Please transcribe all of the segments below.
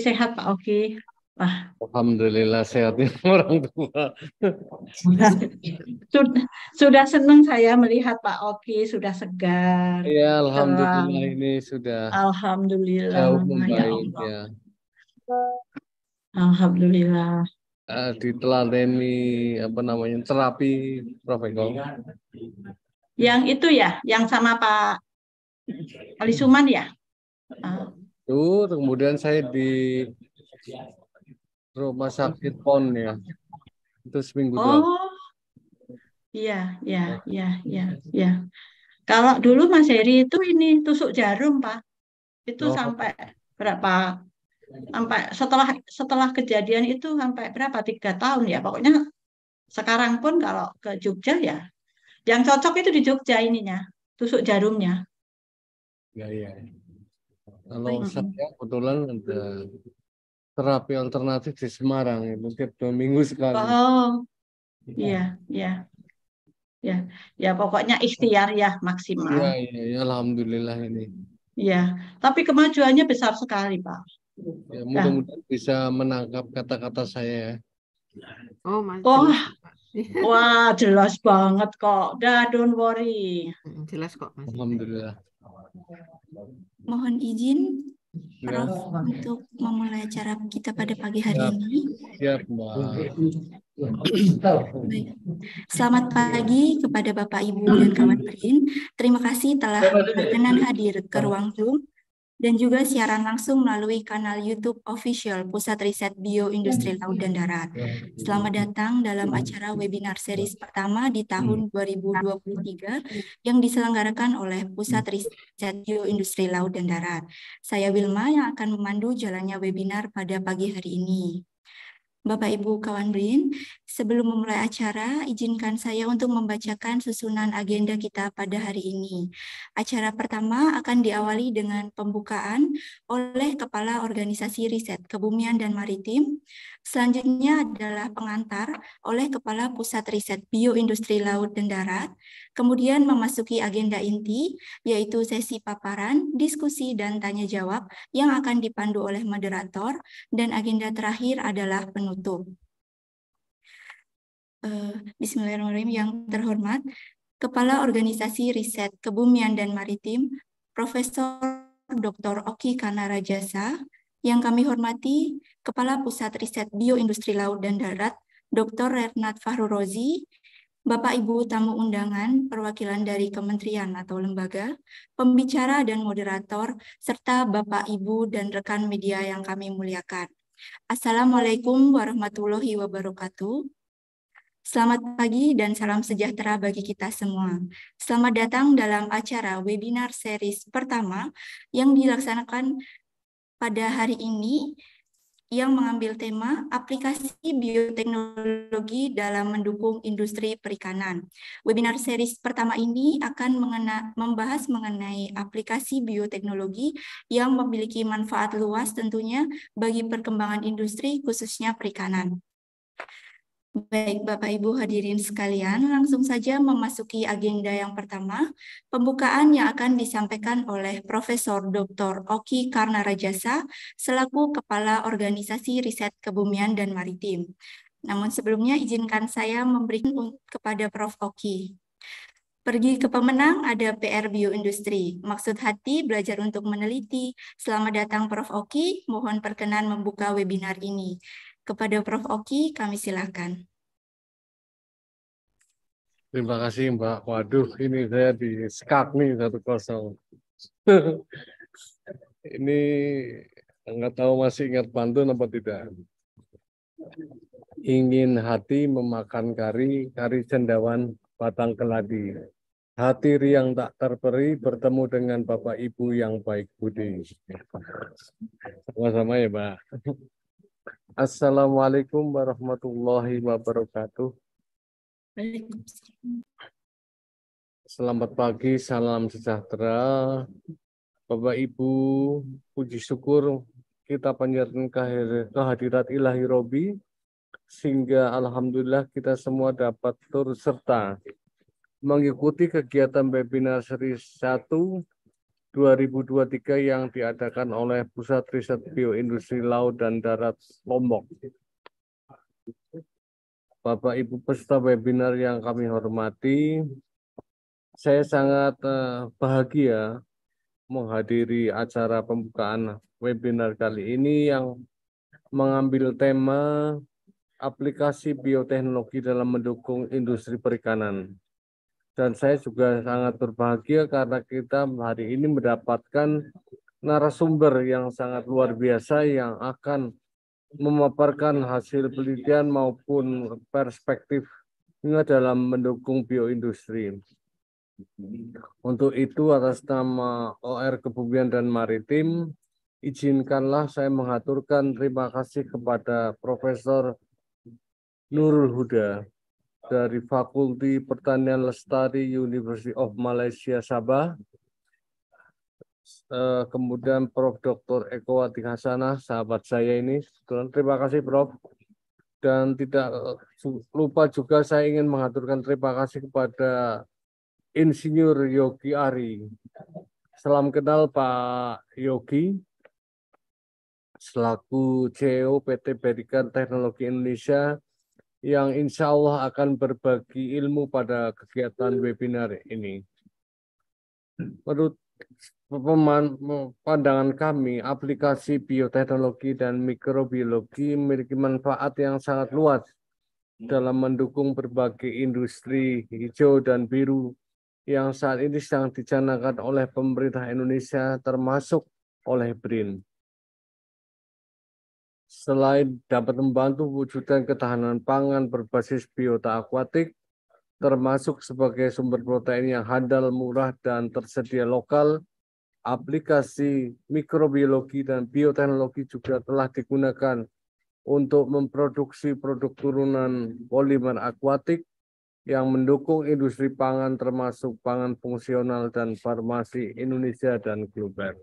sehat Pak Oki. Wah. Alhamdulillah sehat ya, orang tua. sudah, sudah senang saya melihat Pak Oki sudah segar. Iya, alhamdulillah ini sudah. Alhamdulillah. Jauh membaik ya. Alhamdulillah. Uh, apa namanya terapi Prof. Yang itu ya, yang sama Pak Ali Suman ya. Uh itu kemudian saya di rumah sakit PON ya itu seminggu oh iya iya iya iya iya kalau dulu Mas Heri itu ini tusuk jarum pak itu oh. sampai berapa sampai setelah setelah kejadian itu sampai berapa tiga tahun ya pokoknya sekarang pun kalau ke Jogja ya yang cocok itu di Jogja ininya tusuk jarumnya ya, ya. Kalau saya kebetulan ada terapi alternatif di Semarang ya, itu setiap dua minggu sekali. Oh, iya. iya, iya. Ya, ya pokoknya ikhtiar ya maksimal. Iya, iya, ya, alhamdulillah ini. Iya, tapi kemajuannya besar sekali, Pak. Ya, nah. mudah-mudahan bisa menangkap kata-kata saya. Ya. Oh, Mas. Oh, Wah, jelas banget kok. Dah, don't worry. Jelas kok, Mas. Alhamdulillah mohon izin ya. Prof untuk memulai acara kita pada pagi hari ya. ini. Ya, Selamat pagi kepada Bapak Ibu dan kawan kawan Terima kasih telah berkenan hadir ke ruang Zoom dan juga siaran langsung melalui kanal YouTube official Pusat Riset Bioindustri hmm. Laut dan Darat. Ya, ya, ya. Selamat datang dalam acara webinar series pertama di tahun 2023 hmm. yang diselenggarakan oleh Pusat hmm. Riset Bioindustri Laut dan Darat. Saya Wilma yang akan memandu jalannya webinar pada pagi hari ini. Bapak Ibu kawan BRIN, sebelum memulai acara, izinkan saya untuk membacakan susunan agenda kita pada hari ini. Acara pertama akan diawali dengan pembukaan oleh Kepala Organisasi Riset Kebumian dan Maritim. Selanjutnya adalah pengantar oleh Kepala Pusat Riset Bioindustri Laut dan Darat, kemudian memasuki agenda inti, yaitu sesi paparan, diskusi, dan tanya jawab yang akan dipandu oleh moderator, dan agenda terakhir adalah penutup. Eh, bismillahirrahmanirrahim yang terhormat, Kepala Organisasi Riset Kebumian dan Maritim, Profesor Dr. Oki Kanarajasa, yang kami hormati Kepala Pusat Riset Bioindustri Laut dan Darat, Dr. Renat rozi Bapak Ibu tamu undangan, perwakilan dari kementerian atau lembaga, pembicara dan moderator, serta Bapak Ibu dan rekan media yang kami muliakan. Assalamualaikum warahmatullahi wabarakatuh. Selamat pagi dan salam sejahtera bagi kita semua. Selamat datang dalam acara webinar series pertama yang dilaksanakan pada hari ini yang mengambil tema aplikasi bioteknologi dalam mendukung industri perikanan. Webinar series pertama ini akan mengena, membahas mengenai aplikasi bioteknologi yang memiliki manfaat luas tentunya bagi perkembangan industri khususnya perikanan. Baik Bapak Ibu hadirin sekalian, langsung saja memasuki agenda yang pertama, pembukaan yang akan disampaikan oleh Profesor Dr. Oki Karnarajasa selaku Kepala Organisasi Riset Kebumian dan Maritim. Namun sebelumnya izinkan saya memberikan kepada Prof. Oki. Pergi ke pemenang ada PR Bioindustri. Maksud hati belajar untuk meneliti. Selamat datang Prof. Oki, mohon perkenan membuka webinar ini. Kepada Prof. Oki, kami silakan. Terima kasih Mbak. Waduh, ini saya di skak nih satu kosong. ini nggak tahu masih ingat pantun apa tidak. Ingin hati memakan kari, kari cendawan batang keladi. Hati riang tak terperi bertemu dengan Bapak Ibu yang baik budi. Sama-sama ya, Mbak. Assalamualaikum warahmatullahi wabarakatuh. Selamat pagi, salam sejahtera. Bapak Ibu, puji syukur kita panjatkan kehadirat ilahi Robi, sehingga Alhamdulillah kita semua dapat turut serta mengikuti kegiatan webinar seri 1 2023 yang diadakan oleh Pusat Riset Bioindustri Laut dan Darat Lombok. Bapak Ibu peserta webinar yang kami hormati, saya sangat eh, bahagia menghadiri acara pembukaan webinar kali ini yang mengambil tema aplikasi bioteknologi dalam mendukung industri perikanan dan saya juga sangat berbahagia karena kita hari ini mendapatkan narasumber yang sangat luar biasa yang akan memaparkan hasil penelitian maupun perspektifnya dalam mendukung bioindustri. Untuk itu atas nama OR Kebumian dan Maritim, izinkanlah saya mengaturkan terima kasih kepada Profesor Nurul Huda dari Fakulti Pertanian Lestari University of Malaysia Sabah. Eh, kemudian Prof. Dr. Eko Wati Hasanah, sahabat saya ini. Terima kasih Prof. Dan tidak lupa juga saya ingin mengaturkan terima kasih kepada Insinyur Yogi Ari. Salam kenal Pak Yogi selaku CEO PT Berikan Teknologi Indonesia yang insya Allah akan berbagi ilmu pada kegiatan webinar ini. Menurut pandangan kami, aplikasi bioteknologi dan mikrobiologi memiliki manfaat yang sangat luas dalam mendukung berbagai industri hijau dan biru yang saat ini sedang dicanangkan oleh pemerintah Indonesia termasuk oleh BRIN selain dapat membantu wujudkan ketahanan pangan berbasis biota akuatik, termasuk sebagai sumber protein yang handal, murah, dan tersedia lokal, aplikasi mikrobiologi dan bioteknologi juga telah digunakan untuk memproduksi produk turunan polimer akuatik yang mendukung industri pangan termasuk pangan fungsional dan farmasi Indonesia dan global.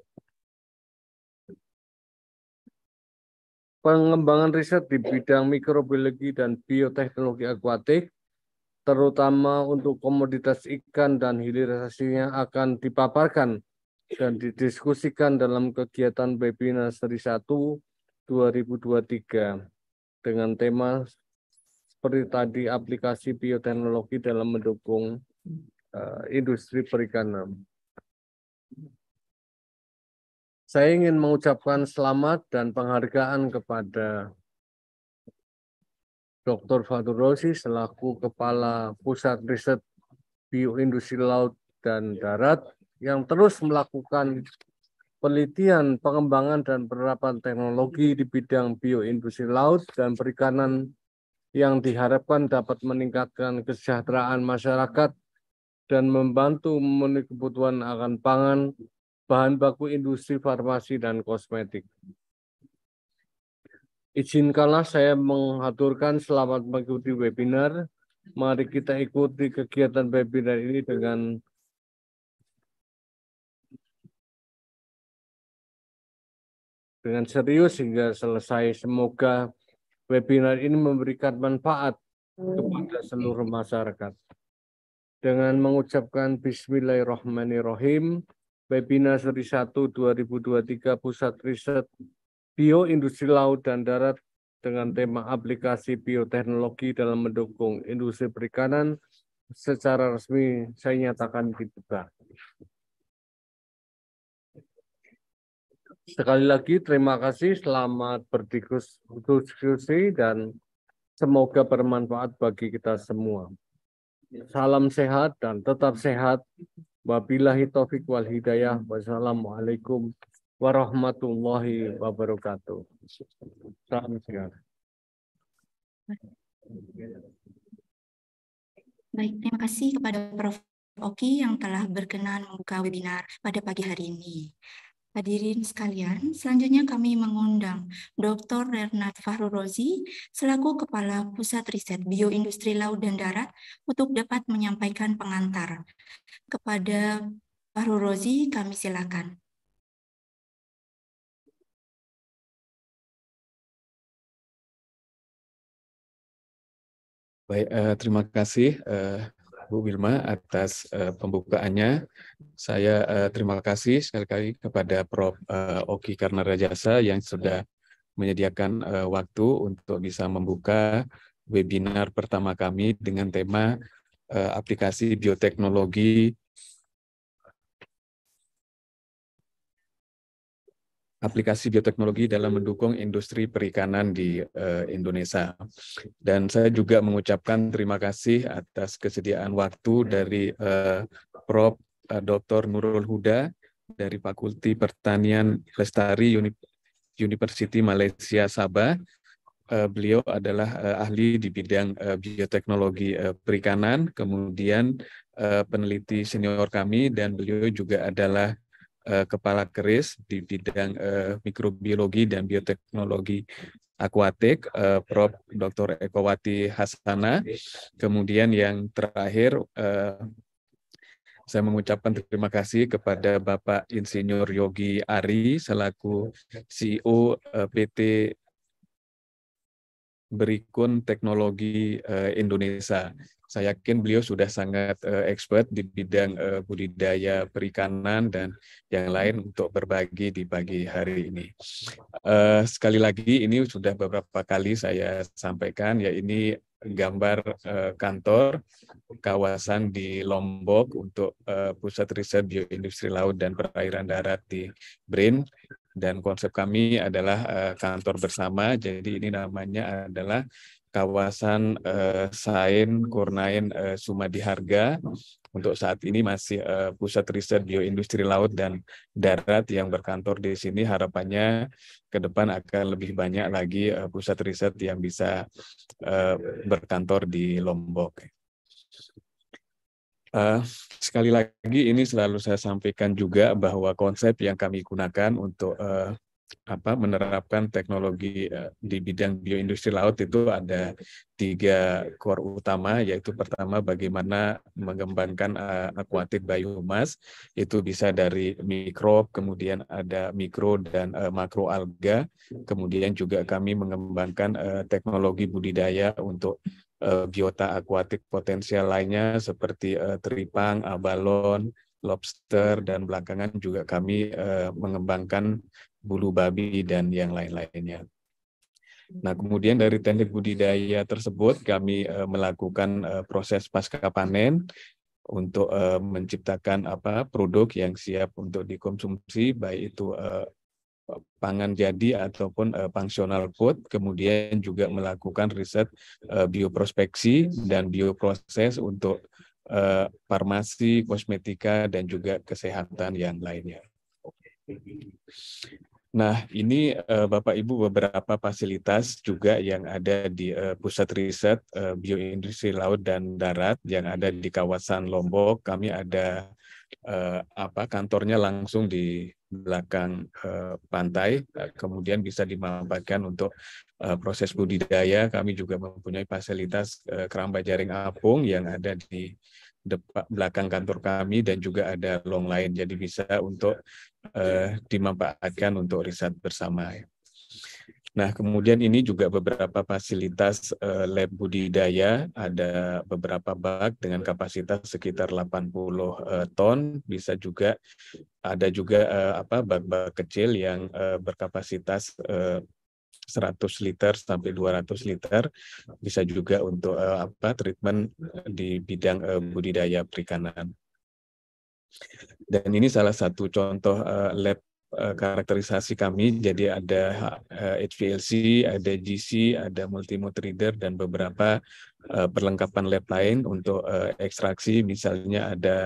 pengembangan riset di bidang mikrobiologi dan bioteknologi akuatik, terutama untuk komoditas ikan dan hilirisasinya akan dipaparkan dan didiskusikan dalam kegiatan webinar seri 1 2023 dengan tema seperti tadi aplikasi bioteknologi dalam mendukung uh, industri perikanan. Saya ingin mengucapkan selamat dan penghargaan kepada Dr. Fatur Rosi selaku Kepala Pusat Riset Bioindustri Laut dan Darat yang terus melakukan penelitian, pengembangan, dan penerapan teknologi di bidang bioindustri laut dan perikanan yang diharapkan dapat meningkatkan kesejahteraan masyarakat dan membantu memenuhi kebutuhan akan pangan bahan baku industri farmasi dan kosmetik. Izinkanlah saya mengaturkan selamat mengikuti webinar. Mari kita ikuti kegiatan webinar ini dengan dengan serius hingga selesai. Semoga webinar ini memberikan manfaat kepada seluruh masyarakat. Dengan mengucapkan bismillahirrahmanirrahim, Webinar Seri 1 2023 Pusat Riset Bioindustri Laut dan Darat dengan tema aplikasi bioteknologi dalam mendukung industri perikanan secara resmi saya nyatakan dibuka. Sekali lagi terima kasih, selamat berdiskusi dan semoga bermanfaat bagi kita semua. Salam sehat dan tetap sehat. Wabillahi taufik wal hidayah. Wassalamualaikum warahmatullahi wabarakatuh. Salam sehat. Baik, terima kasih kepada Prof. Oki yang telah berkenan membuka webinar pada pagi hari ini. Hadirin sekalian, selanjutnya kami mengundang Dr. Renat Fahrurozi selaku Kepala Pusat Riset Bioindustri Laut dan Darat untuk dapat menyampaikan pengantar. Kepada Fahrurozi kami silakan. Baik, eh, terima kasih eh, Bu Wilma atas uh, pembukaannya. Saya uh, terima kasih sekali lagi kepada Prof. Uh, Oki Rajasa yang sudah menyediakan uh, waktu untuk bisa membuka webinar pertama kami dengan tema uh, aplikasi bioteknologi aplikasi bioteknologi dalam hmm. mendukung industri perikanan di uh, Indonesia. Dan saya juga mengucapkan terima kasih atas kesediaan waktu hmm. dari uh, Prof. Eh, Dr. Nurul Huda dari Fakulti Pertanian Lestari Uni University Malaysia Sabah. Uh, beliau adalah uh, ahli di bidang uh, bioteknologi uh, perikanan, kemudian uh, peneliti senior kami, dan beliau juga adalah uh, kepala keris di bidang uh, mikrobiologi dan bioteknologi akuatik, uh, Prof. Dr. Ekowati Hasana. Kemudian yang terakhir, uh, saya mengucapkan terima kasih kepada Bapak Insinyur Yogi Ari selaku CEO PT berikun teknologi uh, Indonesia. Saya yakin beliau sudah sangat uh, expert di bidang uh, budidaya perikanan dan yang lain untuk berbagi di pagi hari ini. Uh, sekali lagi ini sudah beberapa kali saya sampaikan ya ini gambar uh, kantor kawasan di Lombok untuk uh, pusat riset bioindustri laut dan perairan darat di BRIN dan konsep kami adalah uh, kantor bersama. Jadi ini namanya adalah kawasan uh, Sain Kurnain uh, eh, Sumadi Harga untuk saat ini masih uh, pusat riset bioindustri laut dan darat yang berkantor di sini harapannya ke depan akan lebih banyak lagi uh, pusat riset yang bisa uh, berkantor di Lombok. Uh, sekali lagi ini selalu saya sampaikan juga bahwa konsep yang kami gunakan untuk uh, apa menerapkan teknologi uh, di bidang bioindustri laut itu ada tiga core utama yaitu pertama bagaimana mengembangkan uh, akuatik biomass itu bisa dari mikro kemudian ada mikro dan uh, makro alga kemudian juga kami mengembangkan uh, teknologi budidaya untuk uh, biota akuatik potensial lainnya seperti uh, teripang, abalon, lobster, dan belakangan juga kami uh, mengembangkan bulu babi dan yang lain-lainnya. Nah, kemudian dari teknik budidaya tersebut kami uh, melakukan uh, proses pasca panen untuk uh, menciptakan apa produk yang siap untuk dikonsumsi baik itu uh, pangan jadi ataupun uh, functional food, kemudian juga melakukan riset uh, bioprospeksi dan bioproses untuk uh, farmasi, kosmetika, dan juga kesehatan yang lainnya. Nah, ini uh, Bapak Ibu beberapa fasilitas juga yang ada di uh, Pusat Riset uh, Bioindustri Laut dan Darat yang ada di kawasan Lombok. Kami ada uh, apa kantornya langsung di belakang eh, pantai, eh, kemudian bisa dimanfaatkan untuk eh, proses budidaya. Kami juga mempunyai fasilitas eh, keramba jaring apung yang ada di depan belakang kantor kami dan juga ada long lain, jadi bisa untuk eh, dimanfaatkan untuk riset bersama. Nah, kemudian ini juga beberapa fasilitas uh, lab budidaya, ada beberapa bak dengan kapasitas sekitar 80 uh, eh, ton, bisa juga ada juga uh, apa bak-bak kecil yang uh, berkapasitas uh, 100 liter sampai 200 liter bisa juga untuk uh, apa treatment di bidang uh, budidaya perikanan. Dan ini salah satu contoh uh, lab Eh, karakterisasi kami. Jadi ada HPLC, eh, HVLC, ada GC, ada multimode reader dan beberapa eh, perlengkapan lab lain untuk ekstraksi. Misalnya ada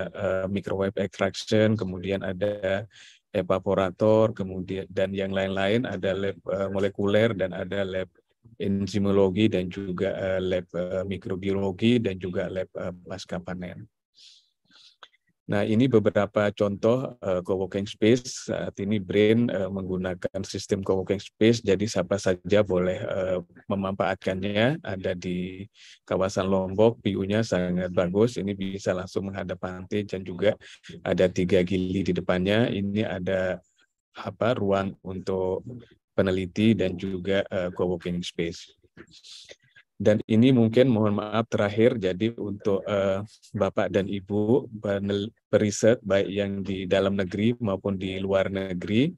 microwave extraction, kemudian ada evaporator, kemudian dan yang lain-lain ada lab molekuler dan ada lab enzimologi dan juga lab mikrobiologi dan juga lab pasca panen. Nah, ini beberapa contoh uh, co-working space. Saat ini Brain uh, menggunakan sistem co-working space, jadi siapa saja boleh uh, memanfaatkannya. Ada di kawasan Lombok, view nya sangat bagus. Ini bisa langsung menghadap pantai dan juga ada tiga gili di depannya. Ini ada apa ruang untuk peneliti dan juga uh, co-working space. Dan ini mungkin mohon maaf terakhir, jadi untuk uh, Bapak dan Ibu periset baik yang di dalam negeri maupun di luar negeri,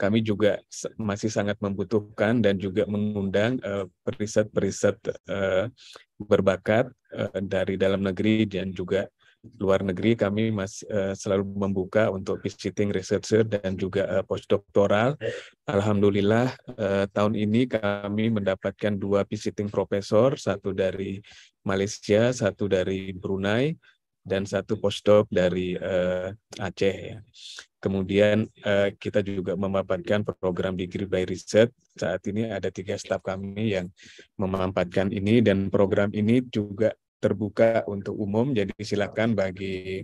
kami juga masih sangat membutuhkan dan juga mengundang periset eh, periset-periset uh, berbakat uh, dari dalam negeri dan juga luar negeri kami masih eh, uh, selalu membuka untuk visiting researcher dan juga uh, eh, postdoctoral. Alhamdulillah uh, tahun ini kami mendapatkan dua visiting profesor, satu dari Malaysia, satu dari Brunei, dan satu postdoc dari uh, Aceh. Ya. Kemudian uh, kita juga memanfaatkan program Degree by Research. Saat ini ada tiga staf kami yang memanfaatkan ini dan program ini juga terbuka untuk umum jadi silakan bagi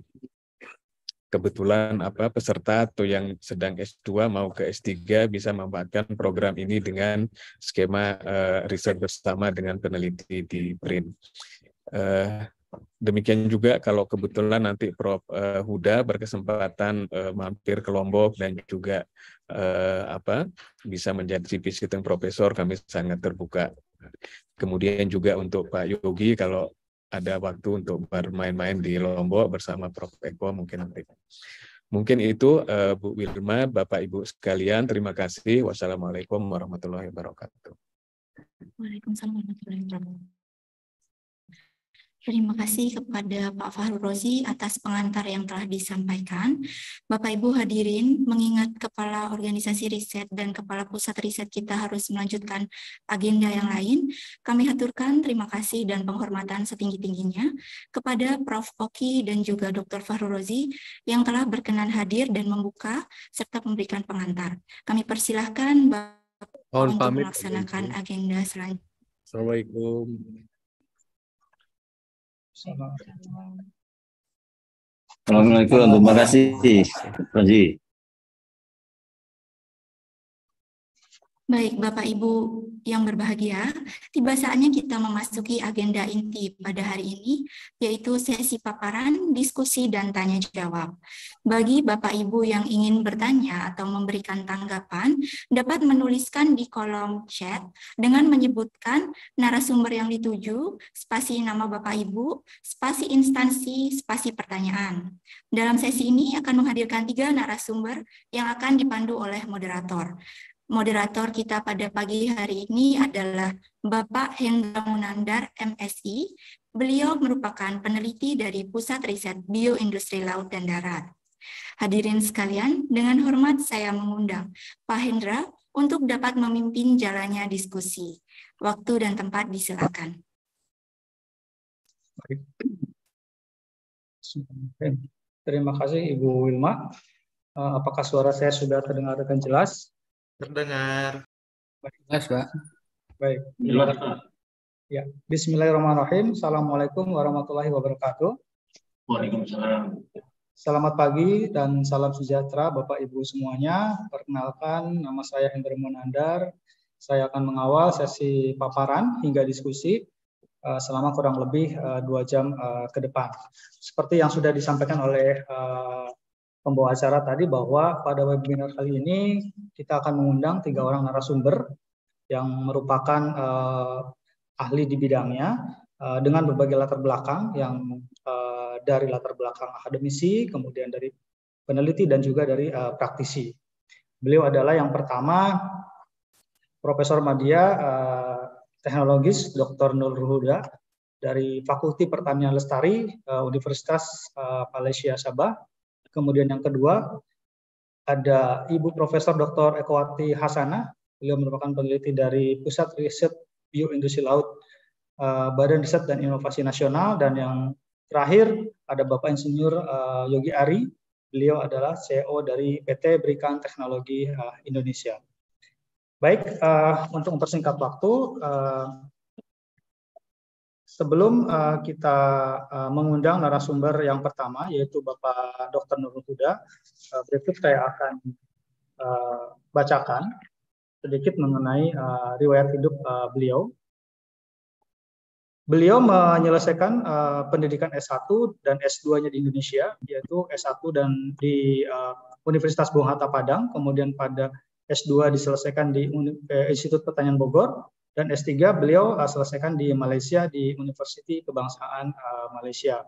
kebetulan apa peserta atau yang sedang S2 mau ke S3 bisa memanfaatkan program ini dengan skema uh, riset bersama dengan peneliti di BRIN. Uh, eh, demikian juga kalau kebetulan nanti Prof uh, Huda berkesempatan uh, mampir ke Lombok dan juga uh, apa bisa menjadi visiting profesor kami sangat terbuka. Kemudian juga untuk Pak Yogi kalau ada waktu untuk bermain-main di Lombok bersama Prof Eko mungkin nanti. Mungkin itu uh, Bu Wilma, Bapak Ibu sekalian, terima kasih. Wassalamualaikum warahmatullahi wabarakatuh. Waalaikumsalam warahmatullahi wabarakatuh. Terima kasih kepada Pak Fahru Rozi atas pengantar yang telah disampaikan. Bapak Ibu hadirin, mengingat Kepala Organisasi Riset dan Kepala Pusat Riset kita harus melanjutkan agenda yang lain, kami haturkan terima kasih dan penghormatan setinggi-tingginya kepada Prof. Oki dan juga Dr. Fahru Rozi yang telah berkenan hadir dan membuka serta memberikan pengantar. Kami persilahkan Bapak Mohon untuk pamit. melaksanakan agenda selanjutnya. Assalamualaikum. Assalamualaikum. Terima kasih, Pak Baik, Bapak Ibu yang berbahagia, tiba saatnya kita memasuki agenda inti pada hari ini, yaitu sesi paparan, diskusi, dan tanya jawab. Bagi Bapak Ibu yang ingin bertanya atau memberikan tanggapan, dapat menuliskan di kolom chat dengan menyebutkan narasumber yang dituju, spasi nama Bapak Ibu, spasi instansi, spasi pertanyaan. Dalam sesi ini akan menghadirkan tiga narasumber yang akan dipandu oleh moderator moderator kita pada pagi hari ini adalah Bapak Hendra Munandar, MSI. Beliau merupakan peneliti dari Pusat Riset Bioindustri Laut dan Darat. Hadirin sekalian, dengan hormat saya mengundang Pak Hendra untuk dapat memimpin jalannya diskusi. Waktu dan tempat disilakan. Terima kasih Ibu Wilma. Eh, apakah suara saya sudah terdengar dengan jelas? Terdengar. Baik, Mas, Pak. Baik. Jelas, Ya, Bismillahirrahmanirrahim. Assalamualaikum warahmatullahi wabarakatuh. Waalaikumsalam. Selamat pagi dan salam sejahtera Bapak Ibu semuanya. Perkenalkan nama saya Hendra Munandar. Saya akan mengawal sesi paparan hingga diskusi eh, selama kurang lebih eh, dua jam eh, ke depan. Seperti yang sudah disampaikan oleh pembawa acara tadi bahwa pada webinar kali ini kita akan mengundang tiga orang narasumber yang merupakan uh, ahli di bidangnya uh, dengan berbagai latar belakang yang uh, dari latar belakang akademisi, kemudian dari peneliti dan juga dari uh, praktisi. Beliau adalah yang pertama Profesor Madia uh, Teknologis Dr. Nur Ruhuda dari Fakulti Pertanian Lestari uh, Universitas uh, Malaysia Sabah Kemudian yang kedua ada Ibu Profesor Dr. Ekowati Hasanah, beliau merupakan peneliti dari Pusat Riset Bioindustri Laut eh, Badan Riset dan Inovasi Nasional dan yang terakhir ada Bapak Insinyur eh, Yogi Ari, beliau adalah CEO dari PT Berikan Teknologi eh, Indonesia. Baik, untuk mempersingkat waktu, Sebelum uh, kita uh, mengundang narasumber yang pertama, yaitu Bapak Dr. Nurul Huda, uh, berikut saya akan uh, bacakan sedikit mengenai uh, riwayat hidup uh, beliau. Beliau menyelesaikan uh, pendidikan S1 dan S2-nya di Indonesia, yaitu S1 dan di uh, Universitas Bung Hatta Padang, kemudian pada S2 diselesaikan di Institut Pertanian Bogor, dan S3 beliau uh, selesaikan di Malaysia di University Kebangsaan uh, Malaysia.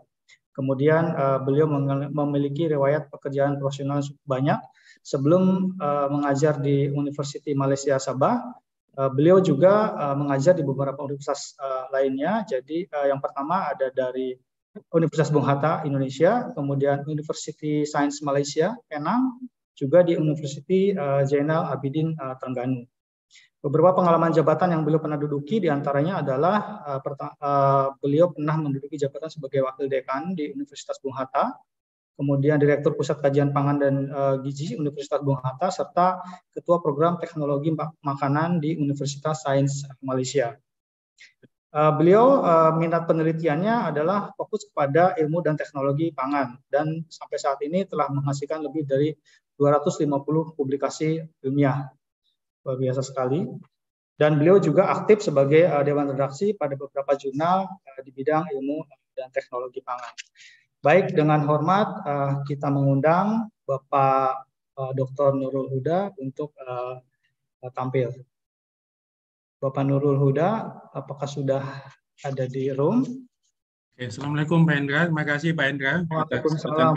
Kemudian uh, beliau memiliki riwayat pekerjaan profesional banyak. Sebelum uh, mengajar di University Malaysia Sabah, uh, beliau juga uh, mengajar di beberapa universitas uh, lainnya. Jadi uh, yang pertama ada dari Universitas Bung Hatta Indonesia, kemudian University Science Malaysia Penang, juga di University uh, Abidin uh, Terengganu. Beberapa pengalaman jabatan yang beliau pernah duduki diantaranya adalah uh, uh, beliau pernah menduduki jabatan sebagai wakil dekan di Universitas Bung Hatta, kemudian Direktur Pusat Kajian Pangan dan uh, Gizi Universitas Bung Hatta, serta Ketua Program Teknologi Makanan di Universitas Sains Malaysia. Uh, beliau uh, minat penelitiannya adalah fokus kepada ilmu dan teknologi pangan dan sampai saat ini telah menghasilkan lebih dari 250 publikasi ilmiah luar biasa sekali. Dan beliau juga aktif sebagai uh, dewan redaksi pada beberapa jurnal uh, di bidang ilmu eh, dan teknologi pangan. Baik, dengan hormat uh, kita mengundang Bapak uh, Dr. Nurul Huda untuk uh, tampil. Bapak Nurul Huda, apakah sudah ada di room? Oke, Assalamualaikum Pak Endra. Terima kasih Pak Endra. Waalaikumsalam. Salam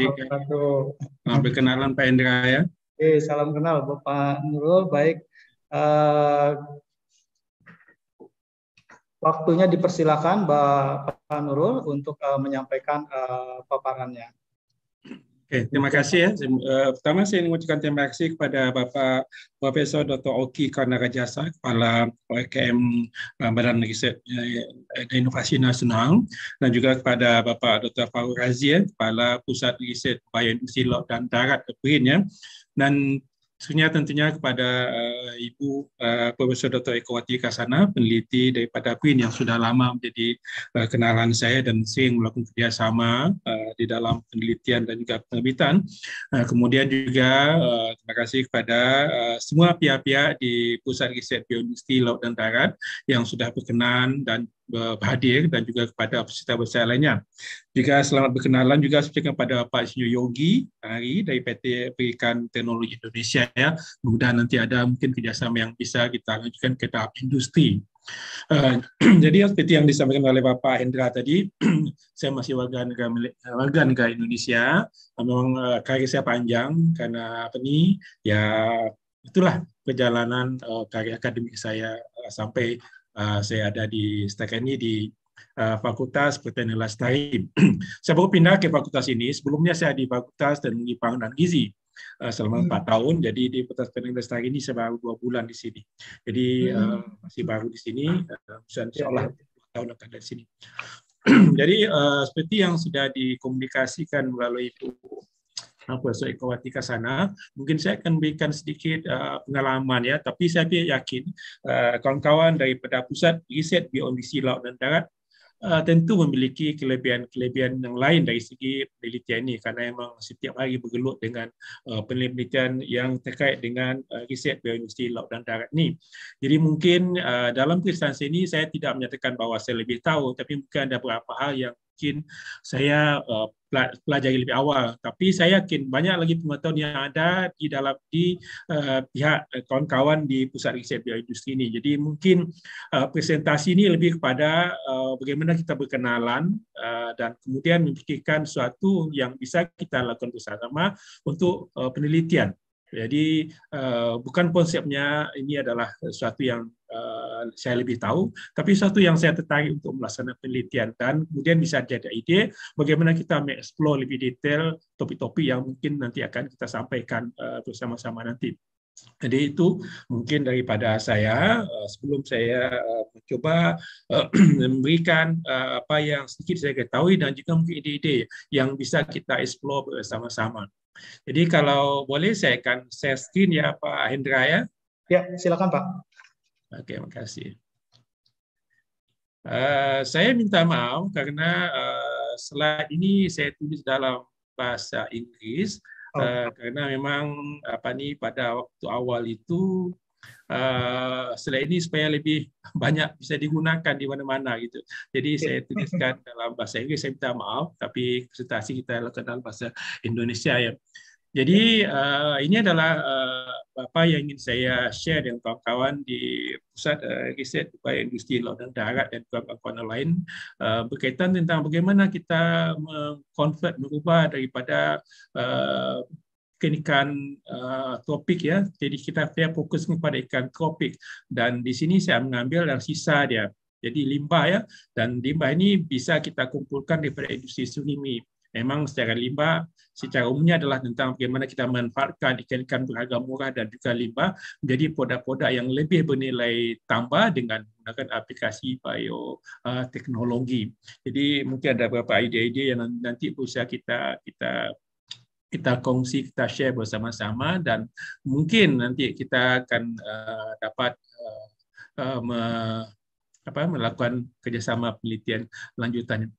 kenalan, Pak Endra ya. Oke, salam kenal Bapak Nurul. Baik, Uh, waktunya dipersilakan Bapak Nurul untuk uh, menyampaikan uh, paparannya. Oke, terima kasih ya. Pertama saya ingin mengucapkan terima kasih kepada Bapak Profesor Dr. Oki Karnarajasa, Kepala OKM e Badan Riset dan Inovasi Nasional, dan juga kepada Bapak Dr. Fahrul Razia, Kepala Pusat Riset Bioindustri Laut dan Darat, BRIN ya. Dan khususnya tentunya kepada uh, Ibu uh, Profesor Dr. Ekowati Kasana, peneliti daripada PIN yang sudah lama menjadi uh, kenalan saya dan sering melakukan kerjasama uh, di dalam penelitian dan juga penerbitan. Uh, kemudian juga uh, terima kasih kepada uh, semua pihak-pihak di Pusat Riset Biologi Laut dan Darat yang sudah berkenan dan Eh, hadir dan juga kepada peserta peserta lainnya. Juga selamat berkenalan juga seperti kepada Pak Sinyo Yogi hari dari PT Perikan Teknologi Indonesia ya. Mudah nanti ada mungkin kerjasama yang bisa kita lanjutkan ke tahap industri. Uh, jadi seperti yang disampaikan oleh Bapak Hendra tadi, saya masih warga negara warga negara Indonesia. Memang uh, karir saya panjang karena apa nih ya itulah perjalanan uh, karir akademik saya uh, sampai Ah, saya ada di setakat ini di uh, Fakultas Pertanian Lestari. saya baru pindah ke fakultas ini. Sebelumnya saya di Fakultas Teknologi Pangan dan Gizi uh, selama hmm. empat 4 tahun. Jadi di Fakultas Pertanian Lestari ini saya baru dua bulan di sini. Jadi hmm. uh, masih baru di sini. Uh, ya, Insyaallah ya. tahun akan dari sini. Jadi uh, seperti yang sudah dikomunikasikan melalui Bu Profesor Ekawati ke sana. Mungkin saya akan berikan sedikit uh, pengalaman ya, tapi saya pun yakin uh, kawan-kawan daripada pusat riset biologi Laut dan Darat uh, tentu memiliki kelebihan-kelebihan yang lain dari segi penelitian ini kerana memang setiap hari bergelut dengan uh, penelitian yang terkait dengan uh, riset biologi Laut dan Darat ini. Jadi mungkin uh, dalam kristansi ini saya tidak menyatakan bahawa saya lebih tahu tapi mungkin ada beberapa hal yang mungkin saya uh, pelajari lebih awal. Tapi saya yakin banyak lagi pengetahuan yang ada di dalam di uh, pihak eh, kawan-kawan di pusat riset bioindustri ini. Jadi mungkin uh, presentasi ini lebih kepada uh, bagaimana kita berkenalan uh, dan kemudian memikirkan sesuatu yang bisa kita lakukan bersama untuk uh, penelitian. Jadi uh, bukan konsepnya ini adalah sesuatu yang Eh, saya lebih tahu, tapi satu yang saya tertarik untuk melaksanakan penelitian dan kemudian bisa jadi ide bagaimana kita mengeksplor lebih detail topik-topik yang mungkin nanti akan kita sampaikan eh, bersama-sama nanti. Jadi itu mungkin daripada saya eh, sebelum saya mencoba memberikan apa yang sedikit saya ketahui dan juga mungkin ide-ide yang bisa kita eksplor bersama-sama. Jadi kalau boleh saya akan share screen ya Pak Hendra ya. Ya, silakan Pak. Oke, makasih. Uh, saya minta maaf karena uh, slide ini saya tulis dalam bahasa Inggris oh. Eh, karena memang apa nih pada waktu awal itu uh, slide ini supaya lebih banyak bisa digunakan di mana-mana gitu. Jadi saya tuliskan dalam bahasa Inggris saya minta maaf tapi presentasi kita lakukan dalam bahasa Indonesia ya. Jadi uh, ini adalah uh, eh, Bapak yang ingin saya share dengan kawan-kawan di Pusat uh, Riset Upaya Industri laut dan Darat dan kawan-kawan lain uh, berkaitan tentang bagaimana kita mengkonvert, merubah daripada uh, ikan uh, tropik ya. Jadi kita saya fokus kepada ikan tropik dan di sini saya mengambil dari sisa dia. Jadi limbah ya dan limbah ini bisa kita kumpulkan daripada industri sunimi memang secara limbah secara umumnya adalah tentang bagaimana kita manfaatkan ikan-ikan berharga murah dan juga limbah menjadi produk-produk yang lebih bernilai tambah dengan menggunakan aplikasi bioteknologi. Uh, Jadi mungkin ada beberapa ide-ide yang nanti berusaha kita kita kita kongsi, kita share bersama-sama dan mungkin nanti kita akan uh, dapat uh, uh, me, apa, melakukan kerjasama penelitian lanjutannya.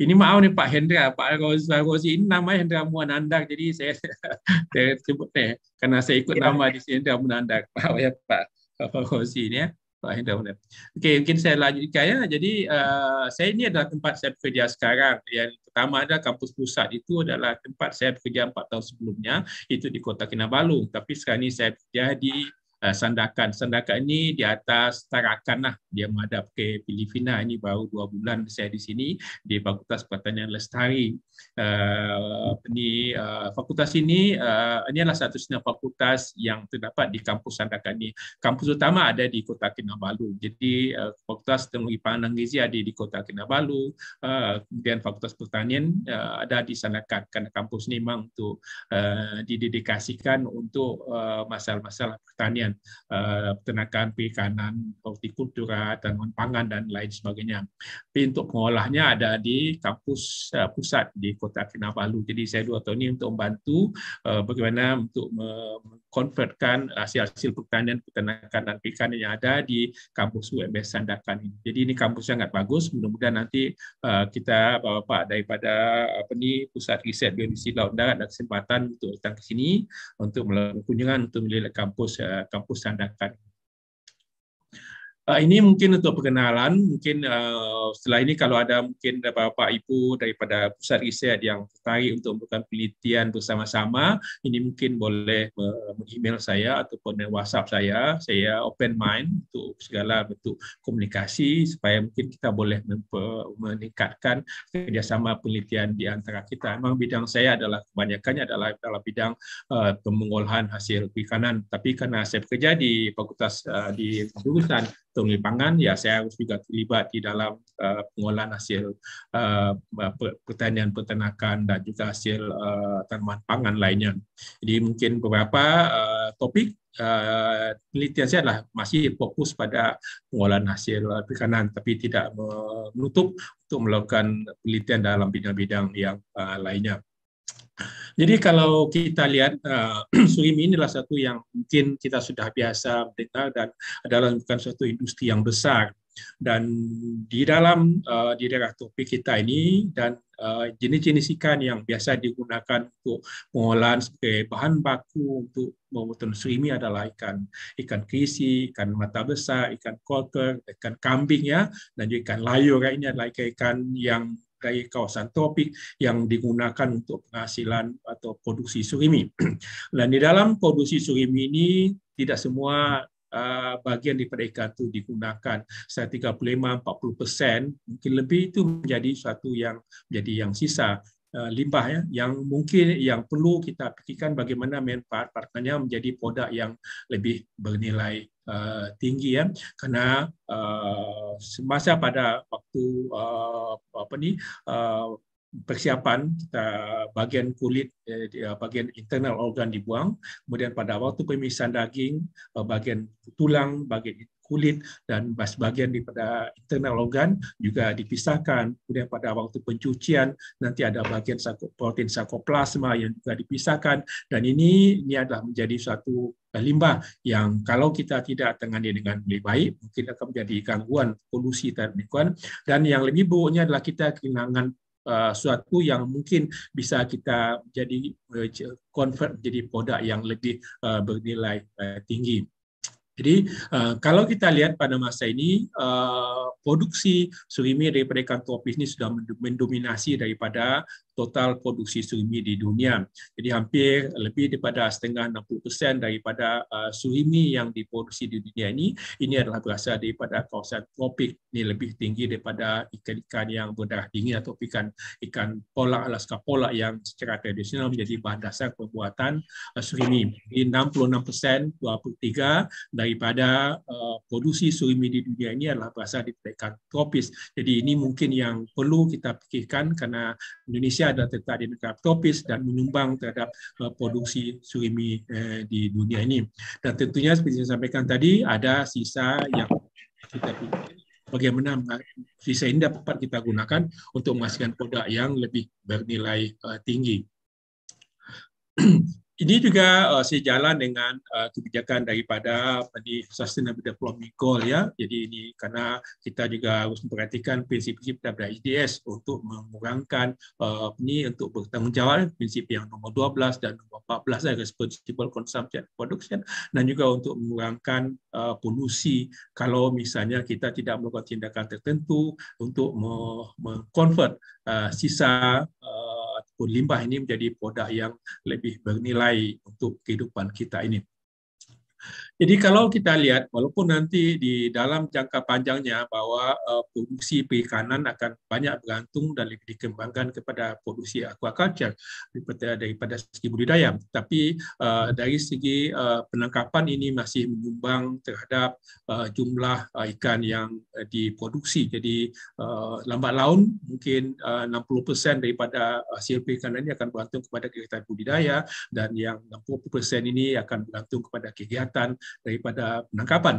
ini maaf ni Pak Hendra, Pak Rosi ini nama Hendra Munandar Jadi saya sebut eh karena saya ikut ya. nama di sini Hendra Munandar Pak ya Pak Rosi ni ya. Pak Hendra Munandar Okey, mungkin saya lanjutkan ya. Jadi uh, saya ini adalah tempat saya bekerja sekarang. Yang pertama ada kampus pusat itu adalah tempat saya bekerja 4 tahun sebelumnya itu di Kota Kinabalu. Tapi sekarang ini saya bekerja di Eh, sandakan. Sandakan ini di atas tarakan lah. Dia menghadap ke Filipina ini baru dua bulan saya di sini di Fakultas Pertanian Lestari. Uh, ni, uh, fakultas ini, uh, ini adalah satu sinar fakultas yang terdapat di kampus sandakan ini. Kampus utama ada di Kota Kinabalu. Jadi uh, Fakultas Teknologi Pangan dan ada di Kota Kinabalu. Uh, kemudian Fakultas Pertanian uh, ada di sandakan. Kerana kampus ini memang untuk uh, didedikasikan untuk uh, masalah-masalah pertanian kemudian eh, peternakan perikanan, hortikultura, tanaman pangan dan lain sebagainya. Tapi untuk mengolahnya ada di kampus eh, pusat di Kota Kinabalu. Jadi saya dua tahun ini untuk membantu eh, bagaimana untuk mengkonvertkan hasil-hasil pertanian, peternakan dan perikanan yang ada di kampus UMS Sandakan ini. Jadi ini kampus sangat bagus. Mudah-mudahan nanti kita Bapak-Bapak daripada apa ni pusat riset biologi laut darat ada kesempatan untuk datang ke sini untuk melakukan kunjungan untuk melihat kampus kampus kampus dan sandakan Ah, ini mungkin untuk perkenalan, mungkin uh, setelah ini kalau ada mungkin Bapak Ibu daripada pusat riset yang tertarik untuk melakukan penelitian bersama-sama, ini mungkin boleh meng-email saya ataupun WhatsApp saya. Saya open mind untuk segala bentuk komunikasi supaya mungkin kita boleh meningkatkan kerjasama penelitian di antara kita. Memang bidang saya adalah kebanyakannya adalah dalam bidang uh, pengolahan hasil perikanan, tapi karena saya bekerja di fakultas uh, di jurusan ekonomi pangan, ya saya harus juga terlibat di dalam uh, pengolahan hasil uh, pertanian peternakan dan juga hasil uh, tanaman pangan lainnya. Jadi mungkin beberapa uh, topik uh, penelitian saya adalah masih fokus pada pengolahan hasil perikanan, tapi tidak menutup untuk melakukan penelitian dalam bidang-bidang yang uh, lainnya. Jadi kalau kita lihat uh, eh, Surimi ini adalah satu yang mungkin kita sudah biasa mendengar dan adalah bukan suatu industri yang besar dan di dalam uh, di daerah topik kita ini dan jenis eh, jenis-jenis ikan yang biasa digunakan untuk pengolahan sebagai bahan baku untuk membuat suimi adalah ikan ikan krisi, ikan mata besar, ikan kolker, ikan kambing ya dan juga ikan layu kan ini adalah ikan yang sebagai kawasan tropik yang digunakan untuk penghasilan atau produksi surimi. Dan di dalam produksi surimi ini tidak semua uh, bagian daripada ikan itu digunakan saya 35 40 persen mungkin lebih itu menjadi suatu yang menjadi yang sisa uh, limbah ya yang mungkin yang perlu kita pikirkan bagaimana manfaat partnernya menjadi produk yang lebih bernilai Eh, tinggi ya karena uh, eh, semasa pada waktu uh, apa nih uh, persiapan kita bagian kulit bagian internal organ dibuang kemudian pada waktu pemisahan daging bagian tulang bagian kulit dan bagian pada internal organ juga dipisahkan. Kemudian pada waktu pencucian nanti ada bagian protein sarkoplasma yang juga dipisahkan dan ini ini adalah menjadi suatu eh, limbah yang kalau kita tidak tangani dengan lebih baik mungkin akan menjadi gangguan polusi terhadap dan yang lebih buruknya adalah kita kehilangan eh, suatu yang mungkin bisa kita jadi eh, convert jadi produk yang lebih bernilai tinggi. Jadi uh, kalau kita lihat pada masa ini uh, produksi suhimi daripada kantor tropis ini sudah mendominasi daripada total produksi surimi di dunia. Jadi hampir lebih daripada setengah 60% daripada uh, surimi yang diproduksi di dunia ini, ini adalah berasal daripada kawasan tropik. Ini lebih tinggi daripada ikan-ikan yang berdarah dingin atau ikan ikan pola Alaska pola yang secara tradisional menjadi bahan dasar pembuatan uh, surimi. Jadi 66% 23 daripada uh, produksi surimi di dunia ini adalah berasal dari ikan tropis. Jadi ini mungkin yang perlu kita pikirkan karena Indonesia ada adalah di negara tropis dan menyumbang terhadap eh, produksi surimi eh, di dunia ini. Dan tentunya seperti saya sampaikan tadi ada sisa yang kita pikir bagaimana sisa ini dapat kita gunakan untuk menghasilkan produk yang lebih bernilai eh, tinggi ini juga uh, eh, sejalan dengan uh, kebijakan daripada di Sustainable Development Goal ya. Jadi ini karena kita juga harus memperhatikan prinsip-prinsip daripada IDS untuk mengurangkan uh, ini untuk bertanggungjawab prinsip yang nomor 12 dan nomor 14 ya, responsible consumption production dan juga untuk mengurangkan uh, polusi kalau misalnya kita tidak melakukan tindakan tertentu untuk mengkonvert uh, sisa uh, ataupun limbah ini menjadi produk yang lebih bernilai untuk kehidupan kita ini. Jadi kalau kita lihat, walaupun nanti di dalam jangka panjangnya bahwa uh, produksi perikanan akan banyak bergantung dan lebih dikembangkan kepada produksi aquaculture daripada, daripada segi budidaya, tapi uh, dari segi uh, penangkapan ini masih menyumbang terhadap uh, jumlah uh, ikan yang uh, diproduksi. Jadi uh, lambat laun mungkin uh, 60% daripada hasil perikanan ini akan bergantung kepada kegiatan budidaya dan yang 60% ini akan bergantung kepada kegiatan daripada penangkapan.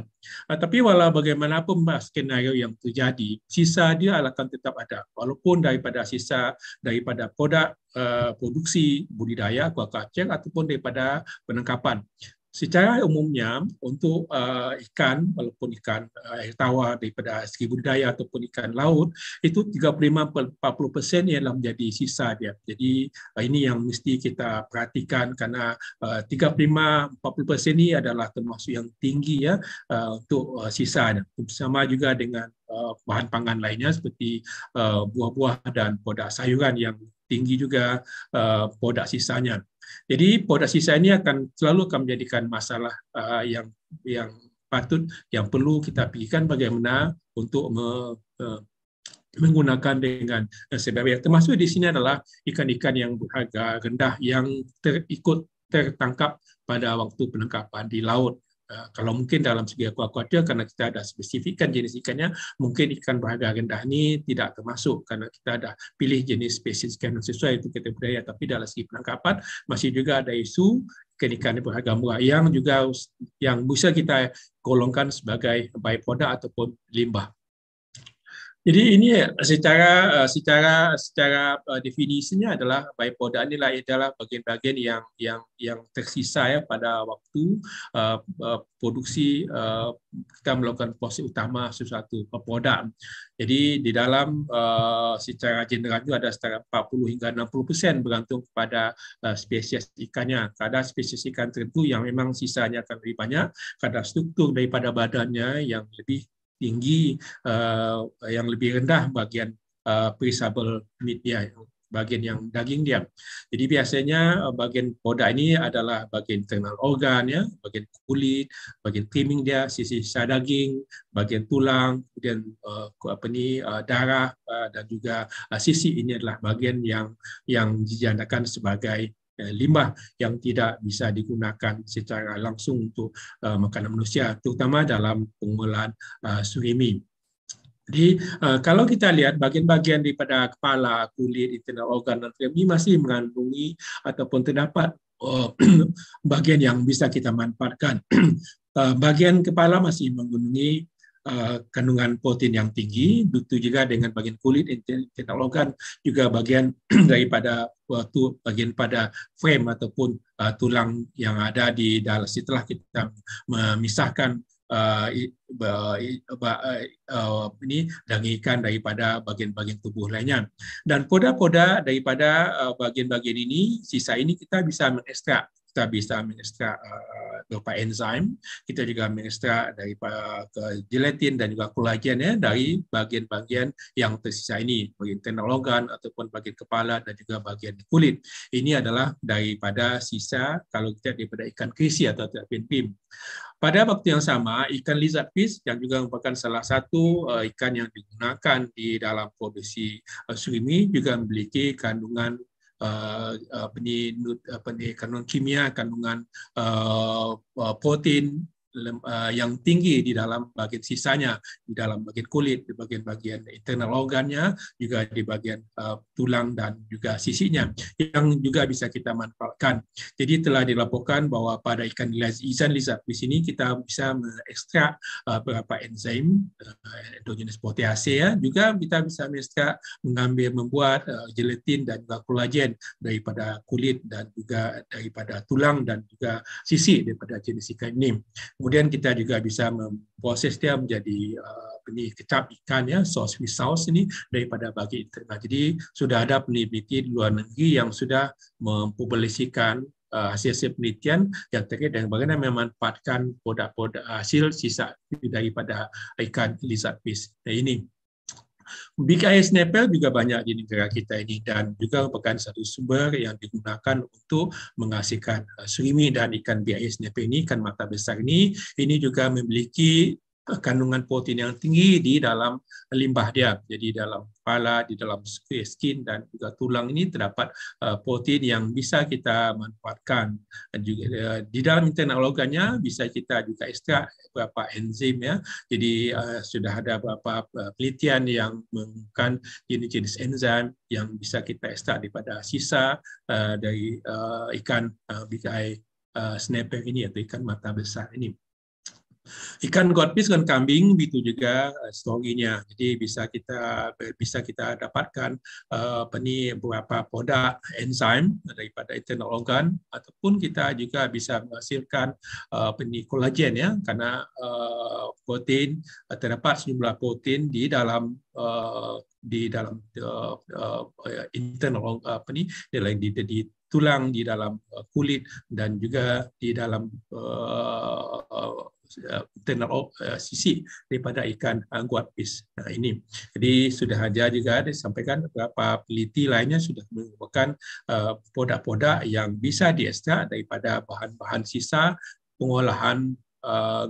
Ah, tapi walau bagaimanapun skenario yang terjadi, sisa dia akan tetap ada. Walaupun daripada sisa daripada produk ah, produksi budidaya aquaculture ataupun daripada penangkapan. Secara umumnya untuk uh, ikan walaupun ikan uh, air tawar daripada segi budaya ataupun ikan laut itu 35 40% ialah menjadi sisa dia. Jadi uh, ini yang mesti kita perhatikan karena uh, 35 40% ini adalah termasuk yang tinggi ya uh, untuk uh, sisa sama juga dengan uh, bahan pangan lainnya seperti uh, buah-buah dan produk sayuran yang tinggi juga uh, produk sisanya. Jadi poda sisa ini akan selalu akan menjadikan masalah uh, yang yang patut yang perlu kita pikirkan bagaimana untuk me, uh, menggunakan dengan eh, sebaik termasuk di sini adalah ikan-ikan yang berharga rendah yang terikut tertangkap pada waktu penangkapan di laut Eh, kalau mungkin dalam segi aquaculture karena kita ada spesifikan jenis ikannya, mungkin ikan berharga rendah ini tidak termasuk karena kita ada pilih jenis spesies ikan yang sesuai untuk kita budaya. Tapi dalam segi penangkapan masih juga ada isu ikan-ikan berharga murah yang juga yang bisa kita golongkan sebagai byproduct ataupun limbah. Jadi ini eh, eh, secara secara secara eh, definisinya adalah bipoda inilah adalah bagian-bagian yang yang yang tersisa ya pada waktu uh, produksi uh, kita melakukan posisi utama sesuatu produk. Jadi di dalam uh, secara general itu ada setara 40 hingga 60 persen bergantung kepada uh, spesies ikannya. Karena spesies ikan tertentu yang memang sisanya akan lebih banyak, karena struktur daripada badannya yang lebih tinggi uh, yang lebih rendah bagian uh, eh, perisable meat dia bagian yang daging dia. Jadi biasanya eh, bagian poda ini adalah bagian internal organ ya, bagian kulit, bagian trimming dia, sisi sisa daging, bagian tulang, kemudian uh, apa ini uh, darah uh, dan juga uh, sisi ini adalah bagian yang yang dijadikan sebagai Eh, limbah yang tidak bisa digunakan secara langsung untuk uh, makanan manusia, terutama dalam pengolahan uh, surimi. Jadi uh, kalau kita lihat bagian-bagian daripada kepala, kulit, internal organ dan ini masih mengandungi ataupun terdapat uh, bagian yang bisa kita manfaatkan. uh, bagian kepala masih mengandungi Eh, kandungan protein yang tinggi, begitu juga dengan bagian kulit, Kita organ, juga bagian daripada waktu bagian pada frame ataupun uh, tulang yang ada di dalam setelah kita memisahkan eh, ini daging ikan daripada bagian-bagian tubuh lainnya. Dan poda-poda daripada bagian-bagian ini, sisa ini kita bisa mengekstrak kita bisa mengekstra eh, uh, enzim, kita juga mengekstra dari eh, ke gelatin dan juga kolagen ya dari bagian-bagian yang tersisa ini, bagian tenologan ataupun bagian kepala dan juga bagian kulit. Ini adalah daripada sisa kalau kita daripada ikan krisi atau ikan pim. Pada waktu yang sama, ikan lizard fish yang juga merupakan salah satu eh, ikan yang digunakan di dalam produksi uh, surimi juga memiliki kandungan Eh, eh, eh, apa ni kandungan kimia, kandungan protein, Eh, yang tinggi di dalam bagian sisanya, di dalam bagian kulit, di bagian-bagian internal organnya, juga di bagian eh, tulang dan juga sisinya, yang juga bisa kita manfaatkan. Jadi telah dilaporkan bahwa pada ikan lisan lizard di sini kita bisa mengekstrak uh, beberapa enzim uh, endogenous protease ya, juga kita bisa mengekstrak mengambil membuat gelatin dan juga kolagen daripada kulit dan juga daripada tulang dan juga sisi daripada jenis ikan ini. Kemudian kita juga bisa memprosesnya menjadi ini eh, kecap ikan ya, sauce with sauce ini daripada bagi internal. Jadi sudah ada peneliti di luar negeri yang sudah mempublikasikan eh, hasil-hasil penelitian yang terkait dengan bagaimana memanfaatkan produk-produk hasil sisa daripada ikan lizard fish. Nah, ini BKS Nepal juga banyak di negara kita ini dan juga merupakan satu sumber yang digunakan untuk menghasilkan uh, surimi dan ikan biaya Nepal ini, ikan mata besar ini, ini juga memiliki kandungan protein yang tinggi di dalam limbah dia. Jadi dalam kepala, di dalam skin dan juga tulang ini terdapat eh, protein yang bisa kita manfaatkan. juga eh, di dalam internal organnya bisa kita juga ekstrak beberapa enzim ya. Jadi eh, sudah ada beberapa penelitian yang menggunakan jenis-jenis enzim yang bisa kita ekstrak daripada sisa dari ikan bikai snapper ini atau ikan mata besar ini. Ikan godfish dan kambing itu juga eh, storynya. Jadi bisa kita bisa kita dapatkan eh, apa ini beberapa produk enzim daripada internal organ ataupun kita juga bisa menghasilkan eh, apa ini kolagen ya karena protein terdapat sejumlah protein di dalam uh, di dalam internal apa nih di, di, di tulang di dalam kulit dan juga di dalam internal eh, eh, sisi daripada ikan guad pis nah, eh, ini. Jadi sudah ada juga disampaikan beberapa peneliti lainnya sudah menemukan produk-produk yang bisa diekstrak daripada bahan-bahan sisa pengolahan uh,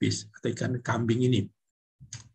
fish atau ikan kambing ini.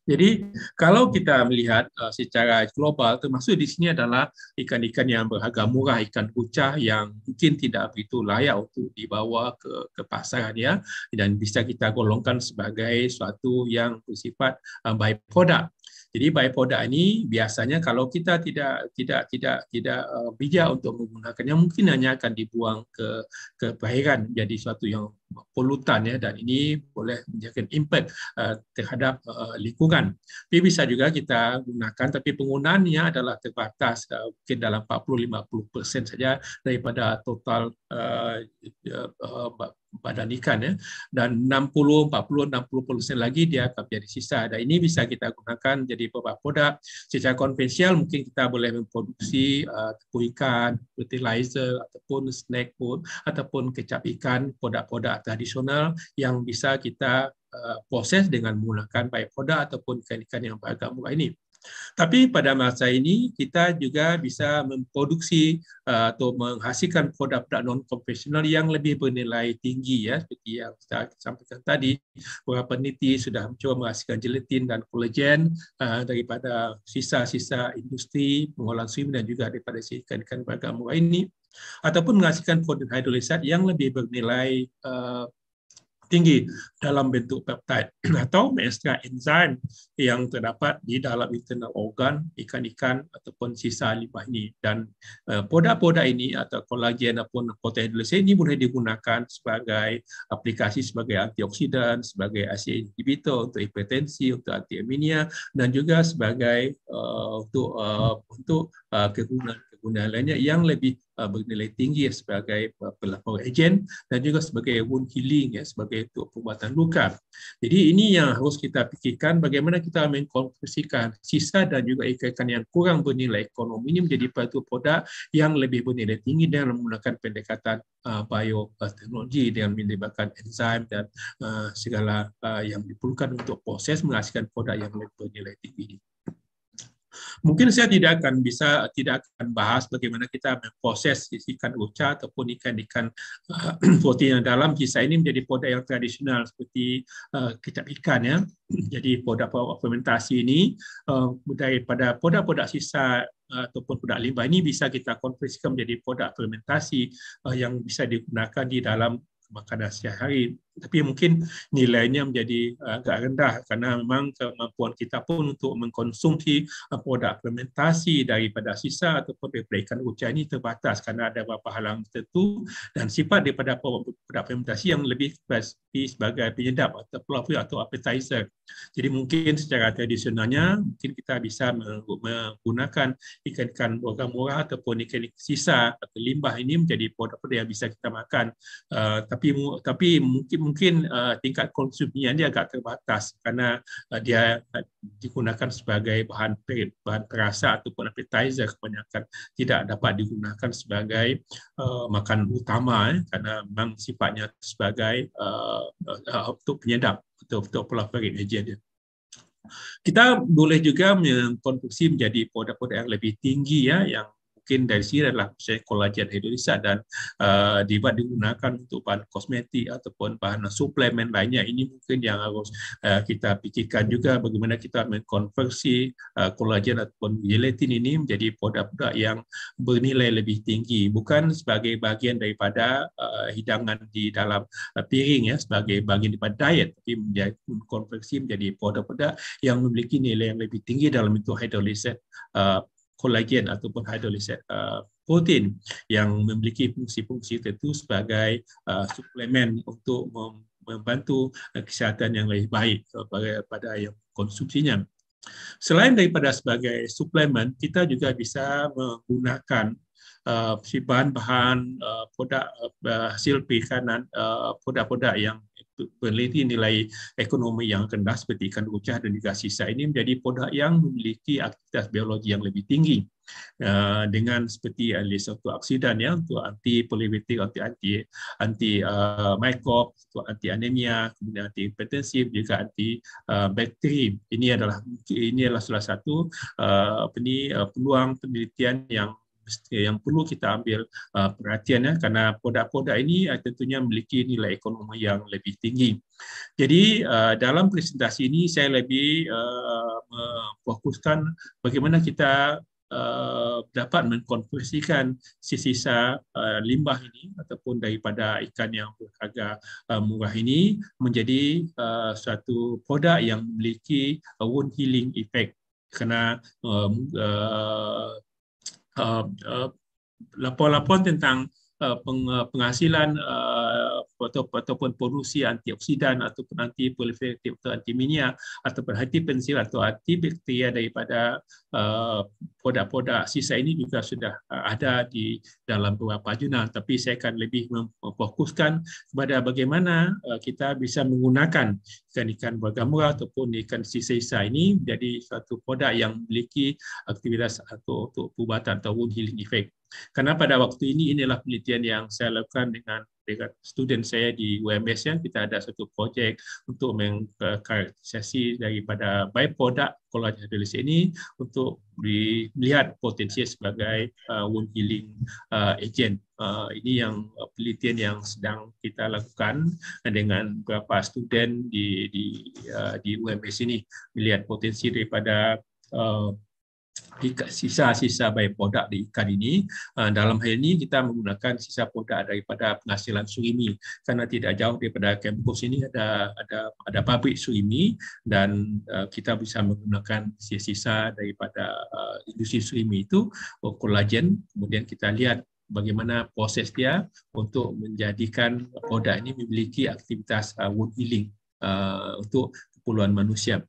Jadi kalau kita melihat uh, secara global, termasuk di sini adalah ikan-ikan yang berharga murah, ikan kucah yang mungkin tidak begitu layak untuk dibawa ke, ke pasaran ya, dan bisa kita golongkan sebagai suatu yang bersifat uh, eh, byproduct jadi byproduct ini biasanya kalau kita tidak tidak tidak tidak uh, bijak untuk menggunakannya mungkin hanya akan dibuang ke ke perairan jadi suatu yang polutan ya dan ini boleh menjadikan impact uh, terhadap uh, lingkungan. Tapi bisa juga kita gunakan tapi penggunaannya adalah terbatas uh, mungkin dalam 40-50% saja daripada total uh, uh, badan ikan ya dan 60 40 60% lagi dia akan menjadi sisa dan ini bisa kita gunakan jadi beberapa produk secara konvensional mungkin kita boleh memproduksi uh, tepung ikan fertilizer ataupun snack food ataupun kecap ikan produk-produk tradisional yang bisa kita uh, proses dengan menggunakan baik produk ataupun ikan-ikan yang beragam ini Tapi pada masa ini kita juga bisa memproduksi eh, atau menghasilkan produk-produk non konvensional yang lebih bernilai tinggi ya seperti yang kita sampaikan tadi bahwa peneliti sudah mencoba menghasilkan gelatin dan kolagen eh, daripada sisa-sisa industri pengolahan swim dan juga daripada si ikan-ikan beragam ini ataupun menghasilkan produk hidrolisat yang lebih bernilai eh, tinggi dalam bentuk peptide atau mesra enzim yang terdapat di dalam internal organ ikan-ikan ataupun sisa limbah ini dan eh, poda-poda ini atau kolagen ataupun protein ini boleh digunakan sebagai aplikasi sebagai antioksidan, sebagai asid inhibitor untuk hipertensi, untuk antiaminia dan juga sebagai uh, untuk uh, untuk uh, kegunaan guna lainnya yang lebih uh, bernilai tinggi ya, sebagai uh, agen dan juga sebagai wound healing ya sebagai untuk pengobatan luka. Jadi ini yang harus kita fikirkan bagaimana kita mengkonversikan sisa dan juga ikan yang kurang bernilai ekonomi ini menjadi batu produk yang lebih bernilai tinggi dengan menggunakan pendekatan uh, bioteknologi dengan melibatkan enzim dan uh, segala uh, yang diperlukan untuk proses menghasilkan produk yang lebih bernilai tinggi. Mungkin saya tidak akan bisa tidak akan bahas bagaimana kita memproses ikan uca ataupun ikan-ikan uh, protein yang dalam. Kisah ini menjadi produk yang tradisional seperti uh, ikan ya. Jadi produk fermentasi ini uh, daripada produk-produk sisa ataupun produk limbah ini bisa kita konversikan menjadi produk fermentasi uh, yang bisa digunakan di dalam makanan sehari-hari tapi mungkin nilainya menjadi eh, agak rendah karena memang kemampuan kita pun untuk mengkonsumsi eh, produk fermentasi daripada sisa ataupun daripada ikan ini terbatas karena ada beberapa halang tertentu dan sifat daripada produk fermentasi yang lebih sebagai penyedap atau pelopor atau appetizer. Jadi mungkin secara tradisionalnya mungkin kita bisa menggunakan ikan-ikan murah-murah ataupun ikan sisa atau limbah ini menjadi produk yang bisa kita makan. Uh, tapi tapi mungkin mungkin uh, tingkat konsumsinya dia agak terbatas karena uh, dia eh, digunakan sebagai bahan bahan perasa ataupun appetizer kebanyakan tidak dapat digunakan sebagai uh, makanan utama eh, karena memang sifatnya sebagai uh, uh, untuk penyedap atau untuk flavoring aja dia. Kita boleh juga mengkonsumsi menjadi produk-produk yang lebih tinggi ya yang mungkin dari sini adalah misalnya kolagen hidrolisa dan uh, eh, dapat digunakan untuk bahan kosmetik ataupun bahan suplemen lainnya. Ini mungkin yang harus uh, kita pikirkan juga bagaimana kita mengkonversi uh, kolagen ataupun gelatin ini menjadi produk-produk yang bernilai lebih tinggi, bukan sebagai bagian daripada uh, hidangan di dalam uh, piring ya sebagai bagian daripada diet, tapi menjadi konversi menjadi produk-produk yang memiliki nilai yang lebih tinggi dalam itu hidrolisa kolagen ataupun hidrolisis eh, protein yang memiliki fungsi-fungsi tertentu sebagai eh, suplemen untuk membantu kesehatan kesihatan yang lebih baik pada yang konsumsinya. Selain daripada sebagai suplemen, kita juga bisa menggunakan uh, bahan-bahan uh, produk uh, hasil perikanan uh, produk-produk yang peneliti nilai ekonomi yang rendah seperti ikan ucah dan ikan sisa ini menjadi produk yang memiliki aktivitas biologi yang lebih tinggi uh, dengan seperti alis satu oksidan ya untuk anti polibiotik anti anti anti uh, mikrob untuk anti anemia kemudian anti hipertensi juga anti uh, bakteri ini adalah ini adalah salah satu uh, peni, uh, peluang penelitian yang yang perlu kita ambil uh, perhatian ya kerana produk-produk ini uh, tentunya memiliki nilai ekonomi yang lebih tinggi. Jadi uh, dalam presentasi ini saya lebih memfokuskan bagaimana kita dapat mengkonversikan sisa-sisa limbah ini ataupun daripada ikan yang berharga murah ini menjadi suatu produk yang memiliki wound healing effect kerana uh, uh, Uh, uh, laporan-laporan tentang Eh, eh, penghasilan eh, ataupun produksi antioksidan ataupun anti proliferatif atau anti minyak ataupun anti pensil atau anti bakteria daripada produk-produk sisa ini juga sudah ada di dalam beberapa jurnal tapi saya akan lebih memfokuskan kepada bagaimana kita bisa menggunakan ikan-ikan berharga ataupun ikan sisa-sisa ini menjadi suatu produk yang memiliki aktivitas atau untuk perubatan atau wound healing effect karena pada waktu ini inilah penelitian yang saya lakukan dengan dengan student saya di UMS yang kita ada satu proyek untuk mengkarakterisasi daripada byproduct collagen release ini untuk dilihat potensi sebagai uh, wound healing uh, agent. Uh, ini yang penelitian yang sedang kita lakukan dengan beberapa student di di uh, di UMS ini melihat potensi daripada uh, sisa-sisa byproduct di ikan ini ah, dalam hal ini kita menggunakan sisa produk daripada penghasilan surimi kerana tidak jauh daripada kampus ini ada ada ada pabrik surimi dan ah, kita bisa menggunakan sisa-sisa daripada ah, industri surimi itu kolagen kemudian kita lihat bagaimana proses dia untuk menjadikan produk ini memiliki aktivitas wound healing untuk keperluan manusia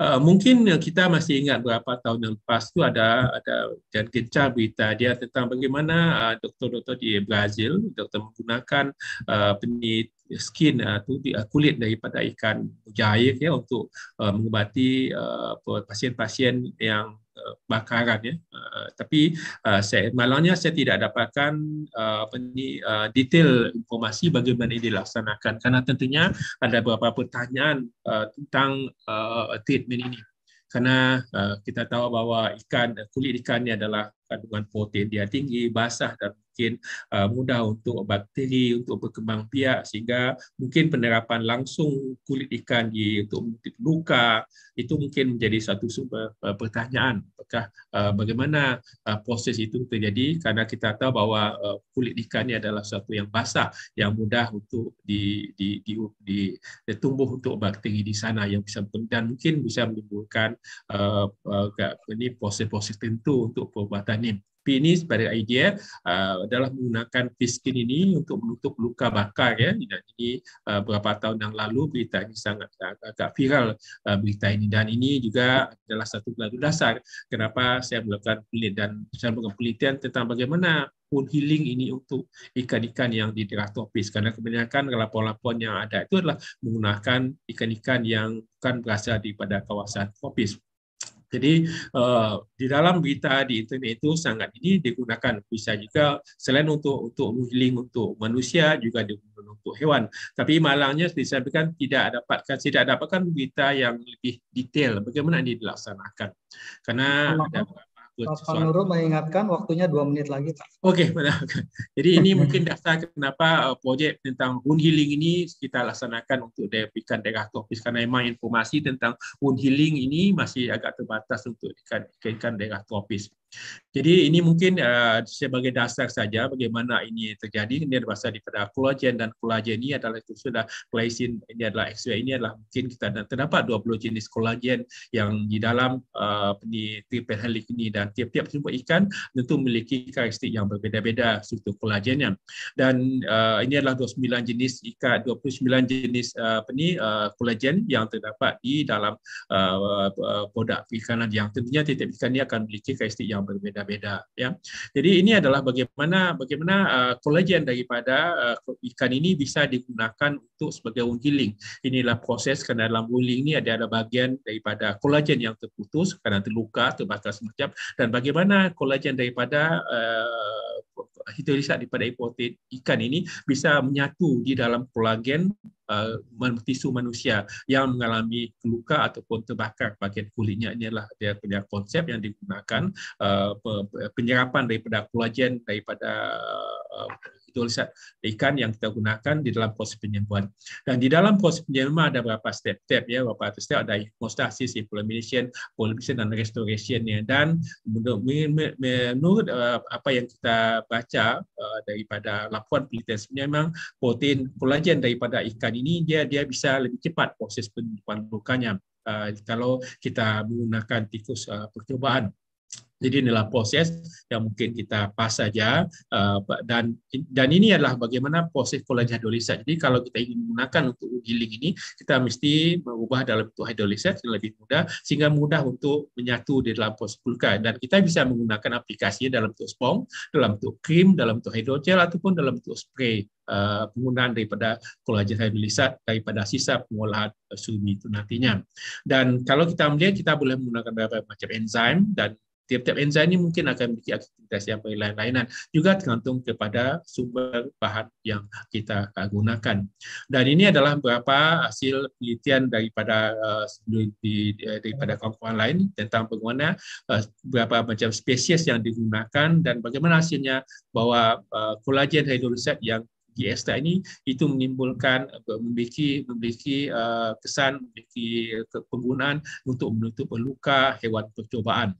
Ah, mungkin kita masih ingat beberapa tahun yang lepas tu ada ada dan gencar berita dia tentang bagaimana uh, doktor-doktor di Brazil doktor menggunakan uh, ah, penit skin atau uh, kulit daripada ikan mujair ya untuk uh, mengubati uh, pasien-pasien yang Eh, bakaran ya. Uh, tapi uh, saya malangnya saya tidak dapatkan uh, apa ni uh, detail informasi bagaimana ini dilaksanakan Karena tentunya ada beberapa pertanyaan uh, tentang uh, treatment ini. Karena uh, kita tahu bahawa ikan kulit ikan ini adalah kandungan protein dia tinggi, basah dan mungkin eh, mudah untuk bakteri untuk berkembang biak sehingga mungkin penerapan langsung kulit ikan di untuk luka itu mungkin menjadi satu sumber eh, pertanyaan apakah eh, bagaimana proses itu terjadi karena kita tahu bahawa kulit ikan ini adalah satu yang basah yang mudah untuk di di di, di, di tumbuh untuk bakteri di sana yang bisa dan mungkin bisa menimbulkan uh, uh, ini proses-proses tertentu untuk perubatan janin. Penis pada idea uh, adalah menggunakan fiskin ini untuk menutup luka bakar ya. Dan ini uh, beberapa tahun yang lalu berita ini sangat agak, viral uh, berita ini dan ini juga adalah satu lagu dasar kenapa saya melakukan penelitian dan saya melakukan penelitian tentang bagaimana pun healing ini untuk ikan-ikan yang di daerah tropis karena kebanyakan lapon-lapon yang ada itu adalah menggunakan ikan-ikan yang bukan berasal daripada kawasan tropis jadi uh, di dalam berita di internet itu sangat ini digunakan bisa juga selain untuk untuk healing untuk manusia juga digunakan untuk hewan. Tapi malangnya disampaikan tidak dapatkan tidak dapatkan berita yang lebih detail bagaimana ini dilaksanakan. Karena oh. ada Pak Nurul mengingatkan waktunya dua menit lagi Pak. Oke, okay, jadi ini mungkin dasar kenapa eh, proyek tentang wound healing ini kita laksanakan untuk diberikan daerah tropis karena memang informasi tentang wound healing ini masih agak terbatas untuk dikaitkan daerah tropis. Jadi ini mungkin uh, sebagai dasar saja bagaimana ini terjadi. Ini adalah pasal daripada kolagen dan kolagen ini adalah itu sudah glycine ini adalah XY ini adalah mungkin kita terdapat 20 jenis kolagen yang di dalam uh, di triple helix ini dan tiap-tiap sumber ikan tentu memiliki karakteristik yang berbeza-beza struktur kolagennya. Dan uh, ini adalah 29 jenis ikan 29 jenis uh, apa uh, ni kolagen yang terdapat di dalam uh, uh, produk ikanan yang tentunya tiap-tiap ikan ini akan memiliki karakteristik yang berbeza. berbeda-beda ya. Jadi ini adalah bagaimana bagaimana uh, eh, kolagen daripada uh, ikan ini bisa digunakan untuk sebagai wound healing. Inilah proses karena dalam wound healing ini ada ada bagian daripada kolagen yang terputus karena terluka, terbakar semacam dan bagaimana kolagen daripada uh, kita lihat daripada hipotet ikan ini bisa menyatu di dalam kolagen uh, tisu manusia yang mengalami luka ataupun terbakar bagian kulitnya ini adalah dia punya konsep yang digunakan uh, penyerapan daripada kolagen daripada uh, tulisan ikan yang kita gunakan di dalam proses penyembuhan. Dan di dalam proses penyembuhan ada beberapa step-step ya, beberapa step ada hemostasis, inflammation, polymerization dan restoration ya. Dan menurut eh, apa yang kita baca eh, daripada laporan penelitian sebenarnya memang protein kolagen daripada ikan ini dia dia bisa lebih cepat proses penyembuhan lukanya. Uh, eh, kalau kita menggunakan tikus uh, percobaan jadi inilah proses yang mungkin kita pas saja eh, dan dan ini adalah bagaimana proses polaja hidrolisa. Jadi kalau kita ingin menggunakan untuk giling ini, kita mesti mengubah dalam bentuk hidrolisa yang lebih mudah sehingga mudah untuk menyatu di dalam proses kulkas. dan kita bisa menggunakan aplikasinya dalam bentuk spong, dalam bentuk krim, dalam bentuk hidrogel ataupun dalam bentuk spray eh, penggunaan daripada kolagen hidrolisa daripada sisa pengolahan suhu sumi itu nantinya. Dan kalau kita melihat kita boleh menggunakan beberapa macam enzim dan Tiap-tiap enzim ini mungkin akan memiliki aktivitas yang berlainan juga tergantung kepada sumber bahan yang kita eh, gunakan. Dan ini adalah beberapa hasil penelitian daripada uh, di, eh, daripada kawan-kawan lain tentang penggunaan uh, beberapa macam spesies yang digunakan dan bagaimana hasilnya bahwa uh, kolagen hidrolisat yang GST ini itu menimbulkan memiliki memiliki uh, kesan memiliki penggunaan untuk menutup luka hewan percobaan.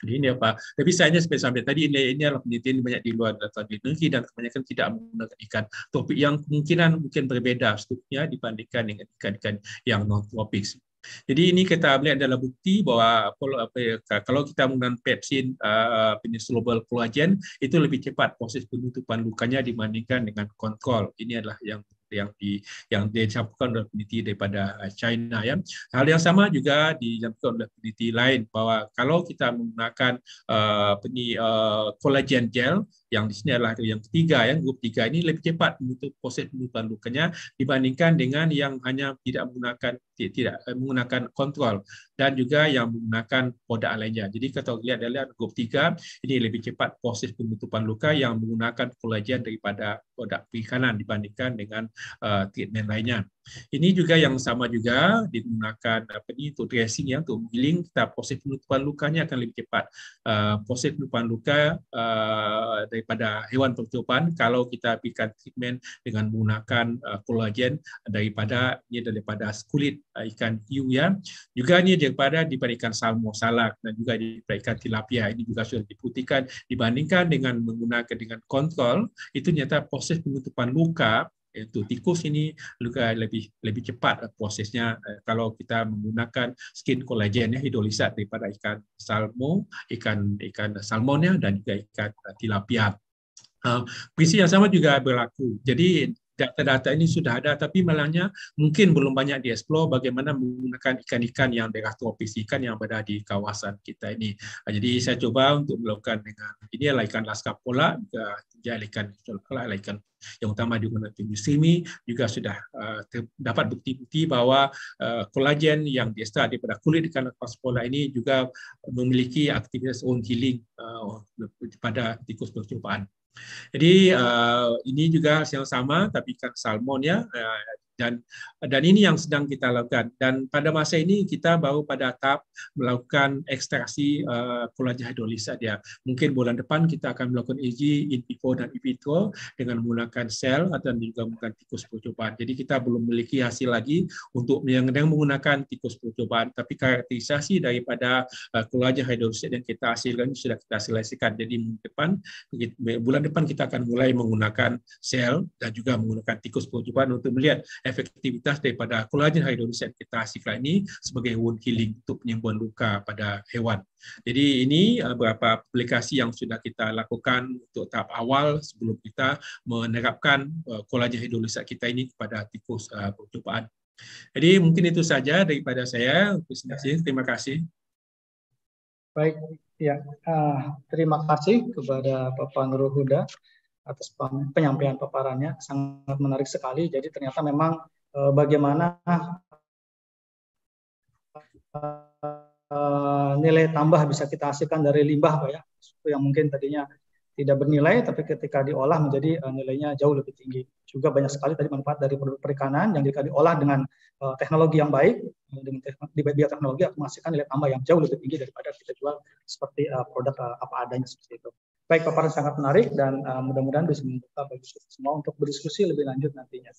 Jadi ini apa ya, tapi saya hanya sampai tadi ini adalah penelitian banyak di luar dan di negeri dan kebanyakan tidak menggunakan ikan topik yang kemungkinan mungkin berbeda strukturnya dibandingkan dengan ikan-ikan yang non tropik jadi ini kita melihat adalah bukti bahwa ya, kalau kita menggunakan pepsin uh, global collagen itu lebih cepat proses penutupan lukanya dibandingkan dengan kontrol. Ini adalah yang yang di yang oleh peneliti daripada eh, China ya. Hal yang sama juga dilakukan oleh peneliti lain bahwa kalau kita menggunakan uh, eh, peni, uh, eh, collagen gel yang di sini adalah yang ketiga yang grup tiga ini lebih cepat untuk proses penutupan lukanya dibandingkan dengan yang hanya tidak menggunakan tidak menggunakan kontrol dan juga yang menggunakan produk lainnya. Jadi kita lihat adalah grup 3 ini lebih cepat proses penutupan luka yang menggunakan kolagen daripada produk perikanan dibandingkan dengan uh, treatment lainnya. Ini juga yang sama juga digunakan apa ini untuk dressing ya untuk healing kita proses penutupan lukanya akan lebih cepat. Uh, proses penutupan luka uh, daripada hewan percobaan kalau kita berikan treatment dengan menggunakan uh, kolagen daripada ini daripada kulit uh, ikan hiu ya. Juga ini dia daripada diberikan salmo salak dan juga diberikan tilapia ini juga sudah diputihkan dibandingkan dengan menggunakan dengan kontrol itu nyata proses penutupan luka itu tikus ini luka lebih lebih cepat prosesnya eh, kalau kita menggunakan skin kolagennya hidrolisat daripada ikan salmo, ikan ikan salmonnya dan juga ikan eh, tilapia. Uh, eh, prinsip yang sama juga berlaku. Jadi data-data ini sudah ada, tapi malahnya mungkin belum banyak dieksplor bagaimana menggunakan ikan-ikan yang daerah tropis, ikan yang berada di kawasan kita ini. Nah, jadi saya coba untuk melakukan dengan ini adalah ikan laskar pola, juga ikan ikan yang utama digunakan di sini juga sudah uh, dapat bukti-bukti bahwa uh, kolagen yang diestra daripada kulit ikan lepas pola ini juga memiliki aktivitas on healing uh, eh, pada tikus percobaan. Jadi uh, ini juga yang sama tapi ikan salmon ya. Uh, dan dan ini yang sedang kita lakukan dan pada masa ini kita baru pada tahap melakukan ekstraksi uh, hidrolisa dia mungkin bulan depan kita akan melakukan uji e in vivo dan in vitro dengan menggunakan sel atau juga menggunakan tikus percobaan jadi kita belum memiliki hasil lagi untuk yang menggunakan tikus percobaan tapi karakterisasi daripada uh, eh, hidrolisa yang kita hasilkan sudah kita hasilkan jadi depan bulan depan kita akan mulai menggunakan sel dan juga menggunakan tikus percobaan untuk melihat efektivitas daripada kolagen kita hidrolisetase ini sebagai wound healing untuk penyembuhan luka pada hewan. Jadi ini beberapa aplikasi yang sudah kita lakukan untuk tahap awal sebelum kita menerapkan eh, kolagen hidroliset kita ini kepada tikus eh, percobaan. Jadi mungkin itu saja daripada saya presentasi. Terima kasih. Baik, ya. Uh, terima kasih kepada Bapak Nurul Huda atas penyampaian paparannya sangat menarik sekali. Jadi ternyata memang eh, bagaimana eh, nilai tambah bisa kita hasilkan dari limbah, Pak ya, yang mungkin tadinya tidak bernilai, tapi ketika diolah menjadi eh, nilainya jauh lebih tinggi. Juga banyak sekali tadi manfaat dari produk perikanan yang jika diolah dengan teknologi yang baik, dengan di bioteknologi akan menghasilkan nilai tambah yang jauh lebih tinggi daripada kita jual seperti produk apa adanya seperti itu. Baik, paparan sangat menarik dan uh, mudah-mudahan bisa membuka bagi semua untuk berdiskusi lebih lanjut nantinya.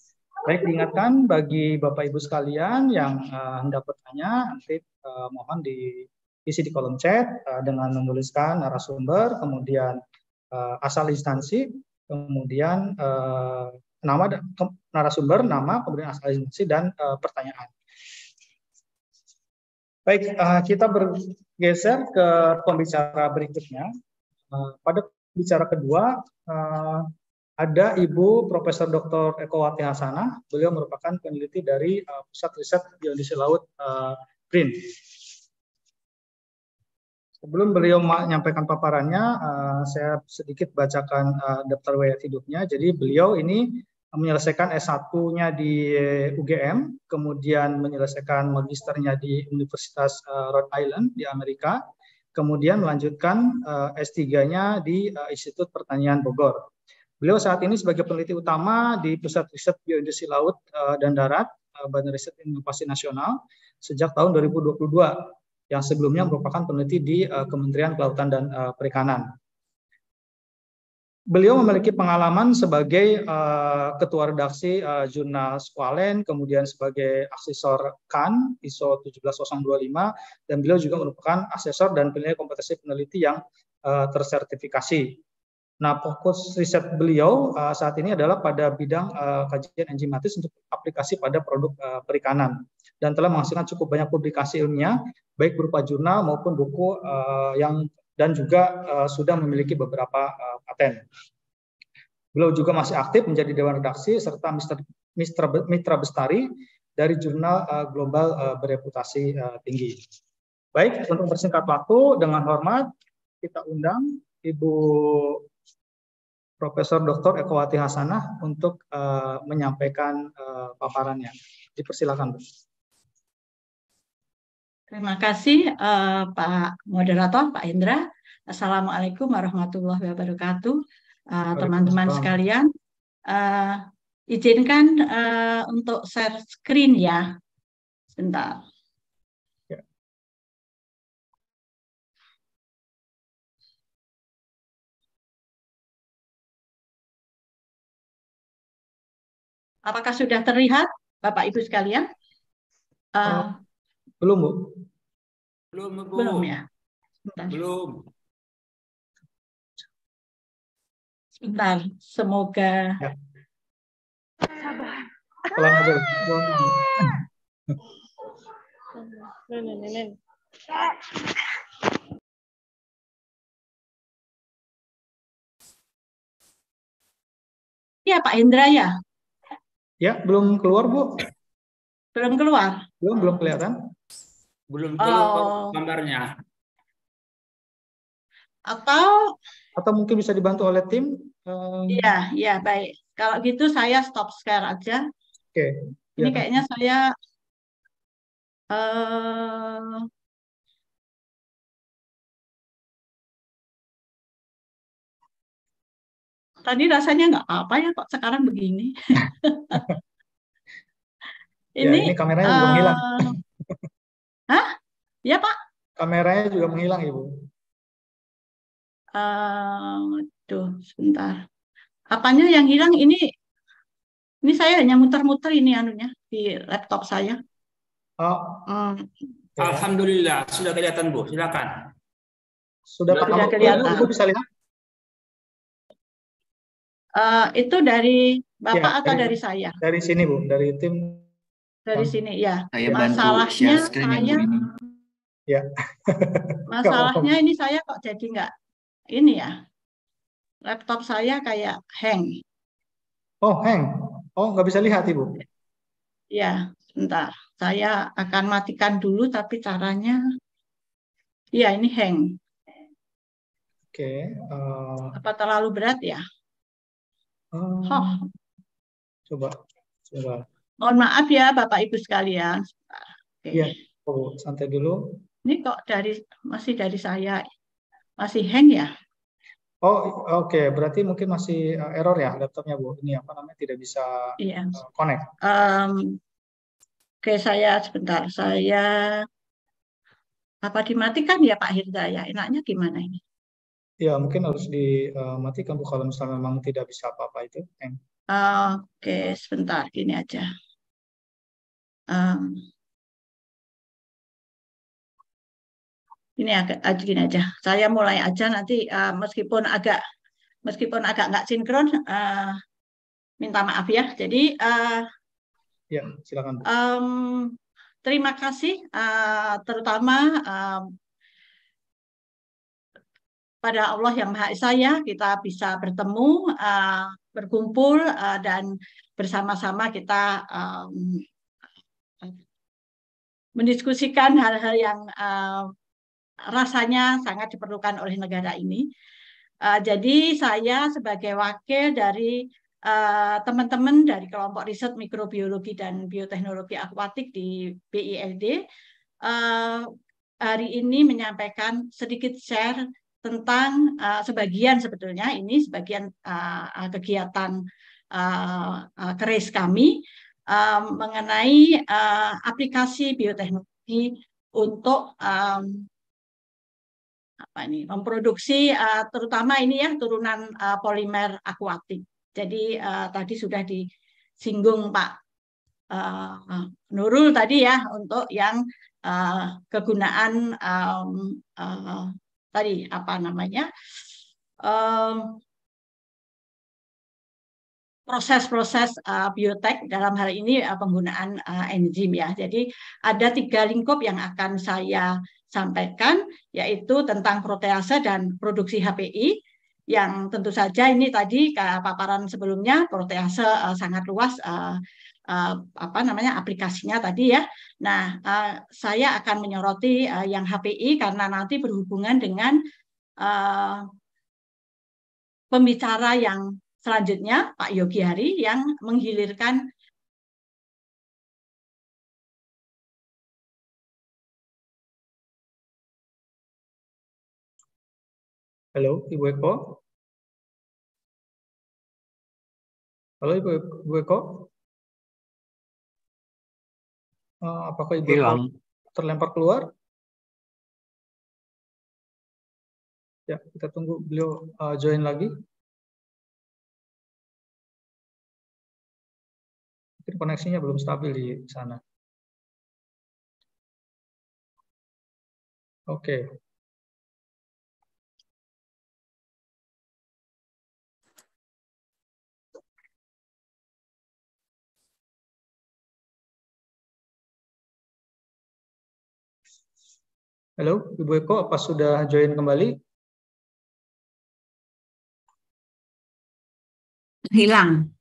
Baik, diingatkan bagi Bapak Ibu sekalian yang uh, hendak bertanya, nanti uh, mohon diisi di kolom chat uh, dengan menuliskan narasumber, kemudian uh, asal instansi, kemudian uh, nama narasumber, nama, kemudian asal instansi dan uh, pertanyaan. Baik, uh, kita bergeser ke pembicara berikutnya. Eh, pada bicara kedua uh, ada Ibu Profesor Dr. Eko Wati Hasanah, beliau merupakan peneliti dari uh, Pusat Riset Geodesi Laut uh, Sebelum beliau menyampaikan paparannya, uh, saya sedikit bacakan uh, daftar wayat hidupnya. Jadi beliau ini menyelesaikan S1-nya di UGM, kemudian menyelesaikan magisternya di Universitas Rhode Island di Amerika, kemudian melanjutkan eh, S3-nya di eh, Institut Pertanian Bogor. Beliau saat ini sebagai peneliti utama di Pusat Riset Bioindustri Laut eh, dan Darat, Badan Riset Inovasi Nasional, sejak tahun 2022, yang sebelumnya merupakan peneliti di Kementerian Kelautan dan Perikanan beliau memiliki pengalaman sebagai uh, ketua redaksi uh, jurnal Squalen, kemudian sebagai asesor KAN ISO 17025, dan beliau juga merupakan asesor dan penilai kompetensi peneliti yang uh, tersertifikasi. Nah, fokus riset beliau uh, saat ini adalah pada bidang uh, kajian enzimatis untuk aplikasi pada produk uh, perikanan dan telah menghasilkan cukup banyak publikasi ilmiah baik berupa jurnal maupun buku uh, yang dan juga uh, sudah memiliki beberapa uh, Kabupaten. Beliau juga masih aktif menjadi dewan redaksi serta Mister, Mister, mitra bestari dari jurnal uh, global uh, bereputasi uh, tinggi. Baik, untuk bersingkat waktu dengan hormat kita undang Ibu Profesor Dr. Ekowati Hasanah untuk uh, menyampaikan uh, paparannya. Dipersilakan, Bu. Terima kasih uh, Pak Moderator, Pak Indra. Assalamualaikum warahmatullahi wabarakatuh, eh, teman-teman uh, sekalian. Uh, izinkan uh, untuk share screen ya, sebentar. Ya. Apakah sudah terlihat, Bapak Ibu sekalian? Uh, belum, Bu. Belum, Bu. Belum ya. Belum. Bentar, semoga ya. sabar. Pelan Ya, Pak Hendra ya. Ya, belum keluar, Bu. Belum keluar. Belum, belum kelihatan. Belum keluar oh. gambarnya. Atau atau mungkin bisa dibantu oleh tim Iya, um, iya baik. Kalau gitu saya stop share aja. Oke. Okay. Ini ya. kayaknya saya uh, tadi rasanya nggak apa-apa ya kok sekarang begini. ini, ya, ini kameranya uh, juga eh, hilang. Hah? Iya Pak? Kameranya juga menghilang Ibu. Uh, tuh gitu, sebentar. Apanya yang hilang ini? Ini saya hanya muter-muter ini anunya di laptop saya. Oh. Hmm. Alhamdulillah sudah kelihatan Bu. Silakan. Sudah, sudah kelihatan. Bu, bisa lihat? Uh, itu dari Bapak ya, atau dari, dari saya? Dari sini Bu, dari tim. Dari sini ya. Saya Masalahnya saya ya. masalahnya ini saya kok jadi nggak ini ya laptop saya kayak hang. Oh, hang. Oh, nggak bisa lihat, Ibu. Ya, sebentar. Saya akan matikan dulu, tapi caranya... Ya, ini hang. Oke. Okay, uh... Eh, Apa terlalu berat ya? Uh... Oh. Coba, coba. Mohon maaf ya, Bapak-Ibu sekalian. Iya, Okay. oh, santai dulu. Ini kok dari masih dari saya. Masih hang ya? Oh, oke. Okay. Berarti mungkin masih eh, error ya laptopnya Bu. Ini apa namanya tidak bisa iya. Eh, connect. Um, oke, okay, saya sebentar. Saya apa dimatikan ya Pak Hirda ya? Enaknya gimana ini? Ya, mungkin harus dimatikan eh, Bu kalau misalnya memang tidak bisa apa-apa itu. Oke, okay, sebentar. Ini aja. Um, ini agak ah, gini aja. Saya mulai aja nanti uh, meskipun agak meskipun agak nggak sinkron, uh, minta maaf ya. Jadi uh, ya silakan. Um, terima kasih uh, terutama um, pada Allah yang Maha Esa ya kita bisa bertemu, uh, berkumpul uh, dan bersama-sama kita um, mendiskusikan hal-hal yang uh, rasanya sangat diperlukan oleh negara ini. Uh, jadi saya sebagai wakil dari eh, teman-teman uh, dari kelompok riset mikrobiologi dan bioteknologi akuatik di BILD uh, eh, hari ini menyampaikan sedikit share tentang uh, sebagian sebetulnya ini sebagian uh, kegiatan uh, uh, keris kami uh, mengenai uh, aplikasi bioteknologi untuk um, apa ini memproduksi uh, terutama ini ya turunan uh, polimer akuatik. Jadi uh, tadi sudah disinggung Pak uh, Nurul tadi ya untuk yang uh, kegunaan um, uh, tadi apa namanya proses proses-proses uh, biotek dalam hal ini uh, penggunaan uh, enzim ya. Jadi ada tiga lingkup yang akan saya sampaikan, yaitu tentang protease dan produksi HPI, yang tentu saja ini tadi paparan sebelumnya protease uh, sangat luas uh, uh, apa namanya aplikasinya tadi ya. Nah, uh, saya akan menyoroti uh, yang HPI karena nanti berhubungan dengan uh, pembicara yang selanjutnya Pak Yogi Hari yang menghilirkan Halo, Ibu Eko. Halo, Ibu, Ibu Eko. Eh, apakah Ibu Hilang. Eko terlempar keluar? Ya, kita tunggu beliau eh, join lagi. Mungkin koneksinya belum stabil di sana. Oke. Halo, Ibu Eko, apa sudah join kembali? Hilang.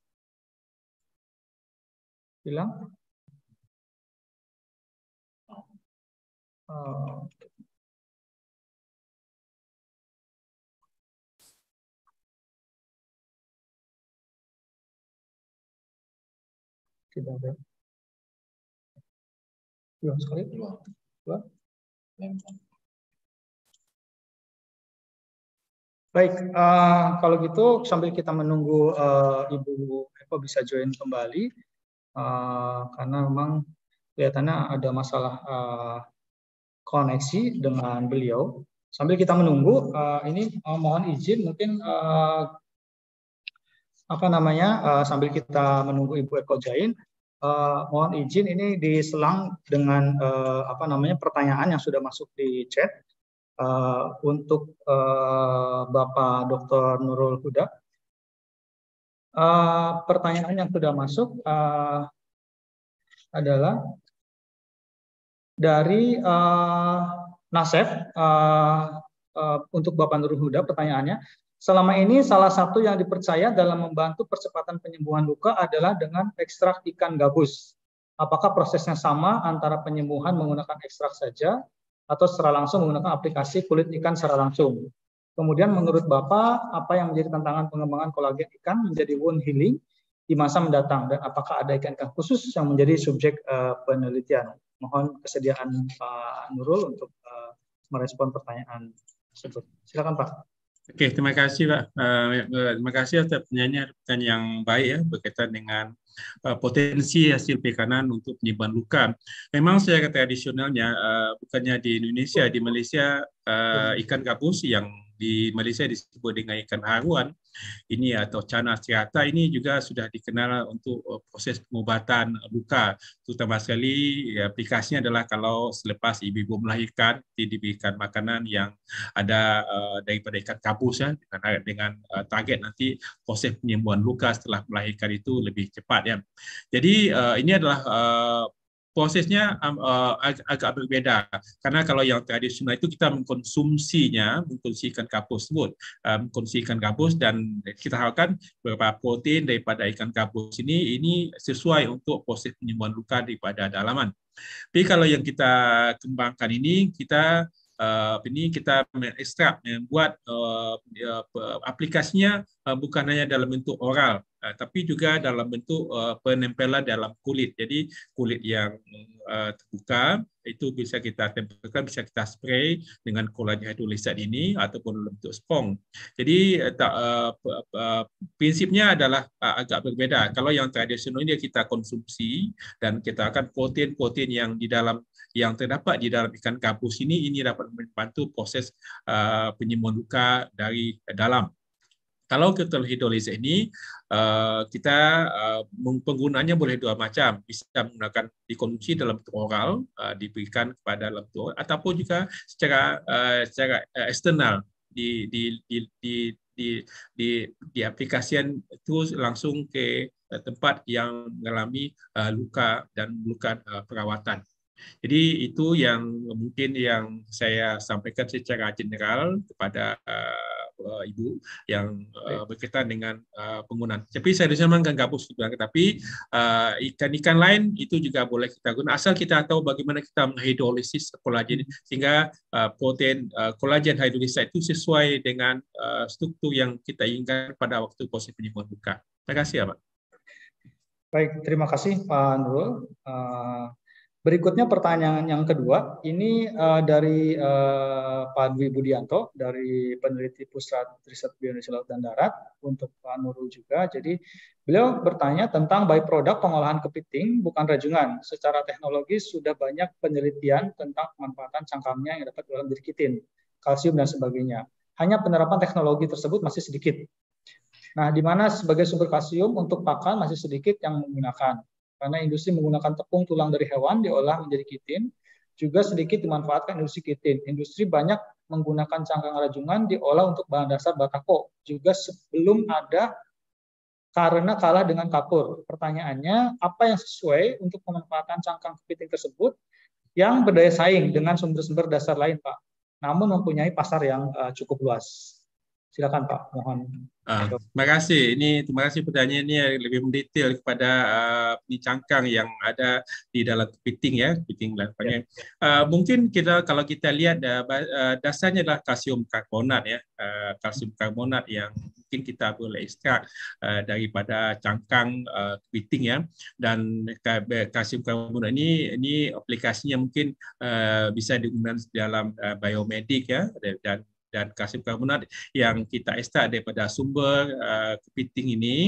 Hilang? Oh. tidak ada. Belum sekali? Belum. Baik, uh, kalau gitu sambil kita menunggu uh, Ibu Eko bisa join kembali, uh, karena memang kelihatannya ada masalah uh, koneksi dengan beliau. Sambil kita menunggu, uh, ini uh, mohon izin mungkin uh, apa namanya uh, sambil kita menunggu Ibu Eko join, uh, mohon izin ini diselang dengan uh, apa namanya pertanyaan yang sudah masuk di chat uh, untuk uh, Bapak Dr. Nurul Huda. Uh, pertanyaan yang sudah masuk uh, adalah dari uh, Nasef uh, uh, untuk Bapak Nurul Huda pertanyaannya Selama ini salah satu yang dipercaya dalam membantu percepatan penyembuhan luka adalah dengan ekstrak ikan gabus. Apakah prosesnya sama antara penyembuhan menggunakan ekstrak saja atau secara langsung menggunakan aplikasi kulit ikan secara langsung? Kemudian menurut Bapak, apa yang menjadi tantangan pengembangan kolagen ikan menjadi wound healing di masa mendatang dan apakah ada ikan-ikan khusus yang menjadi subjek uh, penelitian? Mohon kesediaan Pak Nurul untuk uh, merespon pertanyaan tersebut. Silakan Pak. Oke, terima kasih Pak. Eh, ya, eh, terima kasih atas pertanyaan yang baik ya berkaitan dengan eh, potensi hasil perikanan untuk penyimpan luka. Memang kata tradisionalnya uh, bukannya di Indonesia, di Malaysia ikan gabus yang di Malaysia disebut dengan ikan haruan ini atau cana ciata ini juga sudah dikenal untuk uh, proses pengobatan luka terutama sekali ya, aplikasinya adalah kalau selepas ibu-ibu melahirkan diberikan makanan yang ada uh, daripada ikan kabus ya dengan uh, dengan target nanti proses penyembuhan luka setelah melahirkan itu lebih cepat ya. Jadi ini adalah prosesnya um, uh, agak berbeda karena kalau yang tradisional itu kita mengkonsumsinya mengkonsumsikan kapus tersebut uh, um, ikan kapus dan kita harapkan beberapa protein daripada ikan kapus ini ini sesuai untuk proses penyembuhan luka daripada dalaman. Tapi kalau yang kita kembangkan ini kita uh, ini kita mengekstrak membuat uh, ya, aplikasinya uh, bukan hanya dalam bentuk oral Uh, tapi juga dalam bentuk uh, penempelan dalam kulit. Jadi kulit yang uh, terbuka itu bisa kita tempelkan, bisa kita spray dengan kolagen hidrolisat ini ataupun dalam bentuk spong. Jadi tak, uh, uh, prinsipnya adalah uh, agak berbeda. Kalau yang tradisional ini kita konsumsi dan kita akan protein-protein yang di dalam yang terdapat di dalam ikan gabus ini ini dapat membantu proses uh, penyembuhan luka dari dalam. Kalau eh, kita hidrolisis ini uh, eh, kita uh, penggunanya boleh dua macam, bisa menggunakan dikonsumsi dalam bentuk oral, eh, diberikan kepada dalam bentuk ataupun juga secara secara eksternal di di di di di, di, aplikasian itu langsung ke tempat yang mengalami luka dan luka perawatan. Jadi itu yang mungkin yang saya sampaikan secara general kepada uh, uh, ibu yang uh, berkaitan dengan uh, penggunaan. Tapi saya rasa memang ikan itu digunakan, tapi ikan-ikan lain itu juga boleh kita gunakan asal kita tahu bagaimana kita menghidrolisis kolagen hmm. sehingga uh, protein uh, kolagen hidrolisa itu sesuai dengan uh, struktur yang kita inginkan pada waktu proses penyembuhan luka. Terima kasih ya Pak. Baik, terima kasih Pak Nurul. Uh, Berikutnya pertanyaan yang kedua, ini uh, dari uh, Pak Dwi Budianto dari peneliti Pusat Riset biologi Laut dan Darat untuk Pak Nurul juga. Jadi beliau bertanya tentang byproduct pengolahan kepiting bukan rajungan. Secara teknologi sudah banyak penelitian tentang pemanfaatan cangkangnya yang dapat dalam kitin, kalsium dan sebagainya. Hanya penerapan teknologi tersebut masih sedikit. Nah, di mana sebagai sumber kalsium untuk pakan masih sedikit yang menggunakan karena industri menggunakan tepung tulang dari hewan diolah menjadi kitin. Juga sedikit dimanfaatkan industri kitin. Industri banyak menggunakan cangkang rajungan diolah untuk bahan dasar batako. Juga sebelum ada karena kalah dengan kapur. Pertanyaannya, apa yang sesuai untuk pemanfaatan cangkang kepiting tersebut yang berdaya saing dengan sumber-sumber dasar lain, Pak? Namun mempunyai pasar yang eh, cukup luas. Silakan, Pak. Mohon Ah, terima kasih. Ini terima kasih pertanyaan ini lebih mendetail kepada uh, ah, cangkang yang ada di dalam kepiting ya, kepiting Uh, mungkin kita kalau kita lihat uh, dasarnya adalah kalsium karbonat ya, uh, kalsium karbonat yang mungkin kita boleh ekstrak uh, daripada cangkang uh, kepiting ya. Dan kalsium karbonat ini ini aplikasinya mungkin uh, bisa digunakan dalam uh, biomedik ya dan dan kalsium karbonat yang kita ekstrak daripada sumber uh, kepiting ini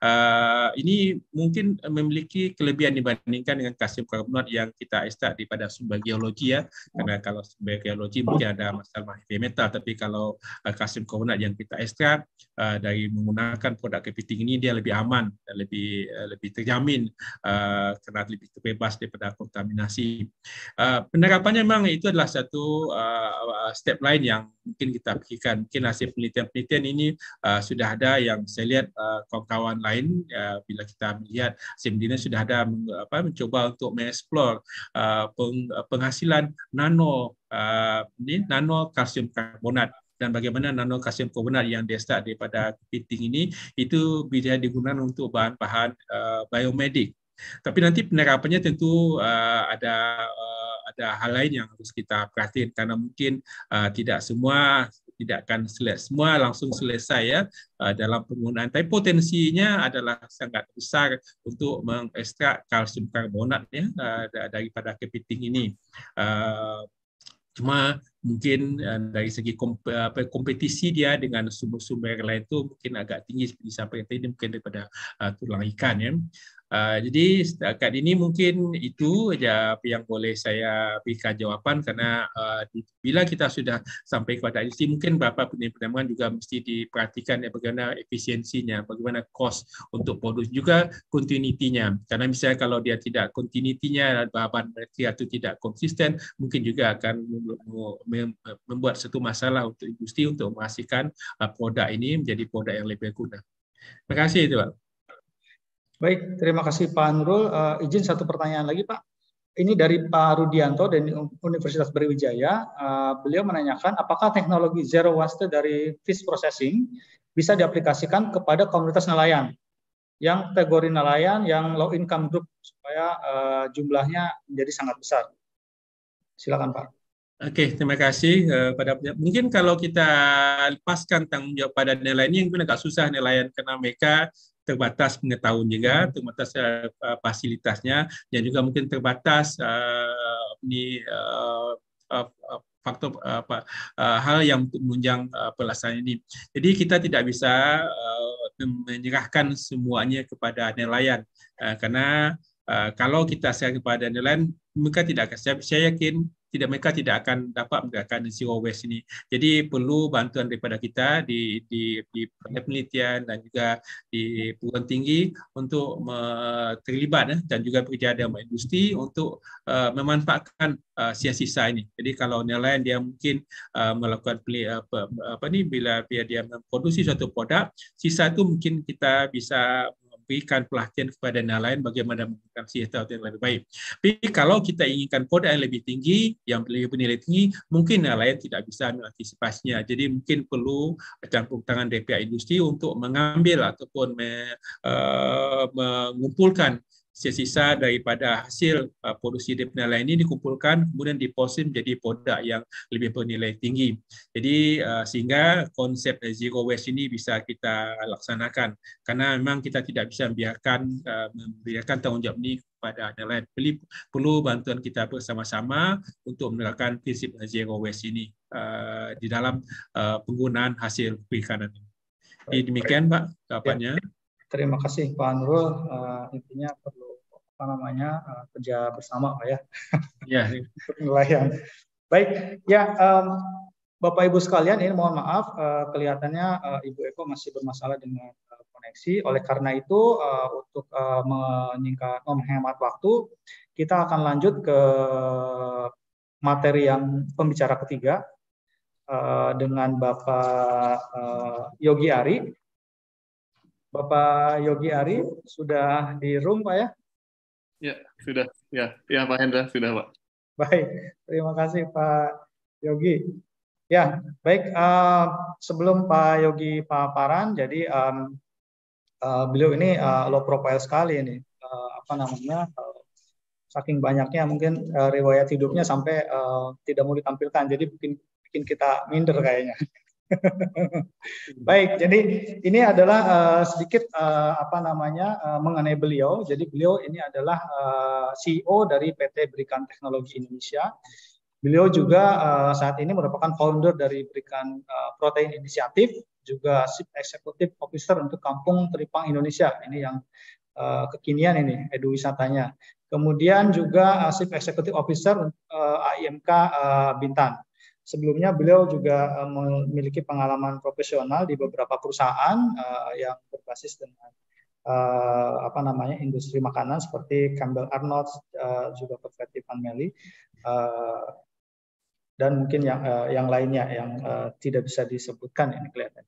uh, ini mungkin memiliki kelebihan dibandingkan dengan kalsium karbonat yang kita ekstrak daripada sumber geologi ya karena kalau sumber geologi mungkin ada masalah heavy metal tapi kalau uh, eh, kalsium karbonat yang kita ekstrak uh, dari menggunakan produk kepiting ini dia lebih aman dan lebih uh, lebih terjamin uh, karena lebih terbebas daripada kontaminasi. Uh, penerapannya memang itu adalah satu uh, step lain yang mungkin kita pikirkan. Mungkin hasil penelitian-penelitian ini uh, sudah ada yang saya lihat uh, kawan-kawan lain uh, bila kita melihat hasil sudah ada apa, mencoba untuk mengeksplor uh, peng, uh, penghasilan nano uh, ini nano kalsium karbonat dan bagaimana nano kalsium karbonat yang start daripada kepiting ini itu bisa digunakan untuk bahan-bahan uh, biomedik. Tapi nanti penerapannya tentu uh, ada uh, ada hal lain yang harus kita perhatikan karena mungkin uh, tidak semua tidak akan selesai semua langsung selesai ya uh, dalam penggunaan tapi potensinya adalah sangat besar untuk mengekstrak kalsium karbonat ya uh, daripada kepiting ini uh, cuma mungkin uh, dari segi kompetisi dia dengan sumber-sumber lain itu mungkin agak tinggi seperti sampai tadi mungkin daripada uh, tulang ikan ya. Eh, jadi setakat ini mungkin itu aja apa yang boleh saya berikan jawapan karena uh, bila kita sudah sampai kepada industri mungkin beberapa penerbangan juga mesti diperhatikan ya, bagaimana efisiensinya, bagaimana cost untuk produk juga continuity-nya. Karena misalnya kalau dia tidak continuity-nya bahan mereka atau tidak konsisten mungkin juga akan membuat satu masalah untuk industri untuk memastikan uh, eh, produk ini menjadi produk yang lebih guna. Terima kasih itu Pak. Baik, terima kasih Pak Nurul. Uh, izin satu pertanyaan lagi Pak. Ini dari Pak Rudianto dari Universitas Brawijaya. Uh, beliau menanyakan apakah teknologi zero waste dari fish processing bisa diaplikasikan kepada komunitas nelayan yang kategori nelayan yang low income group supaya uh, jumlahnya menjadi sangat besar. Silakan Pak. Oke, terima kasih uh, pada mungkin kalau kita lepaskan tanggung jawab pada nelayan ini mungkin agak susah nelayan karena mereka terbatas pengetahuan juga, hmm. terbatas uh, fasilitasnya, dan juga mungkin terbatas uh, ini uh, uh, faktor apa hal yang untuk menunjang pelaksanaan ini. Jadi kita tidak bisa menyerahkan semuanya kepada nelayan karena kalau kita serahkan kepada nelayan mereka tidak akan. siap. saya yakin tidak mereka tidak akan dapat menggerakkan zero waste ini. Jadi perlu bantuan daripada kita di di, di penelitian dan juga di perguruan tinggi untuk terlibat eh, dan juga bekerja dengan industri untuk uh, memanfaatkan uh, eh, sisa-sisa ini. Jadi kalau nelayan dia mungkin uh, melakukan beli, apa, apa nih bila, bila dia memproduksi suatu produk, sisa itu mungkin kita bisa ikan pelatihan kepada nelayan bagaimana menggunakan senjata yang lebih baik. Tapi kalau kita inginkan kode yang lebih tinggi, yang lebih bernilai tinggi, mungkin nelayan tidak bisa mengantisipasinya. Jadi mungkin perlu campur tangan dpa industri untuk mengambil ataupun me, uh, mengumpulkan sisa-sisa daripada hasil uh, produksi di penilaian ini dikumpulkan kemudian diproses menjadi produk yang lebih bernilai tinggi. Jadi uh, sehingga konsep zero waste ini bisa kita laksanakan karena memang kita tidak bisa membiarkan uh, membiarkan tanggungjawab ini kepada nelayan. Perlu, perlu bantuan kita bersama-sama untuk menerapkan prinsip zero waste ini uh, di dalam uh, penggunaan hasil perikanan ini. demikian Pak jawabannya. Ya, terima kasih Pak Nurul. Uh, intinya perlu apa namanya uh, kerja bersama lah ya. Iya. Baik, ya um, Bapak Ibu sekalian, ini mohon maaf uh, kelihatannya uh, Ibu Eko masih bermasalah dengan uh, koneksi. Oleh karena itu uh, untuk uh, menyingkat menghemat waktu, kita akan lanjut ke materi yang pembicara ketiga uh, dengan Bapak uh, Yogi Ari. Bapak Yogi Ari sudah di room Pak ya? Ya, sudah. Ya, ya Pak Hendra, sudah Pak. Baik, terima kasih Pak Yogi. Ya, baik. Uh, sebelum Pak Yogi paparan, jadi um, uh, beliau ini uh, low profile sekali ini. Uh, apa namanya? Uh, saking banyaknya mungkin uh, riwayat hidupnya sampai uh, tidak mau ditampilkan. Jadi bikin bikin kita minder kayaknya. Baik, jadi ini adalah uh, sedikit uh, apa namanya uh, mengenai beliau. Jadi beliau ini adalah uh, CEO dari PT Berikan Teknologi Indonesia. Beliau juga uh, saat ini merupakan founder dari Berikan uh, Protein Inisiatif, juga chief executive officer untuk Kampung Teripang Indonesia. Ini yang uh, kekinian ini edu wisatanya. Kemudian juga sip chief executive officer uh, AIMK uh, Bintan. Sebelumnya beliau juga eh, memiliki pengalaman profesional di beberapa perusahaan eh, yang berbasis dengan eh, apa namanya industri makanan seperti Campbell Arnold juga Perfetti Family dan mungkin yang yang lainnya yang tidak bisa disebutkan ini kelihatan.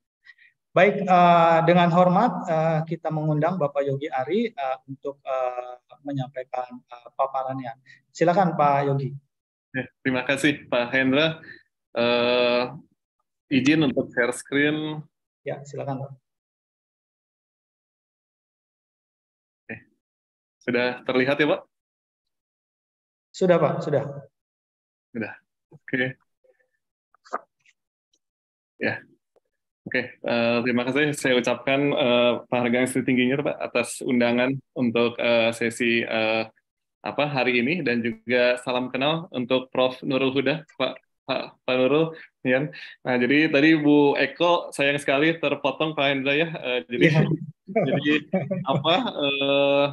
Baik, dengan hormat kita mengundang Bapak Yogi Ari untuk menyampaikan uh, paparannya. Silakan Pak Yogi. Terima kasih Pak Hendra. Uh, izin untuk share screen. Ya, silakan. Oke. Eh, sudah terlihat ya, Pak? Sudah, Pak. Sudah. Sudah. Oke. Ya. Oke, uh, terima kasih. Saya ucapkan uh, penghargaan setingginya, Pak, atas undangan untuk uh, sesi uh, apa hari ini dan juga salam kenal untuk Prof. Nurul Huda, Pak Pak Nurul, ya. Nah, jadi tadi Bu Eko sayang sekali terpotong Pak Hendra ya. Uh, jadi yeah. jadi apa uh,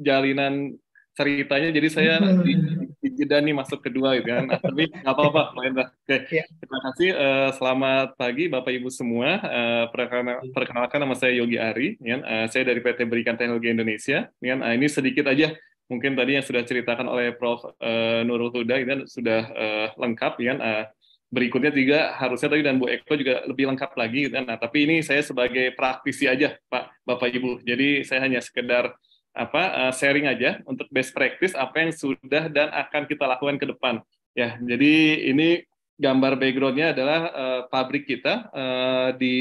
jalinan ceritanya jadi saya di, hmm. di jeda nih masuk kedua gitu kan. Nah, tapi nggak apa-apa Pak Hendra. Oke. Yeah. Terima kasih uh, selamat pagi Bapak Ibu semua. Uh, perkenalkan, perkenalkan nama saya Yogi Ari ya. Uh, saya dari PT Berikan Teknologi Indonesia ya. Uh, ini sedikit aja mungkin tadi yang sudah ceritakan oleh Prof. Eh, Nurul Huda ini sudah eh, lengkap, ya. Kan? Eh, berikutnya tiga harusnya tadi dan Bu Eko juga lebih lengkap lagi, gitu kan? Nah, tapi ini saya sebagai praktisi aja, Pak, Bapak Ibu. Jadi saya hanya sekedar apa sharing aja untuk best practice apa yang sudah dan akan kita lakukan ke depan. Ya, jadi ini gambar backgroundnya adalah uh, pabrik kita uh, di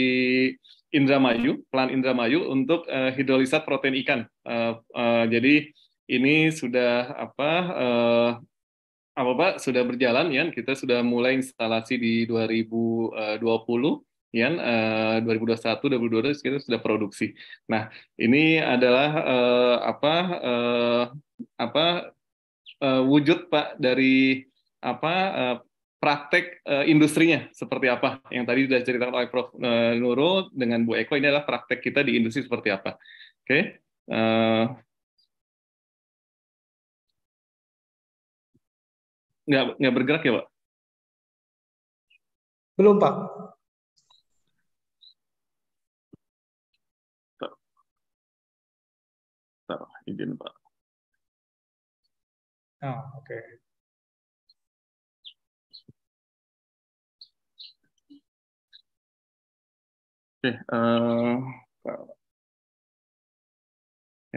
Indramayu, Plan Indramayu untuk uh, hidrolisat protein ikan. Uh, uh, jadi ini sudah apa eh, apa Pak sudah berjalan ya kita sudah mulai instalasi di 2020 ya eh, 2021 2022 eh, kita sudah produksi. Nah, ini adalah eh, apa eh, apa eh, wujud Pak dari apa eh, praktek uh, industrinya seperti apa yang tadi sudah ceritakan oleh Prof uh, Nurul dengan Bu Eko ini adalah praktek kita di industri seperti apa. Oke, okay? uh, nggak nggak bergerak ya pak belum pak izin pak oh, oke okay. Oke, okay, uh, eh,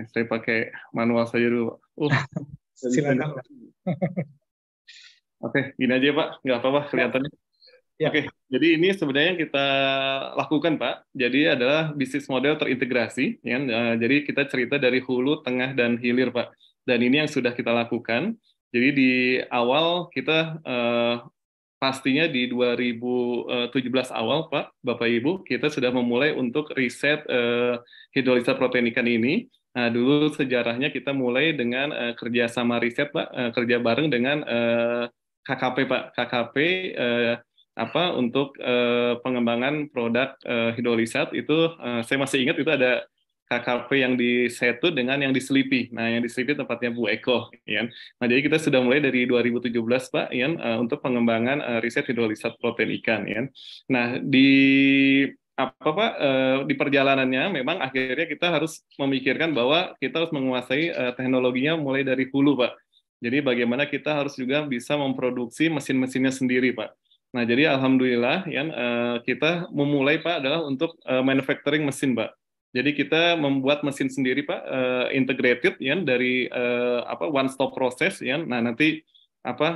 ya, saya pakai manual saja dulu. Pak. Uh, silakan. Oke, okay, gini aja Pak, nggak apa-apa kelihatannya. Ya. Oke, okay, jadi ini sebenarnya yang kita lakukan Pak. Jadi adalah bisnis model terintegrasi, ya. Kan? Eh, jadi kita cerita dari hulu, tengah, dan hilir Pak. Dan ini yang sudah kita lakukan. Jadi di awal kita eh, pastinya di 2017 eh, awal Pak, Bapak Ibu, kita sudah memulai untuk riset eh, hidrolisa protein ikan ini. Nah, dulu sejarahnya kita mulai dengan eh, kerja sama riset Pak, eh, kerja bareng dengan eh, KKP Pak KKP eh, apa untuk eh, pengembangan produk eh, hidrolisat itu eh, saya masih ingat itu ada KKP yang di Setu dengan yang di Selipi. Nah, yang di Selipi tempatnya Bu Eko, Ian. Ya nah, jadi kita sudah mulai dari 2017, Pak, Ian, ya eh, untuk pengembangan uh, riset hidrolisat protein ikan, Ian. Ya nah, di apa Pak uh, di perjalanannya memang akhirnya kita harus memikirkan bahwa kita harus menguasai uh, teknologinya mulai dari hulu, Pak. Jadi bagaimana kita harus juga bisa memproduksi mesin-mesinnya sendiri, Pak. Nah, jadi alhamdulillah ya kita memulai Pak adalah untuk eh, manufacturing mesin, Pak. Jadi kita membuat mesin sendiri, Pak, eh, integrated ya dari apa one stop process ya. Nah, nanti apa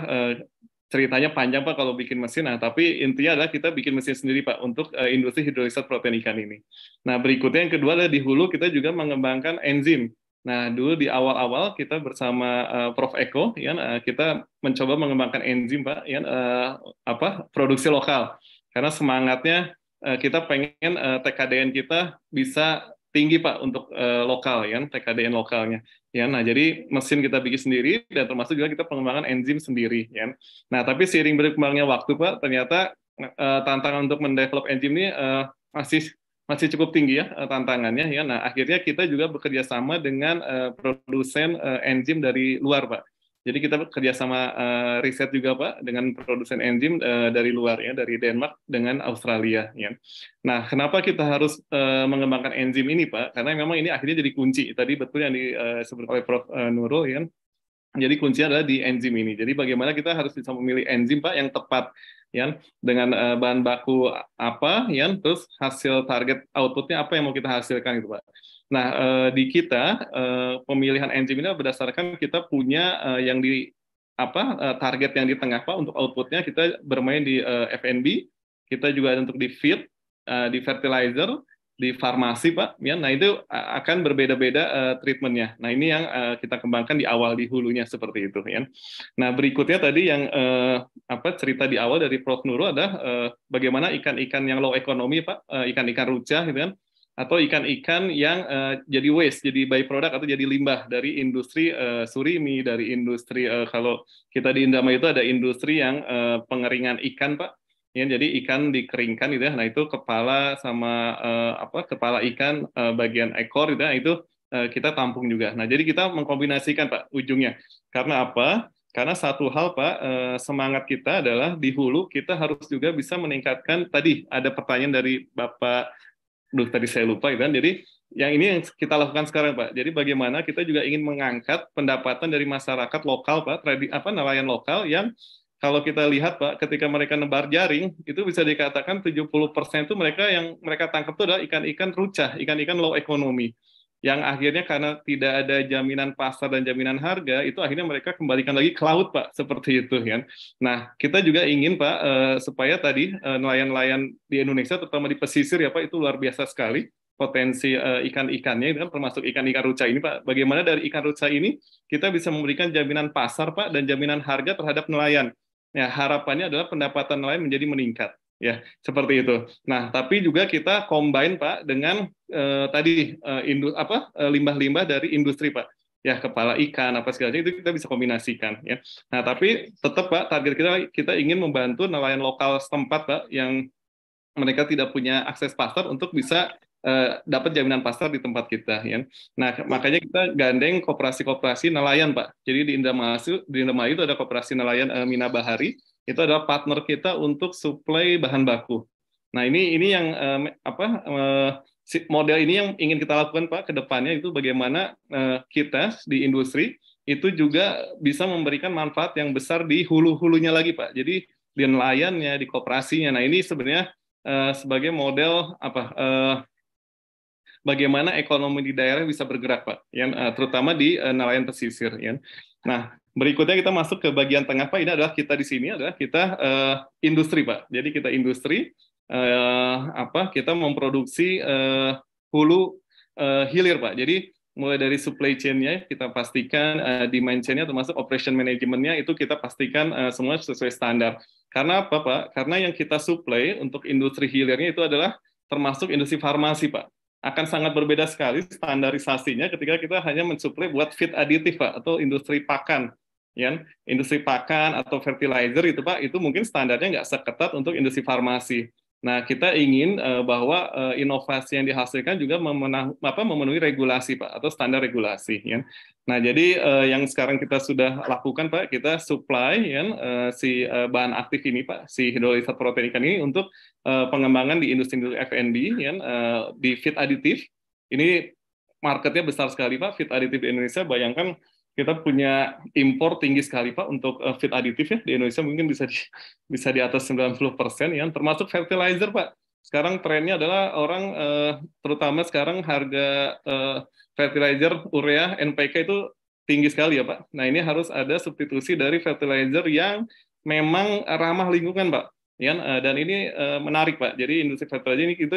ceritanya panjang Pak kalau bikin mesin. Nah, tapi intinya adalah kita bikin mesin sendiri Pak untuk industri hidrolisat protein ikan ini. Nah, berikutnya yang kedua adalah di hulu kita juga mengembangkan enzim. Nah, dulu di awal-awal kita bersama uh, Prof Eko, ya, uh, kita mencoba mengembangkan enzim, Pak, ya, uh, apa produksi lokal. Karena semangatnya uh, kita pengen uh, TKDN kita bisa tinggi, Pak, untuk uh, lokal, ya, TKDN lokalnya. Ya, nah jadi mesin kita bikin sendiri dan termasuk juga kita pengembangan enzim sendiri, ya. Nah, tapi seiring berkembangnya waktu, Pak, ternyata uh, tantangan untuk mendevelop enzim ini uh, masih masih cukup tinggi ya eh, tantangannya ya. Nah akhirnya kita juga bekerja sama dengan uh, produsen uh, enzim dari luar pak. Jadi kita bekerja sama uh, riset juga pak dengan produsen enzim uh, dari luar ya dari Denmark dengan Australia ya. Nah kenapa kita harus uh, mengembangkan enzim ini pak? Karena memang ini akhirnya jadi kunci tadi betul yang disebut oleh Prof Nurul ya jadi kuncinya adalah di enzim ini. Jadi bagaimana kita harus bisa memilih enzim Pak yang tepat ya dengan uh, bahan baku apa ya terus hasil target outputnya apa yang mau kita hasilkan itu Pak. Nah, uh, di kita uh, pemilihan enzim ini berdasarkan kita punya uh, yang di apa target yang di tengah Pak untuk outputnya kita bermain di uh, FNB, kita juga untuk di feed, uh, di fertilizer, di farmasi Pak, ya, nah itu akan berbeda-beda uh, treatmentnya. Nah ini yang uh, kita kembangkan di awal di hulunya seperti itu, ya. Nah berikutnya tadi yang uh, apa cerita di awal dari Prof Nurul adalah uh, bagaimana ikan-ikan yang low ekonomi Pak, uh, ikan-ikan rujah, gitu kan, atau ikan-ikan yang uh, jadi waste, jadi byproduct atau jadi limbah dari industri uh, surimi, dari industri uh, kalau kita di Indama itu ada industri yang uh, pengeringan ikan, Pak ya jadi ikan dikeringkan gitu ya nah itu kepala sama uh, apa kepala ikan uh, bagian ekor gitu ya, itu uh, kita tampung juga nah jadi kita mengkombinasikan pak ujungnya karena apa karena satu hal Pak, semangat kita adalah di hulu kita harus juga bisa meningkatkan tadi ada pertanyaan dari Bapak Duh tadi saya lupa gitu kan. Jadi yang ini yang kita lakukan sekarang Pak. Jadi bagaimana kita juga ingin mengangkat pendapatan dari masyarakat lokal Pak, tradi, apa nelayan lokal yang kalau kita lihat Pak, ketika mereka nebar jaring, itu bisa dikatakan 70% itu mereka yang mereka tangkap itu adalah ikan-ikan rucah, ikan-ikan low ekonomi. Yang akhirnya karena tidak ada jaminan pasar dan jaminan harga, itu akhirnya mereka kembalikan lagi ke laut, Pak, seperti itu kan. Nah, kita juga ingin Pak eh, supaya tadi eh, nelayan-nelayan di Indonesia terutama di pesisir ya Pak itu luar biasa sekali potensi uh, ikan-ikannya, kan termasuk ikan-ikan ruca ini, Pak. Bagaimana dari ikan ruca ini kita bisa memberikan jaminan pasar, Pak, dan jaminan harga terhadap nelayan. Ya, harapannya adalah pendapatan lain menjadi meningkat ya seperti itu. Nah, tapi juga kita combine Pak dengan eh, tadi eh, indu, apa eh, limbah-limbah dari industri Pak. Ya, kepala ikan apa segala itu kita bisa kombinasikan ya. Nah, tapi tetap Pak target kita kita ingin membantu nelayan lokal setempat Pak yang mereka tidak punya akses pasar untuk bisa Eh, dapat jaminan pasar di tempat kita ya. Nah, makanya kita gandeng kooperasi-kooperasi nelayan, Pak. Jadi di Indramayu, di Indramayu itu ada kooperasi nelayan eh, Minabahari, itu adalah partner kita untuk suplai bahan baku. Nah, ini ini yang eh, apa eh, model ini yang ingin kita lakukan, Pak, ke depannya itu bagaimana eh, kita di industri itu juga bisa memberikan manfaat yang besar di hulu-hulunya lagi, Pak. Jadi di nelayannya, di koperasinya. Nah, ini sebenarnya eh, sebagai model apa eh, bagaimana ekonomi di daerah bisa bergerak, Pak, ya, terutama di eh, nelayan pesisir. Ya. Nah, berikutnya kita masuk ke bagian tengah, Pak. Ini adalah kita di sini adalah kita eh, industri, Pak. Jadi kita industri uh, apa? Kita memproduksi uh, hulu uh, hilir, Pak. Jadi mulai dari supply chain-nya kita pastikan uh, demand chain-nya termasuk operation management-nya itu kita pastikan uh, semua sesuai standar. Karena apa, Pak? Karena yang kita supply untuk industri hilirnya itu adalah termasuk industri farmasi, Pak akan sangat berbeda sekali standarisasinya ketika kita hanya mensuplai buat fit aditif Pak atau industri pakan ya kan? industri pakan atau fertilizer itu Pak itu mungkin standarnya nggak seketat untuk industri farmasi Nah, kita ingin uh, bahwa uh, inovasi yang dihasilkan juga memenang, apa, memenuhi regulasi, Pak, atau standar regulasi. Ya. Nah, jadi uh, yang sekarang kita sudah lakukan, Pak, kita supply ya, uh, si uh, bahan aktif ini, Pak, si hidrolisat protein ikan ini untuk uh, pengembangan di industri F&B, ya, uh, di fit additive. Ini marketnya besar sekali, Pak, fit additive di Indonesia. Bayangkan kita punya impor tinggi sekali Pak untuk fit eh, feed aditif ya di Indonesia mungkin bisa di, bisa di atas 90% ya termasuk fertilizer Pak. Sekarang trennya adalah orang eh, terutama sekarang harga eh, fertilizer urea NPK itu tinggi sekali ya Pak. Nah, ini harus ada substitusi dari fertilizer yang memang ramah lingkungan Pak. Ya, dan ini menarik Pak. Jadi industri fertilizer ini kita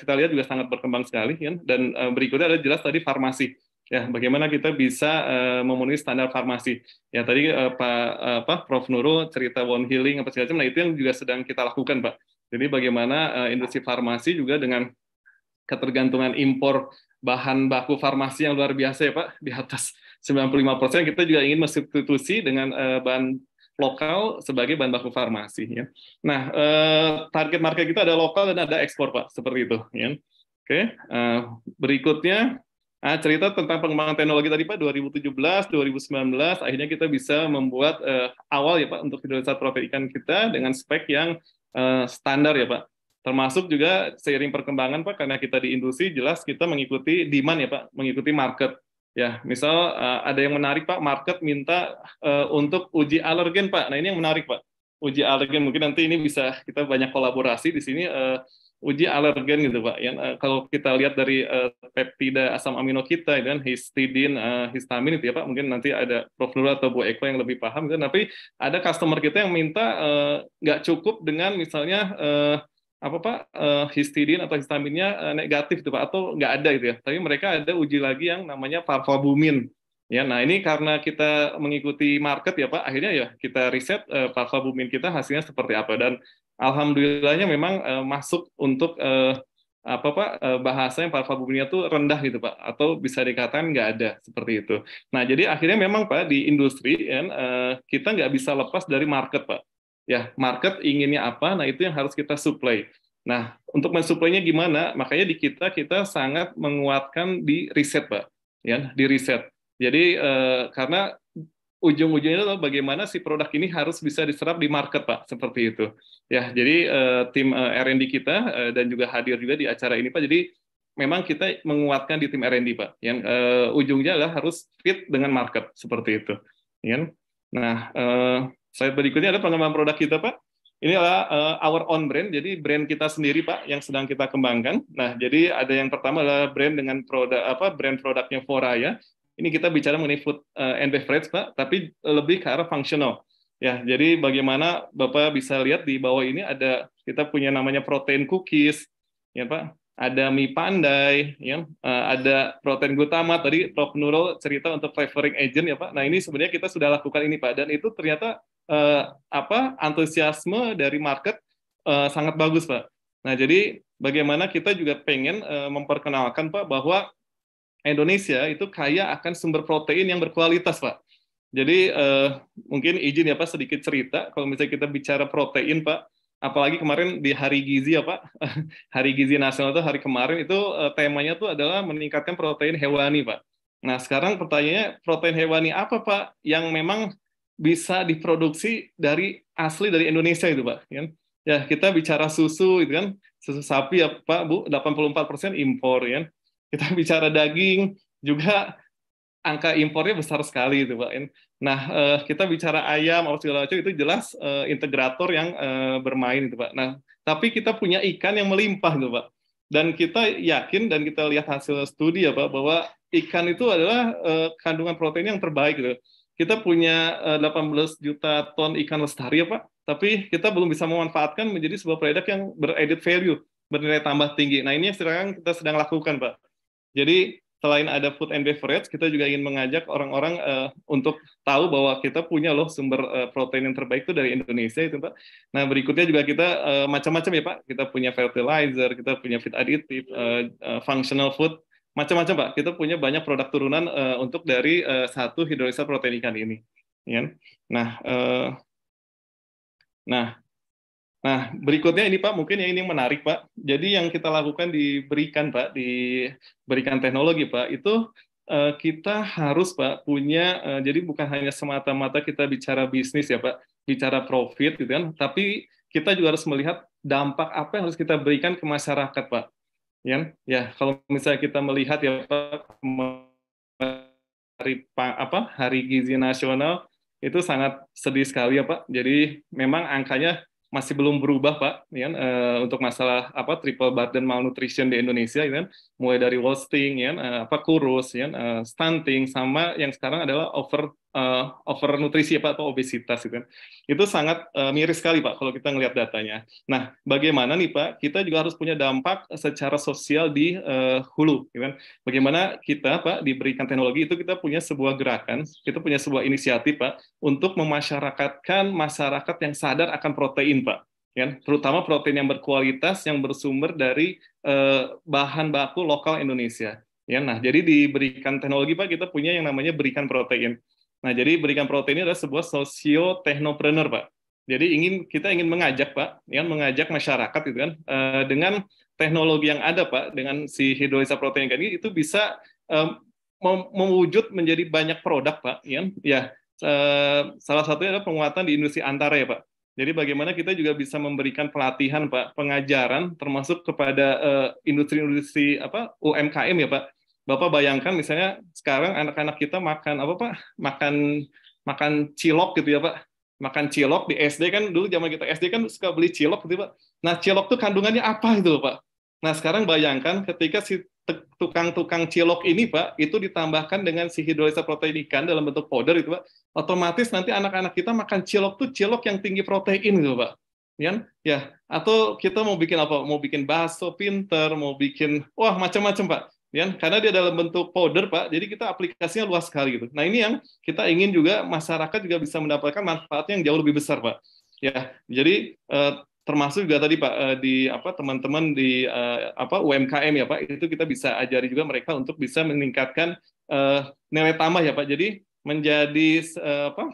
kita lihat juga sangat berkembang sekali ya. Dan berikutnya ada jelas tadi farmasi ya bagaimana kita bisa uh, memenuhi standar farmasi ya tadi uh, pak uh, prof Nurul cerita one healing apa segala macam nah itu yang juga sedang kita lakukan pak jadi bagaimana uh, industri farmasi juga dengan ketergantungan impor bahan baku farmasi yang luar biasa ya pak di atas 95 persen kita juga ingin mensubstitusi dengan uh, bahan lokal sebagai bahan baku farmasi ya nah uh, target market kita ada lokal dan ada ekspor pak seperti itu ya oke uh, berikutnya Nah, cerita tentang pengembangan teknologi tadi Pak 2017, 2019 akhirnya kita bisa membuat uh, awal ya Pak untuk hidrolisat profil ikan kita dengan spek yang uh, standar ya Pak. Termasuk juga seiring perkembangan Pak karena kita di industri jelas kita mengikuti demand ya Pak, mengikuti market. Ya, misal uh, ada yang menarik Pak, market minta uh, untuk uji alergen Pak. Nah, ini yang menarik Pak. Uji alergen mungkin nanti ini bisa kita banyak kolaborasi di sini uh, uji alergen gitu pak. Yang, eh, kalau kita lihat dari uh, peptida asam amino kita dan ya histidin, uh, histamin itu ya pak. Mungkin nanti ada Prof Nura atau Bu Eko yang lebih paham gitu. Tapi ada customer kita yang minta nggak uh, cukup dengan misalnya uh, apa pak uh, histidin atau histaminnya uh, negatif itu pak atau nggak ada gitu ya. Tapi mereka ada uji lagi yang namanya parvabumin. Ya, nah ini karena kita mengikuti market ya Pak, akhirnya ya kita riset uh, parvabumin kita hasilnya seperti apa dan alhamdulillahnya memang uh, masuk untuk uh, apa pak uh, eh, bahasa yang para bumi itu rendah gitu pak atau bisa dikatakan nggak ada seperti itu. Nah jadi akhirnya memang pak di industri kan uh, kita nggak bisa lepas dari market pak. Ya market inginnya apa, nah itu yang harus kita supply. Nah, untuk mensuplainya gimana? Makanya di kita kita sangat menguatkan di riset, Pak. Ya, di riset. Jadi eh, karena ujung-ujungnya adalah bagaimana si produk ini harus bisa diserap di market Pak seperti itu ya jadi uh, tim uh, eh, R&D kita uh, dan juga hadir juga di acara ini Pak jadi memang kita menguatkan di tim R&D Pak yang uh, ujungnya adalah harus fit dengan market seperti itu ya kan? nah uh, slide berikutnya ada pengembangan produk kita Pak ini adalah uh, our own brand, jadi brand kita sendiri Pak yang sedang kita kembangkan. Nah, jadi ada yang pertama adalah brand dengan produk apa brand produknya Foraya ini kita bicara mengenai food eh, and beverage, Pak, tapi lebih ke arah fungsional. Ya, jadi bagaimana Bapak bisa lihat di bawah ini ada kita punya namanya protein cookies, ya Pak. Ada mie pandai, ya, eh, ada protein glutamat. Tadi Prof Nurul cerita untuk flavoring agent ya Pak. Nah ini sebenarnya kita sudah lakukan ini Pak, dan itu ternyata eh, apa antusiasme dari market eh, sangat bagus Pak. Nah jadi bagaimana kita juga pengen eh, memperkenalkan Pak bahwa Indonesia itu kaya akan sumber protein yang berkualitas, Pak. Jadi eh, mungkin izin ya Pak sedikit cerita kalau misalnya kita bicara protein, Pak. Apalagi kemarin di Hari Gizi ya Pak, Hari Gizi Nasional itu hari kemarin itu eh, temanya tuh adalah meningkatkan protein hewani, Pak. Nah sekarang pertanyaannya protein hewani apa Pak yang memang bisa diproduksi dari asli dari Indonesia itu Pak? Ya, ya kita bicara susu itu kan susu sapi ya Pak Bu 84 persen impor ya kita bicara daging juga angka impornya besar sekali itu Pak. Nah eh, kita bicara ayam atau segala macam itu jelas eh, integrator yang eh, bermain itu Pak. Nah tapi kita punya ikan yang melimpah itu Pak. Dan kita yakin dan kita lihat hasil studi ya Pak bahwa ikan itu adalah kandungan protein yang terbaik gitu. Kita punya 18 juta ton ikan lestari ya Pak, tapi kita belum bisa memanfaatkan menjadi sebuah produk yang beredit value, bernilai tambah tinggi. Nah ini yang sekarang kita sedang lakukan Pak jadi selain ada food and beverage, kita juga ingin mengajak orang-orang uh, untuk tahu bahwa kita punya loh sumber uh, protein yang terbaik itu dari Indonesia itu Pak. Nah berikutnya juga kita uh, macam-macam ya Pak, kita punya fertilizer, kita punya fit additive, uh, uh, functional food, macam-macam Pak. Kita punya banyak produk turunan uh, untuk dari uh, satu hidrolisa protein ikan ini. Ya. Kan? Nah, uh, nah Nah, berikutnya ini Pak, mungkin yang ini menarik Pak. Jadi yang kita lakukan diberikan Pak, diberikan teknologi Pak, itu eh, kita harus Pak punya, eh, jadi bukan hanya semata-mata kita bicara bisnis ya Pak, bicara profit gitu kan, tapi kita juga harus melihat dampak apa yang harus kita berikan ke masyarakat Pak. Ya, kan? ya kalau misalnya kita melihat ya Pak, hari, apa, hari gizi nasional itu sangat sedih sekali ya Pak. Jadi memang angkanya masih belum berubah pak, ya, kan? eh, untuk masalah apa triple burden malnutrition di Indonesia, ya, kan? mulai dari wasting, ya, kan? eh, apa kurus, ya, eh, stunting, sama yang sekarang adalah over uh, eh, overnutrisi pak atau obesitas gitu kan. itu sangat uh, miris sekali pak kalau kita ngelihat datanya nah bagaimana nih pak kita juga harus punya dampak secara sosial di uh, hulu gitu kan bagaimana kita pak diberikan teknologi itu kita punya sebuah gerakan kita punya sebuah inisiatif pak untuk memasyarakatkan masyarakat yang sadar akan protein pak gitu kan terutama protein yang berkualitas yang bersumber dari uh, bahan baku lokal Indonesia Ya, nah, jadi diberikan teknologi Pak, kita punya yang namanya berikan protein. Nah, jadi berikan protein ini adalah sebuah sosio teknopreneur, Pak. Jadi ingin kita ingin mengajak, Pak, ingin ya, mengajak masyarakat gitu kan eh, dengan teknologi yang ada, Pak, dengan si hidrolisa protein ini itu bisa um, mewujud menjadi banyak produk, Pak, ya. Ya, eh, salah satunya adalah penguatan di industri antara ya, Pak. Jadi bagaimana kita juga bisa memberikan pelatihan, Pak, pengajaran termasuk kepada eh, industri -industri, apa UMKM ya, Pak, Bapak bayangkan misalnya sekarang anak-anak kita makan apa Pak? Makan makan cilok gitu ya Pak. Makan cilok di SD kan dulu zaman kita SD kan suka beli cilok gitu Pak. Nah, cilok tuh kandungannya apa itu Pak? Nah, sekarang bayangkan ketika si tukang-tukang cilok ini Pak, itu ditambahkan dengan si hidrolisa protein ikan dalam bentuk powder itu Pak, otomatis nanti anak-anak kita makan cilok tuh cilok yang tinggi protein gitu Pak Ya, kan? Ya, atau kita mau bikin apa? Mau bikin bakso pinter, mau bikin wah macam-macam, Pak ya karena dia dalam bentuk powder pak jadi kita aplikasinya luas sekali gitu nah ini yang kita ingin juga masyarakat juga bisa mendapatkan manfaatnya yang jauh lebih besar pak ya jadi eh, termasuk juga tadi pak eh, di apa teman-teman di eh, apa UMKM ya pak itu kita bisa ajari juga mereka untuk bisa meningkatkan eh, nilai tambah ya pak jadi menjadi eh, apa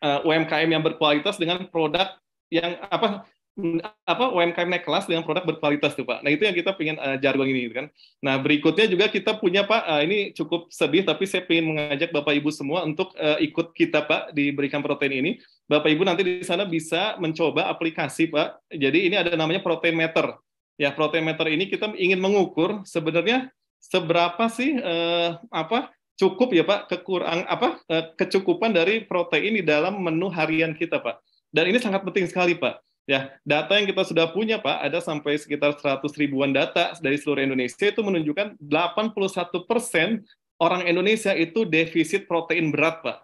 eh, UMKM yang berkualitas dengan produk yang apa apa UMKM naik kelas dengan produk berkualitas tuh Pak. Nah itu yang kita pengen uh, jargon ini gitu kan. Nah berikutnya juga kita punya Pak uh, ini cukup sedih tapi saya ingin mengajak Bapak Ibu semua untuk uh, ikut kita Pak diberikan protein ini. Bapak Ibu nanti di sana bisa mencoba aplikasi Pak. Jadi ini ada namanya protein meter. Ya protein meter ini kita ingin mengukur sebenarnya seberapa sih uh, apa cukup ya Pak kekurang apa uh, kecukupan dari protein di dalam menu harian kita Pak. Dan ini sangat penting sekali Pak Ya, data yang kita sudah punya, Pak, ada sampai sekitar 100 ribuan data dari seluruh Indonesia itu menunjukkan 81 persen orang Indonesia itu defisit protein berat, Pak.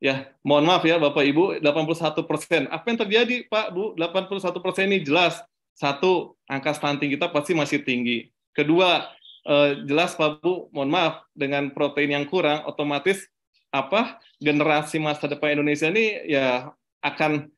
Ya, mohon maaf ya Bapak Ibu, 81 persen. Apa yang terjadi, Pak, Bu? 81 persen ini jelas. Satu, angka stunting kita pasti masih tinggi. Kedua, eh, jelas Pak Bu, mohon maaf, dengan protein yang kurang, otomatis apa generasi masa depan Indonesia ini ya akan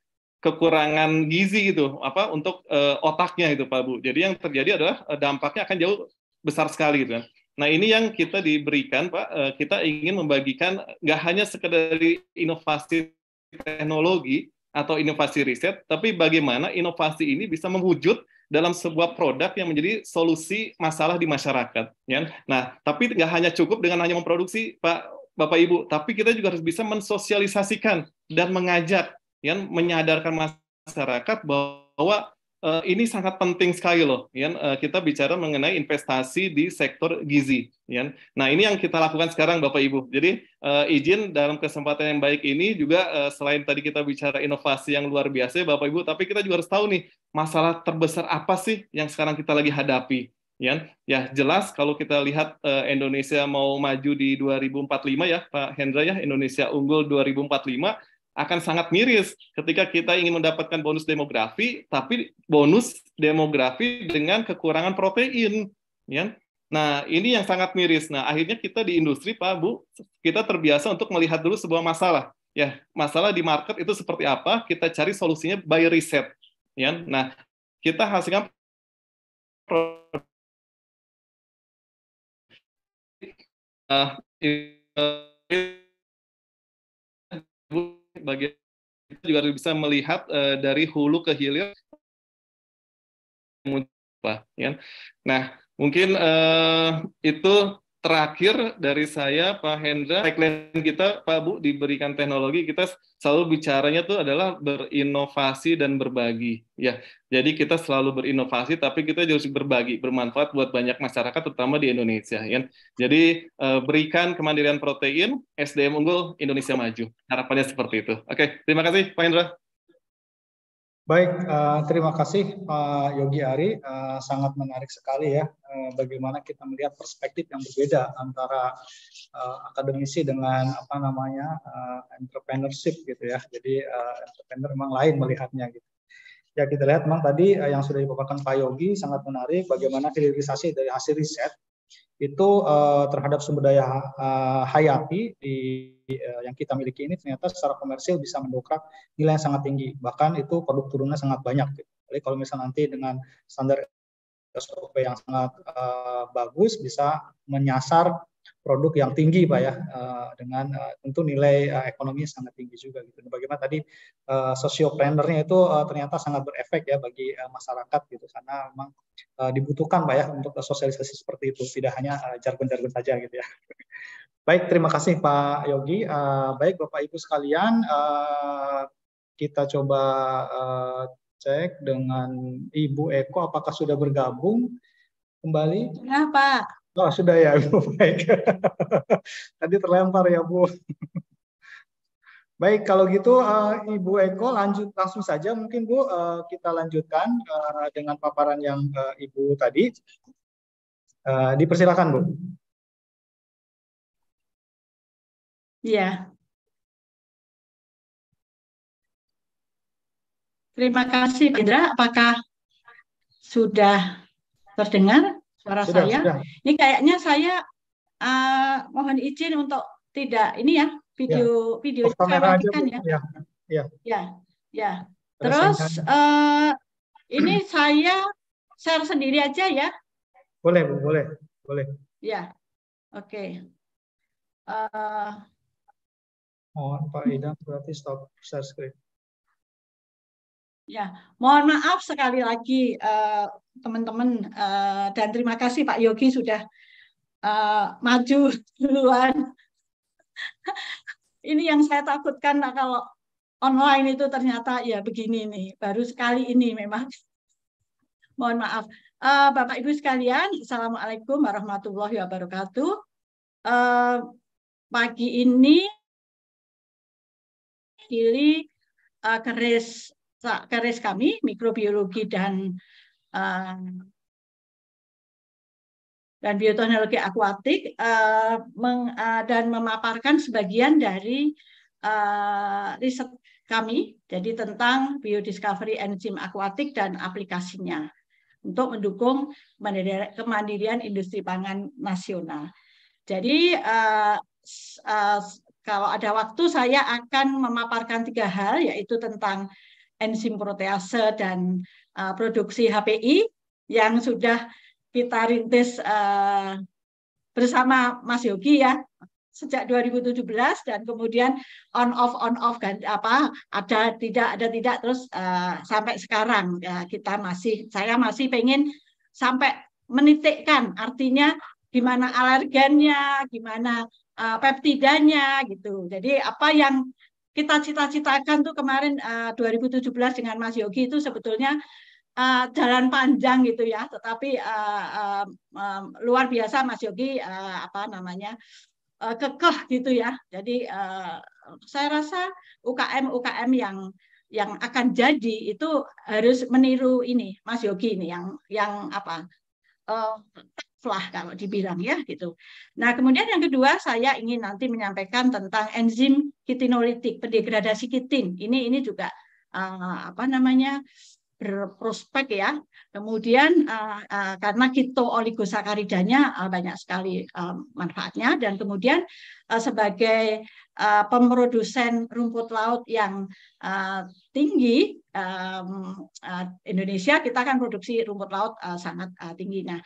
kekurangan gizi gitu apa untuk uh, otaknya itu Pak Bu. Jadi yang terjadi adalah uh, dampaknya akan jauh besar sekali gitu kan. Nah ini yang kita diberikan Pak, uh, kita ingin membagikan nggak hanya sekedar inovasi teknologi atau inovasi riset, tapi bagaimana inovasi ini bisa mewujud dalam sebuah produk yang menjadi solusi masalah di masyarakat. Ya. Nah, tapi nggak hanya cukup dengan hanya memproduksi, Pak, Bapak Ibu, tapi kita juga harus bisa mensosialisasikan dan mengajak ya menyadarkan masyarakat bahwa uh, ini sangat penting sekali loh ya uh, kita bicara mengenai investasi di sektor gizi ya nah ini yang kita lakukan sekarang bapak ibu jadi uh, izin dalam kesempatan yang baik ini juga uh, selain tadi kita bicara inovasi yang luar biasa ya, bapak ibu tapi kita juga harus tahu nih masalah terbesar apa sih yang sekarang kita lagi hadapi ya ya jelas kalau kita lihat uh, Indonesia mau maju di 2045 ya Pak Hendra ya Indonesia unggul 2045 akan sangat miris ketika kita ingin mendapatkan bonus demografi, tapi bonus demografi dengan kekurangan protein. Ya? Nah, ini yang sangat miris. Nah, akhirnya kita di industri, Pak Bu, kita terbiasa untuk melihat dulu sebuah masalah. Ya, masalah di market itu seperti apa? Kita cari solusinya by riset. Ya, nah kita hasilkan uh, bagi kita juga bisa melihat uh, dari hulu ke hilir apa ya kan? nah mungkin uh, itu terakhir dari saya, Pak Hendra, tagline kita, Pak Bu, diberikan teknologi, kita selalu bicaranya tuh adalah berinovasi dan berbagi. Ya, jadi kita selalu berinovasi, tapi kita harus berbagi, bermanfaat buat banyak masyarakat, terutama di Indonesia. Ya. Jadi eh, berikan kemandirian protein, SDM unggul, Indonesia maju. Harapannya seperti itu. Oke, terima kasih, Pak Hendra. Baik, uh, terima kasih Pak Yogi Ari. Uh, sangat menarik sekali ya uh, bagaimana kita melihat perspektif yang berbeda antara uh, akademisi dengan apa namanya uh, entrepreneurship gitu ya. Jadi uh, entrepreneur memang lain melihatnya gitu. Ya kita lihat memang tadi uh, yang sudah dipaparkan Pak Yogi sangat menarik bagaimana hilirisasi dari hasil riset itu uh, terhadap sumber daya uh, hayati di Eh, yang kita miliki ini ternyata secara komersil bisa mendongkrak nilai yang sangat tinggi. Bahkan itu produk turunnya sangat banyak. Gitu. Jadi kalau misalnya nanti dengan standar SOP yang sangat uh, bagus bisa menyasar produk yang tinggi pak ya uh, dengan uh, tentu nilai uh, ekonomi sangat tinggi juga gitu. Bagaimana tadi uh, sociopreneur-nya itu uh, ternyata sangat berefek ya bagi uh, masyarakat gitu karena memang uh, dibutuhkan pak ya untuk sosialisasi seperti itu tidak hanya jargon jargon-jargon saja gitu ya. Baik, terima kasih Pak Yogi. Uh, baik Bapak Ibu sekalian, uh, kita coba uh, cek dengan Ibu Eko apakah sudah bergabung kembali? Sudah Pak. Oh sudah ya Ibu, baik. Tadi terlempar ya Bu. baik, kalau gitu uh, Ibu Eko lanjut langsung saja mungkin Bu uh, kita lanjutkan uh, dengan paparan yang uh, Ibu tadi. Uh, dipersilakan Bu. Iya. Terima kasih, Indra. Apakah sudah terdengar suara sudah, saya? Sudah. Ini kayaknya saya uh, mohon izin untuk tidak ini ya video ya. video oh, kamera aja, ya. ya. Ya. Ya. ya. Terus uh, ini saya share sendiri aja ya. Boleh, boleh, boleh. Ya. Oke. Okay. Uh, eh, mohon Pak Idam berarti stop share screen. Ya, mohon maaf sekali lagi eh, teman-teman uh, uh, dan terima kasih Pak Yogi sudah uh, maju duluan. ini yang saya takutkan nah, kalau online itu ternyata ya begini nih, baru sekali ini memang. mohon maaf. Uh, Bapak Ibu sekalian, Assalamualaikum warahmatullahi wabarakatuh. Uh, pagi ini mewakili uh, keris eh, keris kami mikrobiologi dan uh, dan bioteknologi akuatik dan memaparkan sebagian dari riset kami jadi tentang biodiscovery enzim akuatik dan aplikasinya untuk mendukung kemandirian industri pangan nasional. Jadi kalau ada waktu saya akan memaparkan tiga hal yaitu tentang enzim protease dan uh, produksi HPI yang sudah kita rintis uh, bersama Mas Yogi ya sejak 2017 dan kemudian on off on off kan apa ada tidak ada tidak terus uh, sampai sekarang ya, kita masih saya masih pengen sampai menitikkan artinya gimana alergennya gimana uh, peptidanya gitu. Jadi apa yang kita cita-citakan tuh kemarin eh, uh, 2017 dengan Mas Yogi itu sebetulnya uh, jalan panjang gitu ya, tetapi uh, uh, uh, luar biasa Mas Yogi uh, apa namanya uh, kekeh gitu ya. Jadi uh, saya rasa UKM UKM yang yang akan jadi itu harus meniru ini Mas Yogi ini yang yang apa lah kalau dibilang ya gitu. Nah kemudian yang kedua saya ingin nanti menyampaikan tentang enzim kitinolitik pendegradasi kitin. Ini ini juga uh, apa namanya berprospek ya. Kemudian uh, uh, karena kito oligosakaridanya uh, banyak sekali uh, manfaatnya dan kemudian uh, sebagai uh, pemrodusen rumput laut yang uh, tinggi um, uh, Indonesia kita kan produksi rumput laut uh, sangat uh, tinggi. Nah,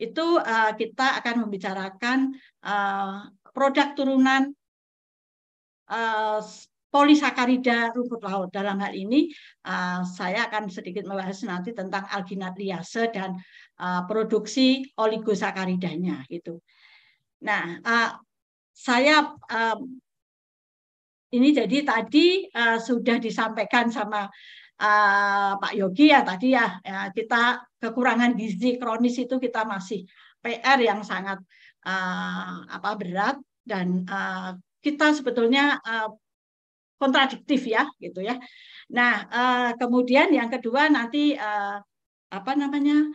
itu uh, kita akan membicarakan uh, produk turunan uh, polisakarida rumput laut. Dalam hal ini uh, saya akan sedikit membahas nanti tentang alginat liase dan uh, produksi oligosakaridanya gitu. Nah, uh, saya uh, ini jadi tadi uh, sudah disampaikan sama Eh, Pak Yogi ya tadi ya, ya kita kekurangan gizi kronis itu kita masih PR yang sangat uh, apa berat dan uh, kita sebetulnya uh, kontradiktif ya gitu ya. Nah uh, kemudian yang kedua nanti uh, apa namanya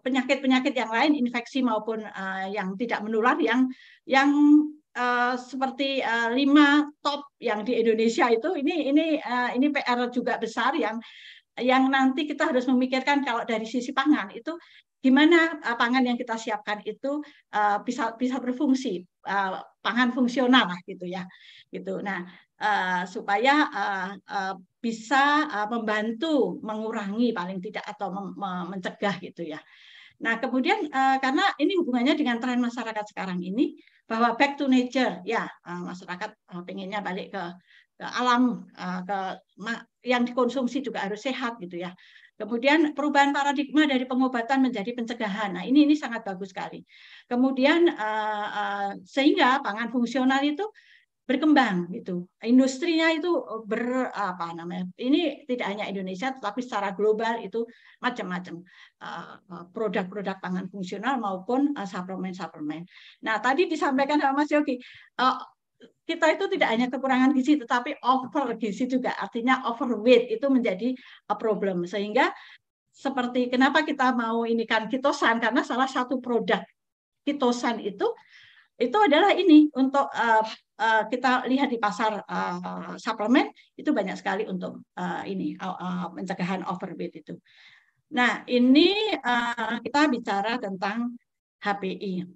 penyakit-penyakit yang lain infeksi maupun uh, yang tidak menular yang yang Eh, seperti uh, lima top yang di Indonesia itu ini ini uh, ini PR juga besar yang yang nanti kita harus memikirkan kalau dari sisi pangan itu gimana uh, pangan yang kita siapkan itu uh, bisa bisa berfungsi uh, pangan fungsional lah gitu ya gitu nah uh, supaya uh, uh, bisa uh, membantu mengurangi paling tidak atau mencegah gitu ya Nah, kemudian uh, karena ini hubungannya dengan tren masyarakat sekarang ini bahwa back to nature, ya uh, masyarakat uh, pengennya balik ke, ke alam, uh, ke yang dikonsumsi juga harus sehat gitu ya. Kemudian perubahan paradigma dari pengobatan menjadi pencegahan. Nah, ini ini sangat bagus sekali. Kemudian uh, uh, sehingga pangan fungsional itu berkembang gitu. Industrinya itu eh, ber apa namanya? Ini tidak hanya Indonesia tetapi secara global itu macam-macam eh, eh, produk-produk pangan fungsional maupun suplemen-suplemen. Nah, tadi disampaikan sama Mas Yogi, kita itu tidak hanya kekurangan gizi tetapi over gizi juga artinya overweight itu menjadi problem sehingga seperti kenapa kita mau ini kan kitosan karena salah satu produk kitosan itu itu adalah ini untuk uh, Eh, kita lihat di pasar uh, suplemen itu banyak sekali untuk uh, ini uh, pencegahan overweight itu. Nah, ini uh, kita bicara tentang HPI.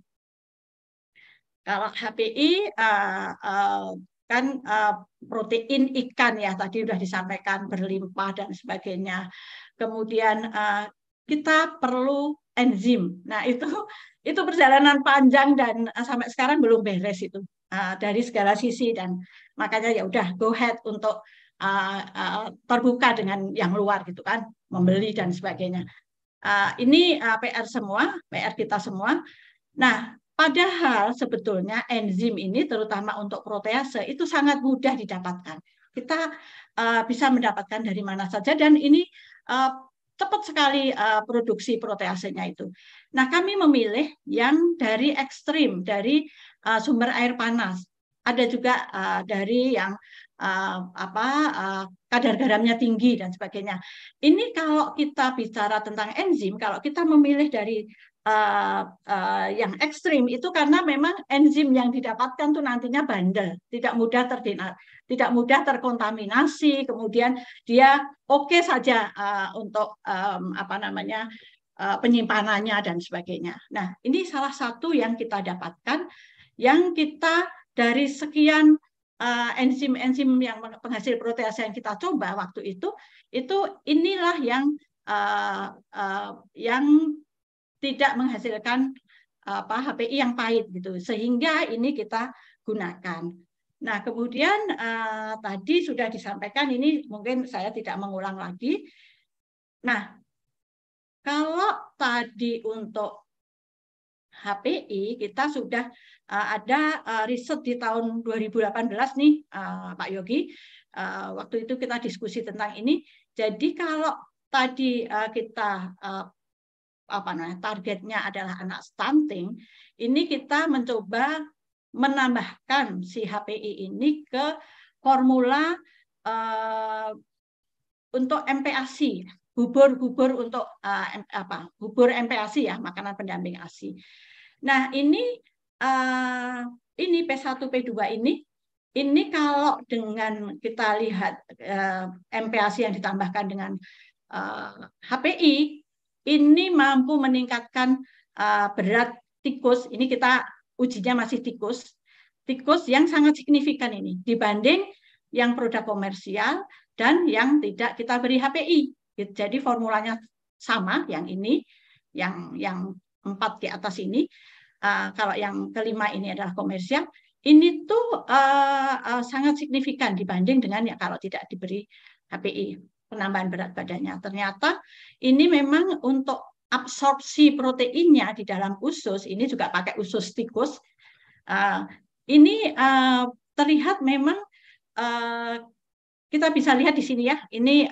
Kalau HPI uh, uh, kan uh, protein ikan ya tadi sudah disampaikan berlimpah dan sebagainya. Kemudian uh, kita perlu enzim. Nah, itu itu perjalanan panjang dan eh, sampai sekarang belum beres itu uh, dari segala sisi dan makanya ya udah go ahead untuk uh, uh, terbuka dengan yang luar gitu kan membeli dan sebagainya uh, ini uh, PR semua PR kita semua nah padahal sebetulnya enzim ini terutama untuk protease itu sangat mudah didapatkan kita uh, bisa mendapatkan dari mana saja dan ini uh, cepat sekali uh, produksi proteasenya itu. Nah, kami memilih yang dari ekstrim, dari uh, sumber air panas. Ada juga uh, dari yang uh, apa uh, kadar garamnya tinggi dan sebagainya. Ini kalau kita bicara tentang enzim, kalau kita memilih dari uh, uh, yang ekstrim itu karena memang enzim yang didapatkan tuh nantinya bandel, tidak mudah terdinar, tidak mudah terkontaminasi, kemudian dia oke okay saja uh, untuk um, apa namanya uh, penyimpanannya dan sebagainya. Nah ini salah satu yang kita dapatkan, yang kita dari sekian enzim-enzim uh, yang penghasil protease yang kita coba waktu itu, itu inilah yang uh, uh, yang tidak menghasilkan apa HPI yang pahit gitu. Sehingga ini kita gunakan. Nah, kemudian uh, tadi sudah disampaikan ini mungkin saya tidak mengulang lagi. Nah, kalau tadi untuk HPI kita sudah uh, ada uh, riset di tahun 2018 nih uh, Pak Yogi. Uh, waktu itu kita diskusi tentang ini. Jadi kalau tadi uh, kita uh, apa namanya targetnya adalah anak stunting, ini kita mencoba menambahkan si HPI ini ke formula uh, untuk MPASI, bubur-bubur untuk uh, apa? Bubur MPASI ya, makanan pendamping ASI. Nah, ini uh, ini P1 P2 ini ini kalau dengan kita lihat uh, MPASI yang ditambahkan dengan uh, HPI ini mampu meningkatkan uh, berat tikus. Ini kita ujinya masih tikus. Tikus yang sangat signifikan ini dibanding yang produk komersial dan yang tidak kita beri HPI. Jadi formulanya sama yang ini, yang yang empat di atas ini. Uh, kalau yang kelima ini adalah komersial, ini tuh uh, uh, sangat signifikan dibanding dengan ya kalau tidak diberi HPI penambahan berat badannya. Ternyata ini memang untuk absorpsi proteinnya di dalam usus, ini juga pakai usus tikus, eh, ini eh, terlihat memang eh, kita bisa lihat di sini ya, ini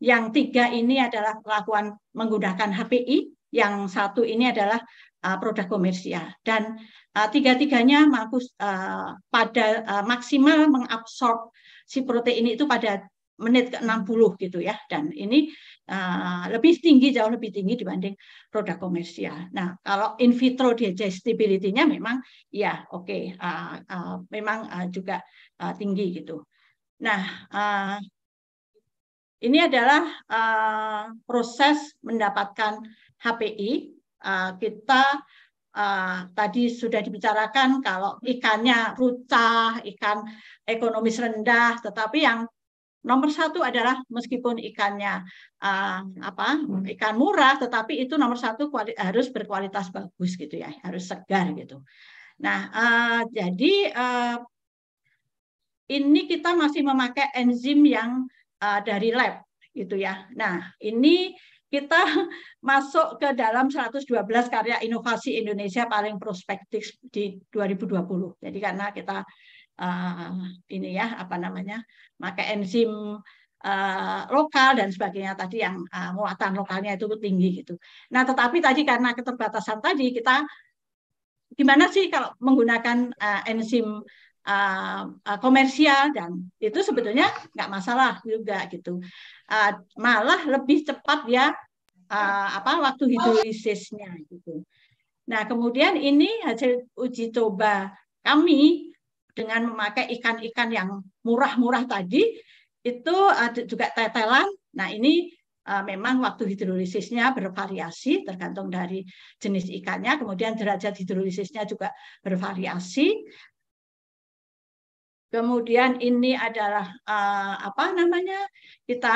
yang tiga ini adalah kelakuan menggunakan HPI, yang satu ini adalah produk komersial dan tiga-tiganya mampu pada maksimal mengabsorb si protein itu pada menit ke-60 gitu ya dan ini uh, lebih tinggi jauh lebih tinggi dibanding produk komersial. Nah, kalau in vitro digestibility-nya memang ya oke okay, uh, eh, uh, eh, memang uh, juga uh, tinggi gitu. Nah, uh, ini adalah uh, proses mendapatkan HPI. Uh, kita Uh, tadi sudah dibicarakan kalau ikannya rucah, ikan ekonomis rendah, tetapi yang nomor satu adalah meskipun ikannya uh, apa hmm. ikan murah tetapi itu nomor satu kuali, harus berkualitas bagus gitu ya harus segar gitu nah uh, jadi uh, ini kita masih memakai enzim yang uh, dari lab gitu ya nah ini kita masuk ke dalam 112 karya inovasi Indonesia paling prospektif di 2020. Jadi karena kita Eh, ini ya apa namanya pakai enzim uh, lokal dan sebagainya tadi yang uh, muatan lokalnya itu tinggi gitu. Nah tetapi tadi karena keterbatasan tadi kita gimana sih kalau menggunakan uh, enzim uh, uh, komersial dan itu sebetulnya nggak masalah juga gitu. Uh, malah lebih cepat ya uh, apa waktu hidrolisisnya gitu. Nah kemudian ini hasil uji coba kami dengan memakai ikan-ikan yang murah-murah tadi itu eh, juga tetelan. Nah, ini eh, memang waktu hidrolisisnya bervariasi tergantung dari jenis ikannya, kemudian derajat hidrolisisnya juga bervariasi. Kemudian ini adalah eh, apa namanya? Kita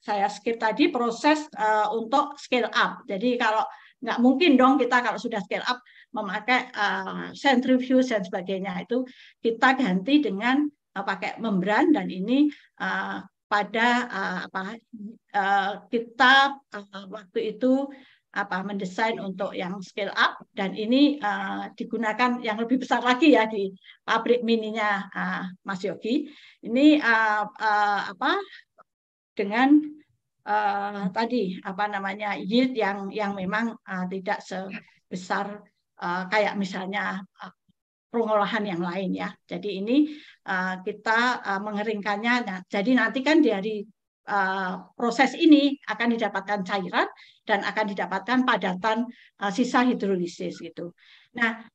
saya skip tadi proses untuk scale up. Jadi kalau nggak mungkin dong kita kalau sudah scale up memakai uh, centrifuge dan sebagainya itu kita ganti dengan eh, pakai membran dan ini eh, pada apa kita waktu itu apa mendesain untuk yang scale up dan ini uh, digunakan yang lebih besar lagi ya di pabrik mininya uh, Mas Yogi ini uh, uh, apa dengan uh, tadi apa namanya yield yang yang memang uh, tidak sebesar Eh, kayak misalnya eh, pengolahan yang lain ya. Jadi ini eh, kita mengeringkannya. Nah, jadi nanti kan dari proses ini akan didapatkan cairan dan akan didapatkan padatan sisa hidrolisis gitu. Nah,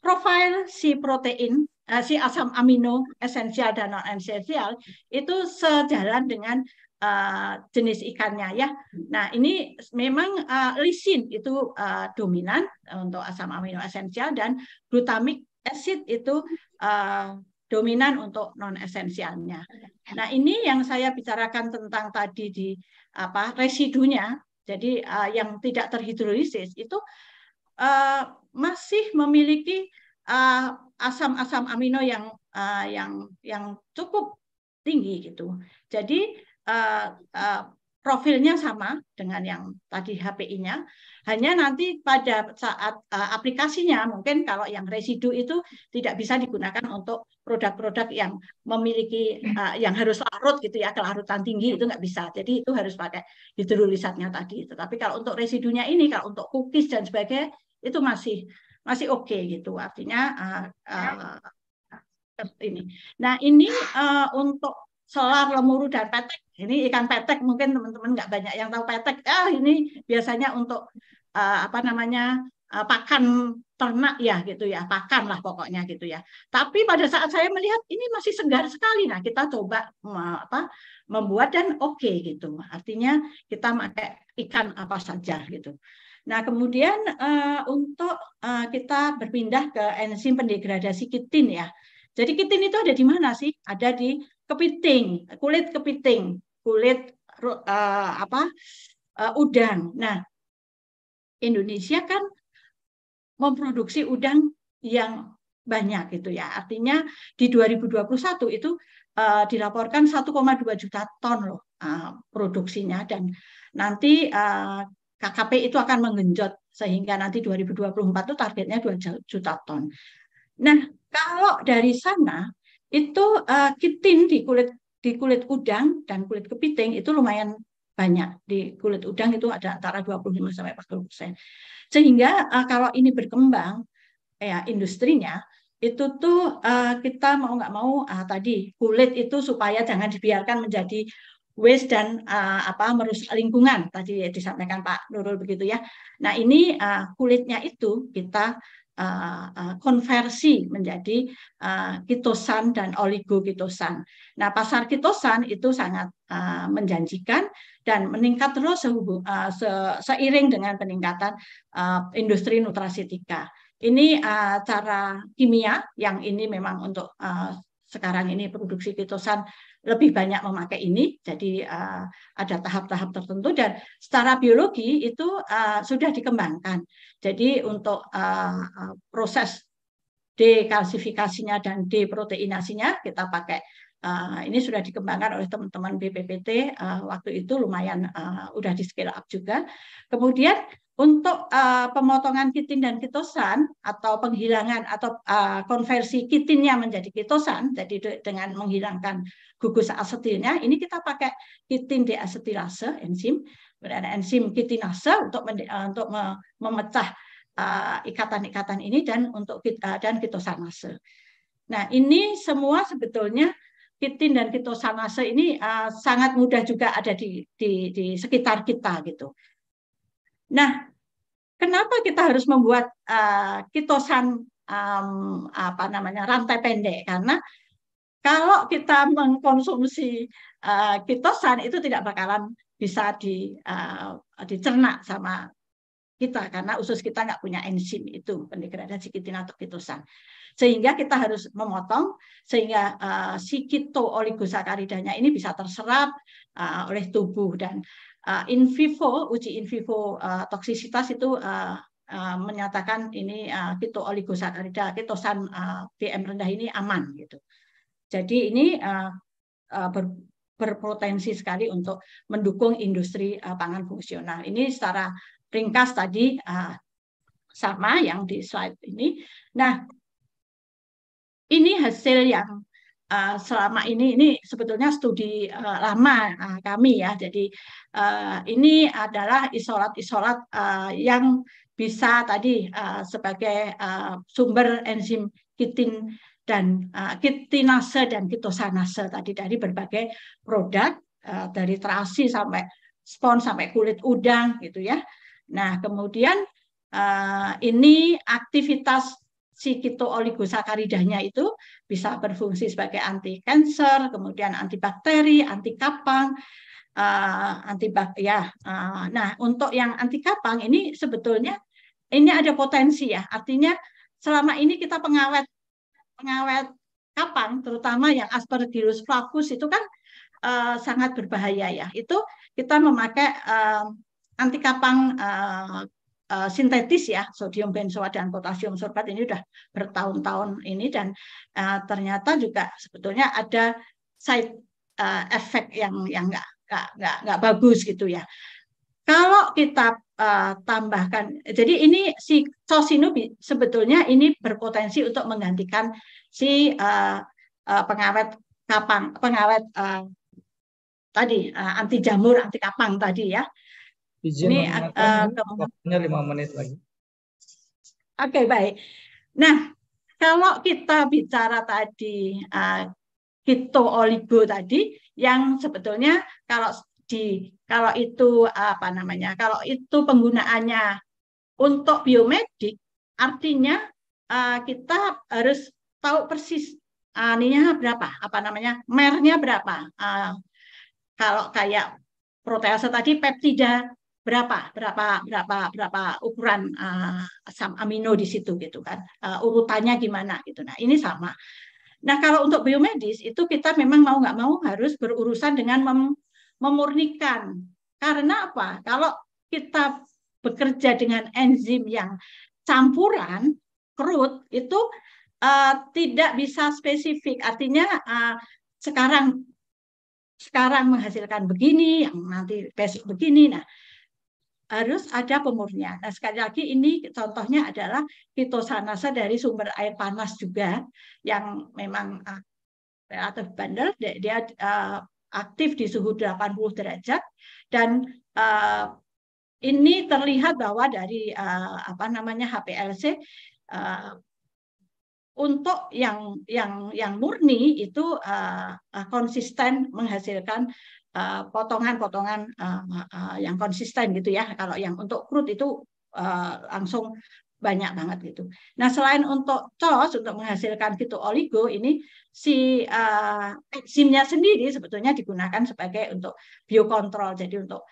profil si protein si asam amino esensial dan non esensial itu sejalan dengan Eh, jenis ikannya ya. Hmm. Nah ini memang uh, lisin itu uh, dominan untuk asam amino esensial dan glutamic acid itu uh, dominan untuk non esensialnya. Hmm. Nah ini yang saya bicarakan tentang tadi di apa residunya. Jadi uh, yang tidak terhidrolisis itu uh, masih memiliki asam-asam uh, amino yang uh, yang yang cukup tinggi gitu. Jadi uh, uh, profilnya sama dengan yang tadi HPI-nya. Hanya nanti pada saat uh, aplikasinya mungkin kalau yang residu itu tidak bisa digunakan untuk produk-produk yang memiliki uh, yang harus larut gitu ya, kelarutan tinggi itu nggak bisa. Jadi itu harus pakai hidrolisatnya tadi. Tetapi kalau untuk residunya ini kalau untuk cookies dan sebagainya itu masih masih oke okay, gitu. Artinya uh, uh, ini. Nah, ini uh, untuk solar, lemuru, dan petek. Ini ikan petek mungkin teman-teman nggak banyak yang tahu petek. Ah ini biasanya untuk uh, apa namanya uh, pakan ternak ya gitu ya, pakan lah pokoknya gitu ya. Tapi pada saat saya melihat ini masih segar sekali. Nah kita coba apa membuat dan oke okay, gitu. Artinya kita pakai ikan apa saja gitu. Nah, kemudian uh, untuk uh, kita berpindah ke enzim pendegradasi kitin ya. Jadi kitin itu ada di mana sih? Ada di kepiting, kulit kepiting, kulit uh, apa uh, udang. Nah, Indonesia kan memproduksi udang yang banyak gitu ya. Artinya di 2021 itu uh, dilaporkan 1,2 juta ton loh uh, produksinya dan nanti uh, KKP itu akan menggenjot sehingga nanti 2024 itu targetnya 2 juta ton. Nah, kalau dari sana itu uh, kitin di kulit di kulit udang dan kulit kepiting itu lumayan banyak di kulit udang itu ada antara 25 sampai 40 persen sehingga uh, kalau ini berkembang ya industrinya itu tuh uh, kita mau nggak mau uh, tadi kulit itu supaya jangan dibiarkan menjadi waste dan uh, apa merusak lingkungan tadi disampaikan Pak Nurul begitu ya. Nah ini uh, kulitnya itu kita Eh, eh, konversi menjadi uh, kitosan dan oligokitosan. Nah, pasar kitosan itu sangat menjanjikan dan meningkat terus seiring dengan peningkatan uh, industri nutrasitika. Ini cara kimia yang ini memang untuk sekarang ini produksi kitosan lebih banyak memakai ini. Jadi uh, ada tahap-tahap tertentu dan secara biologi itu uh, sudah dikembangkan. Jadi untuk uh, proses dekalsifikasinya dan deproteinasinya kita pakai uh, ini sudah dikembangkan oleh teman-teman BPPT uh, waktu itu lumayan uh, udah di scale up juga. Kemudian untuk uh, pemotongan kitin dan kitosan atau penghilangan atau uh, konversi kitinnya menjadi kitosan, jadi dengan menghilangkan gugus asetilnya, ini kita pakai kitin deasetilase enzim, berada enzim kitinase untuk uh, untuk memecah ikatan-ikatan uh, ini dan untuk uh, dan kitosanase. Nah, ini semua sebetulnya kitin dan kitosanase ini uh, sangat mudah juga ada di, di, di sekitar kita gitu. Nah, kenapa kita harus membuat uh, kitosan um, apa namanya rantai pendek? Karena kalau kita mengkonsumsi uh, kitosan itu tidak bakalan bisa di, uh, dicerna sama kita karena usus kita nggak punya enzim itu pendegradasi kitin atau kitosan sehingga kita harus memotong sehingga uh, si kito oligosakaridanya ini bisa terserap uh, oleh tubuh dan uh, in vivo uji in vivo uh, toksisitas itu uh, uh, menyatakan ini uh, keto oligosakarida ketosan uh, PM rendah ini aman gitu. Jadi ini uh, uh, ber, berpotensi sekali untuk mendukung industri uh, pangan fungsional. Ini secara ringkas tadi uh, sama yang di slide ini. Nah, ini hasil yang Eh, selama ini ini sebetulnya studi uh, lama uh, kami ya. Jadi uh, ini adalah isolat-isolat uh, yang bisa tadi uh, sebagai uh, sumber enzim kitin dan uh, kitinase dan kitosanase tadi dari berbagai produk uh, dari terasi sampai spons sampai kulit udang gitu ya. Nah, kemudian uh, ini aktivitas si kito oligosakaridanya itu bisa berfungsi sebagai anti kanker, kemudian antibakteri, anti kapang, uh, eh, antibak ya. Uh, nah, untuk yang anti kapang ini sebetulnya ini ada potensi ya. Artinya selama ini kita pengawet pengawet kapang terutama yang aspergillus flavus itu kan uh, sangat berbahaya ya. Itu kita memakai uh, anti kapang uh, Eh, sintetis ya sodium benzoat dan potasium sorbat ini sudah bertahun-tahun ini dan uh, ternyata juga sebetulnya ada side uh, eh, efek yang yang enggak nggak nggak bagus gitu ya. Kalau kita uh, tambahkan, jadi ini si cosinobi sebetulnya ini berpotensi untuk menggantikan si uh, uh, pengawet kapang, pengawet uh, tadi uh, anti jamur, anti kapang tadi ya. Izin ini uh, lima menit lagi. Oke okay, baik. Nah kalau kita bicara tadi uh, eh, keto oligo tadi yang sebetulnya kalau di kalau itu apa namanya kalau itu penggunaannya untuk biomedik artinya uh, kita harus tahu persis aninya berapa, apa namanya, mernya berapa. Uh, kalau kayak protease tadi, peptida berapa berapa berapa berapa ukuran uh, asam amino di situ gitu kan uh, urutannya gimana gitu nah ini sama nah kalau untuk biomedis itu kita memang mau nggak mau harus berurusan dengan mem memurnikan karena apa kalau kita bekerja dengan enzim yang campuran kerut itu uh, tidak bisa spesifik artinya uh, sekarang sekarang menghasilkan begini yang nanti besok begini nah harus ada pemurnian. Nah, sekali lagi ini contohnya adalah fitosanasa dari sumber air panas juga yang memang relatif eh, bandel, dia eh, aktif di suhu 80 derajat dan eh, ini terlihat bahwa dari apa namanya HPLC untuk yang yang yang murni itu konsisten menghasilkan Eh, potongan-potongan eh, eh, yang konsisten gitu ya. Kalau yang untuk crude itu langsung banyak banget gitu. Nah selain untuk COS untuk menghasilkan gitu oligo ini si uh, enzimnya sendiri sebetulnya digunakan sebagai untuk biokontrol. Jadi untuk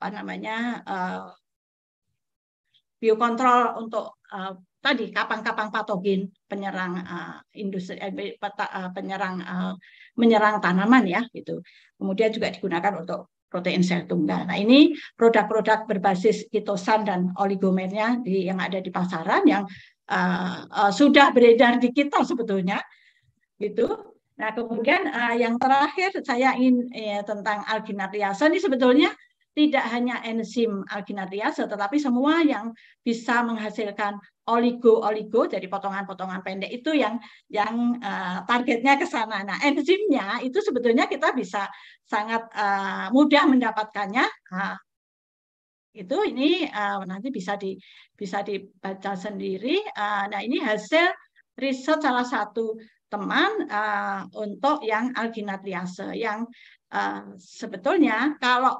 apa namanya uh, biokontrol untuk uh, tadi kapang-kapang patogen penyerang uh, industri eh, peta, uh, penyerang uh, menyerang tanaman ya gitu. Kemudian juga digunakan untuk protein sel tunggal. Nah, ini produk-produk berbasis kitosan dan oligomernya di, yang ada di pasaran yang uh, uh, sudah beredar di kita sebetulnya gitu. Nah, kemudian uh, yang terakhir saya ingin ya, tentang alginat ini sebetulnya tidak hanya enzim alginatriase tetapi semua yang bisa menghasilkan oligo-oligo jadi potongan-potongan pendek itu yang yang uh, targetnya ke sana. Nah, enzimnya itu sebetulnya kita bisa sangat uh, mudah mendapatkannya. Nah, itu ini uh, nanti bisa di bisa dibaca sendiri. Uh, nah, ini hasil riset salah satu teman uh, untuk yang alginatriase yang uh, sebetulnya kalau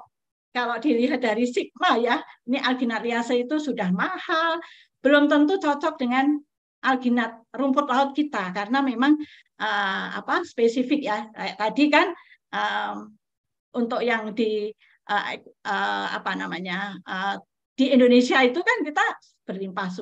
kalau dilihat dari sigma ya, ini alginat liase itu sudah mahal, belum tentu cocok dengan alginat rumput laut kita karena memang uh, apa spesifik ya. Kayak tadi kan um, untuk yang di uh, uh, apa namanya uh, di Indonesia itu kan kita berlimpah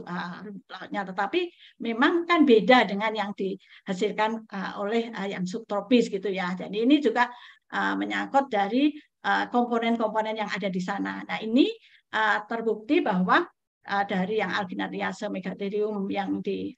rumput lautnya, tetapi memang kan beda dengan yang dihasilkan uh, oleh uh, yang subtropis gitu ya. Jadi ini juga uh, menyangkut dari Eh, komponen-komponen yang ada di sana. Nah ini eh, terbukti bahwa eh, dari yang alginariase megatherium yang di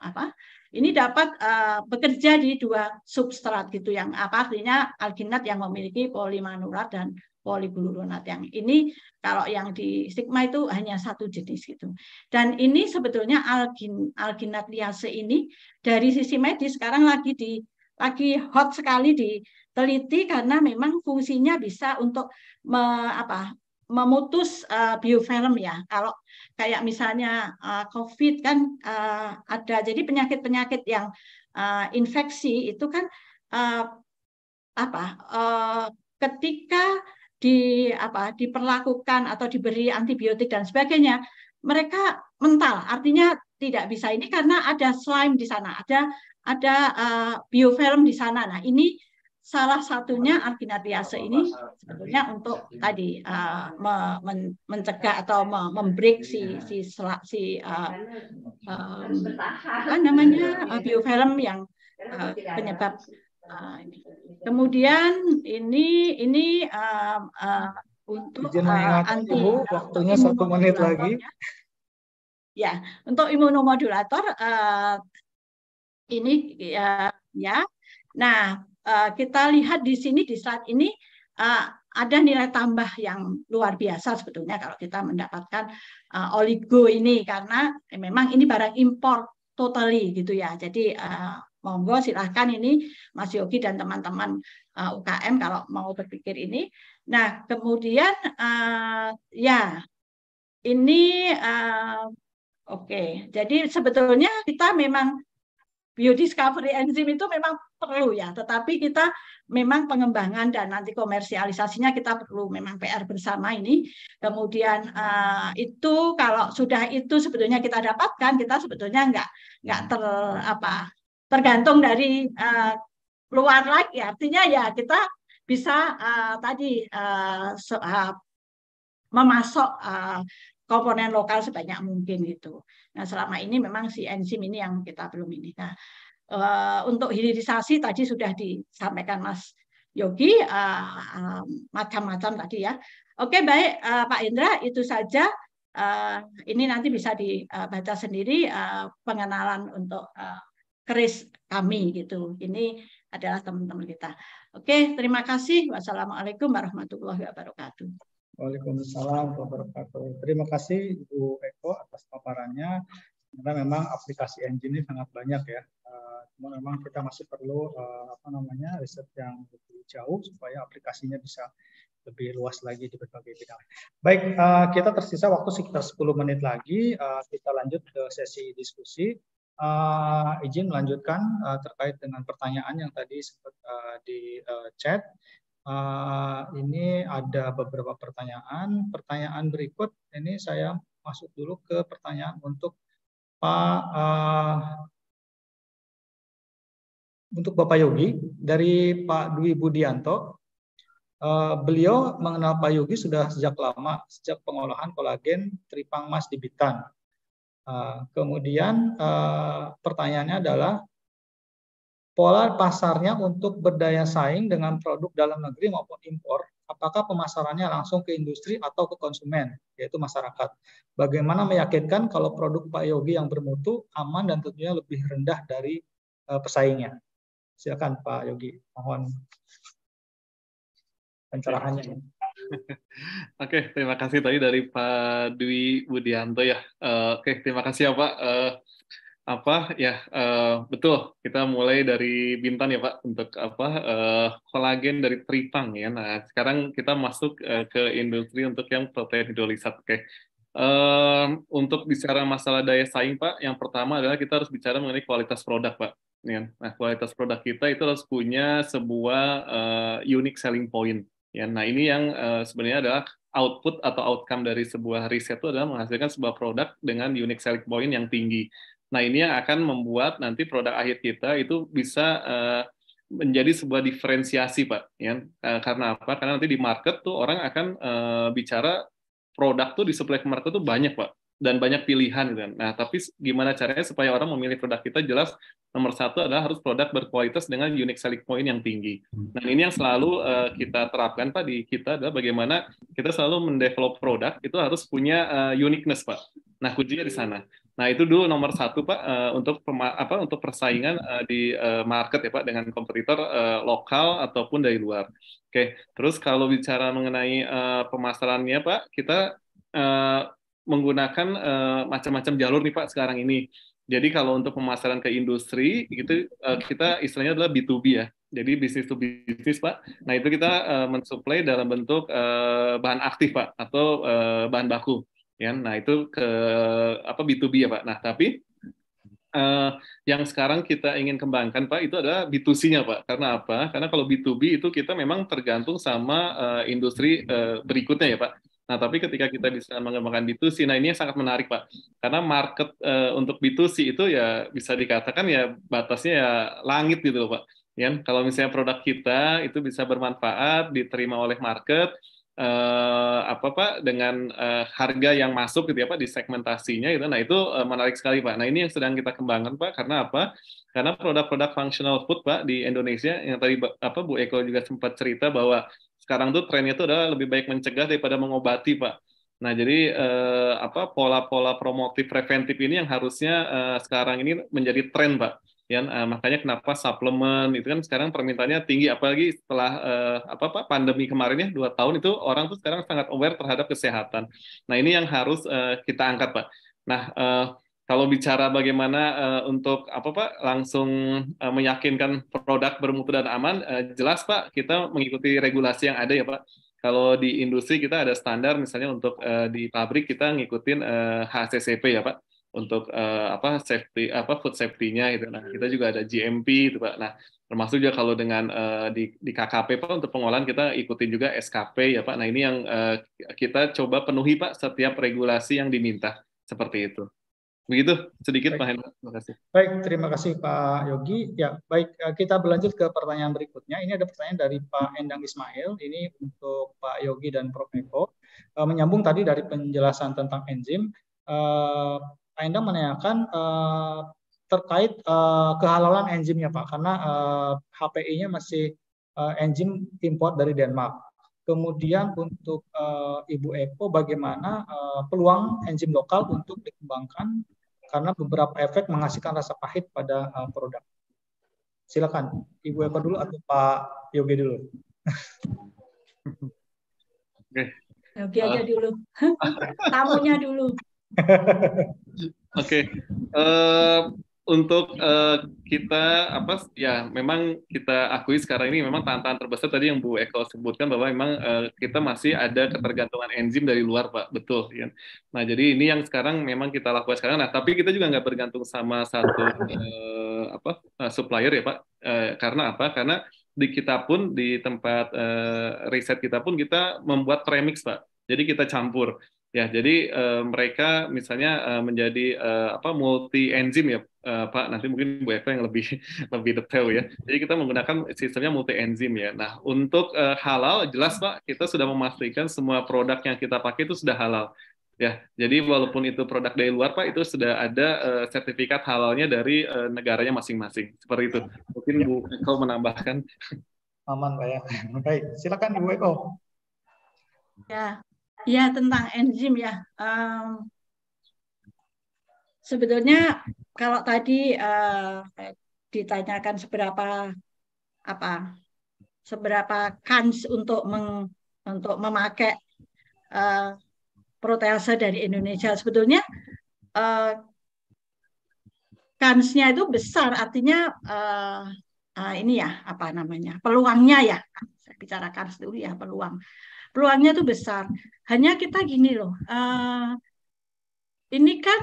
apa ini dapat bekerja di dua substrat gitu yang apa artinya alginat yang memiliki polimanurat dan polibulurunat yang ini kalau yang di stigma itu hanya satu jenis gitu. Dan ini sebetulnya algin alginat liase ini dari sisi medis sekarang lagi di lagi hot sekali di teliti karena memang fungsinya bisa untuk me, apa memutus uh, biofilm ya. Kalau kayak misalnya uh, COVID kan uh, ada jadi penyakit-penyakit yang uh, infeksi itu kan uh, apa uh, ketika di apa diperlakukan atau diberi antibiotik dan sebagainya mereka mental artinya tidak bisa ini karena ada slime di sana ada ada uh, biofilm di sana nah ini salah satunya arginatiase ini sebetulnya untuk tadi uh, mencegah atau membreak si si selak si uh, uh, namanya uh, biofilm yang uh, penyebab uh, ini. Kemudian ini ini uh, uh, untuk uh, anti waktunya satu menit lagi. Ya, untuk imunomodulator uh, ini uh, ya. Nah, Eh, kita lihat di sini di saat ini eh, ada nilai tambah yang luar biasa sebetulnya kalau kita mendapatkan eh, oligo ini karena memang ini barang impor totally gitu ya. Jadi monggo silahkan ini Mas Yogi dan teman-teman UKM kalau mau berpikir ini. Nah kemudian ya ini oke. Okay. Jadi sebetulnya kita memang biodiscovery enzim itu memang perlu ya, tetapi kita memang pengembangan dan nanti komersialisasinya kita perlu memang PR bersama ini. Kemudian uh, itu kalau sudah itu sebetulnya kita dapatkan, kita sebetulnya nggak nggak ter apa tergantung dari uh, luar lagi. Artinya ya kita bisa uh, tadi uh, so, uh, memasok uh, komponen lokal sebanyak mungkin itu. Nah selama ini memang si enzim ini yang kita belum ini. Nah eh, untuk hilirisasi tadi sudah disampaikan Mas Yogi eh, eh, macam-macam tadi ya. Oke baik Pak Indra itu saja. ini nanti bisa dibaca sendiri pengenalan untuk keris kami gitu. Ini adalah teman-teman kita. Oke, terima kasih. Wassalamualaikum warahmatullahi wabarakatuh. Waalaikumsalam wabarakatuh. Terima kasih Ibu Eko atas paparannya. Karena memang aplikasi engine ini sangat banyak ya. Eh, cuma memang kita masih perlu eh, apa namanya riset yang lebih jauh supaya aplikasinya bisa lebih luas lagi di berbagai bidang. Baik, eh, kita tersisa waktu sekitar 10 menit lagi. Kita lanjut ke sesi diskusi. Uh, izin melanjutkan terkait dengan pertanyaan yang tadi sempat di chat. Eh, ini ada beberapa pertanyaan. Pertanyaan berikut ini saya masuk dulu ke pertanyaan untuk Pak uh, untuk Bapak Yogi dari Pak Dwi Budianto. Uh, beliau mengenal Pak Yogi sudah sejak lama sejak pengolahan kolagen tripang mas di Bitan. Uh, kemudian uh, pertanyaannya adalah pola pasarnya untuk berdaya saing dengan produk dalam negeri maupun impor, apakah pemasarannya langsung ke industri atau ke konsumen, yaitu masyarakat. Bagaimana meyakinkan kalau produk Pak Yogi yang bermutu aman dan tentunya lebih rendah dari eh, pesaingnya. Silakan Pak Yogi, mohon pencerahannya. Oke, terima kasih tadi dari Pak Dwi Budianto ya. Uh, Oke, terima kasih ya Pak. Uh, apa ya uh, betul kita mulai dari bintan ya pak untuk apa uh, kolagen dari tripang ya nah sekarang kita masuk uh, ke industri untuk yang protein hidrolisat oke okay. uh, untuk bicara masalah daya saing pak yang pertama adalah kita harus bicara mengenai kualitas produk pak ya nah kualitas produk kita itu harus punya sebuah uh, unique selling point ya nah ini yang uh, sebenarnya adalah output atau outcome dari sebuah riset itu adalah menghasilkan sebuah produk dengan unique selling point yang tinggi Nah, ini yang akan membuat nanti produk akhir kita itu bisa eh, menjadi sebuah diferensiasi, Pak. Ya, eh, karena apa? Karena nanti di market tuh orang akan eh, bicara produk tuh di supply market tuh banyak, Pak dan banyak pilihan gitu kan. Nah, tapi gimana caranya supaya orang memilih produk kita jelas nomor satu adalah harus produk berkualitas dengan unique selling point yang tinggi. Hmm. Nah, ini yang selalu kita terapkan Pak di kita adalah bagaimana kita selalu mendevelop produk itu harus punya uniqueness Pak. Nah, kuncinya di sana. Nah itu dulu nomor satu pak eh, untuk apa untuk persaingan eh, di eh, market ya pak dengan kompetitor lokal ataupun dari luar. Oke, terus kalau bicara mengenai pemasarannya pak, kita menggunakan macam-macam jalur nih pak sekarang ini. Jadi kalau untuk pemasaran ke industri itu kita istilahnya adalah B2B ya. Jadi bisnis to bisnis pak. Nah itu kita mensuplai dalam bentuk bahan aktif pak atau bahan baku ya nah itu ke apa B2B ya pak nah tapi uh, yang sekarang kita ingin kembangkan pak itu adalah B2C-nya pak karena apa karena kalau B2B itu kita memang tergantung sama uh, industri uh, berikutnya ya pak Nah, tapi ketika kita bisa mengembangkan B2C, nah ini sangat menarik, Pak. Karena market uh, untuk B2C itu ya bisa dikatakan ya batasnya ya langit gitu loh, Pak. Ya, kalau misalnya produk kita itu bisa bermanfaat, diterima oleh market, Eh, apa Pak dengan uh, harga yang masuk gitu ya Pak di segmentasinya gitu. Nah, itu uh, menarik sekali Pak. Nah, ini yang sedang kita kembangkan Pak karena apa? Karena produk-produk functional food Pak di Indonesia yang tadi apa Bu Eko juga sempat cerita bahwa sekarang tuh trennya itu adalah lebih baik mencegah daripada mengobati Pak. Nah, jadi eh, apa pola-pola promotif preventif ini yang harusnya eh, sekarang ini menjadi tren, Pak ya uh, makanya kenapa suplemen itu kan sekarang permintaannya tinggi apalagi setelah uh, apa pak pandemi kemarin ya dua tahun itu orang tuh sekarang sangat aware terhadap kesehatan nah ini yang harus uh, kita angkat pak nah uh, kalau bicara bagaimana uh, untuk apa Pak langsung uh, meyakinkan produk bermutu dan aman, uh, jelas Pak kita mengikuti regulasi yang ada ya Pak. Kalau di industri kita ada standar misalnya untuk uh, di pabrik kita ngikutin uh, HACCP ya Pak untuk uh, apa safety apa food safety-nya gitu. Nah, kita juga ada GMP itu Pak. Nah, termasuk juga kalau dengan uh, di, di KKP Pak untuk pengolahan kita ikutin juga SKP ya Pak. Nah, ini yang uh, kita coba penuhi Pak setiap regulasi yang diminta seperti itu. Begitu sedikit baik. Pak Hendra. Terima kasih. Baik, terima kasih Pak Yogi. Ya, baik kita berlanjut ke pertanyaan berikutnya. Ini ada pertanyaan dari Pak Endang Ismail. Ini untuk Pak Yogi dan Prof Eko. menyambung tadi dari penjelasan tentang enzim, Pak nah, menanyakan uh, terkait uh, eh, kehalalan enzimnya Pak, karena uh, eh, HPI-nya masih uh, enzim impor dari Denmark. Kemudian untuk uh, Ibu Eko, bagaimana uh, peluang enzim lokal untuk dikembangkan karena beberapa efek menghasilkan rasa pahit pada uh, produk. Silakan Ibu Eko dulu atau Pak Yogi dulu. Oke. Yogi aja dulu. Tamunya dulu. Oke, okay. uh, eh, untuk uh, kita apa ya memang kita akui sekarang ini memang tantangan terbesar tadi yang Bu Eko sebutkan bahwa memang uh, kita masih ada ketergantungan enzim dari luar Pak betul ya. Nah jadi ini yang sekarang memang kita lakukan sekarang. Nah tapi kita juga nggak bergantung sama satu uh, apa uh, supplier ya Pak. Uh, karena apa? Karena di kita pun di tempat uh, riset kita pun kita membuat premix Pak. Jadi kita campur. Ya, jadi uh, mereka misalnya uh, menjadi uh, apa multi enzim ya uh, Pak. Nanti mungkin Bu Eva yang lebih lebih detail ya. Jadi kita menggunakan sistemnya multi enzim ya. Nah, untuk uh, halal jelas Pak, kita sudah memastikan semua produk yang kita pakai itu sudah halal. Ya, jadi walaupun itu produk dari luar Pak, itu sudah ada uh, sertifikat halalnya dari uh, negaranya masing-masing. Seperti itu. Mungkin Bu Eko menambahkan. Aman Pak ya. Baik, silakan Bu Eko. Ya, Ya, tentang enzim ya. Um, sebetulnya kalau tadi uh, ditanyakan seberapa apa seberapa kans untuk meng, untuk memakai uh, protease dari Indonesia sebetulnya uh, kansnya itu besar artinya uh, uh, ini ya apa namanya peluangnya ya saya bicara kans dulu ya peluang peluangnya tuh besar. Hanya kita gini loh, uh, ini kan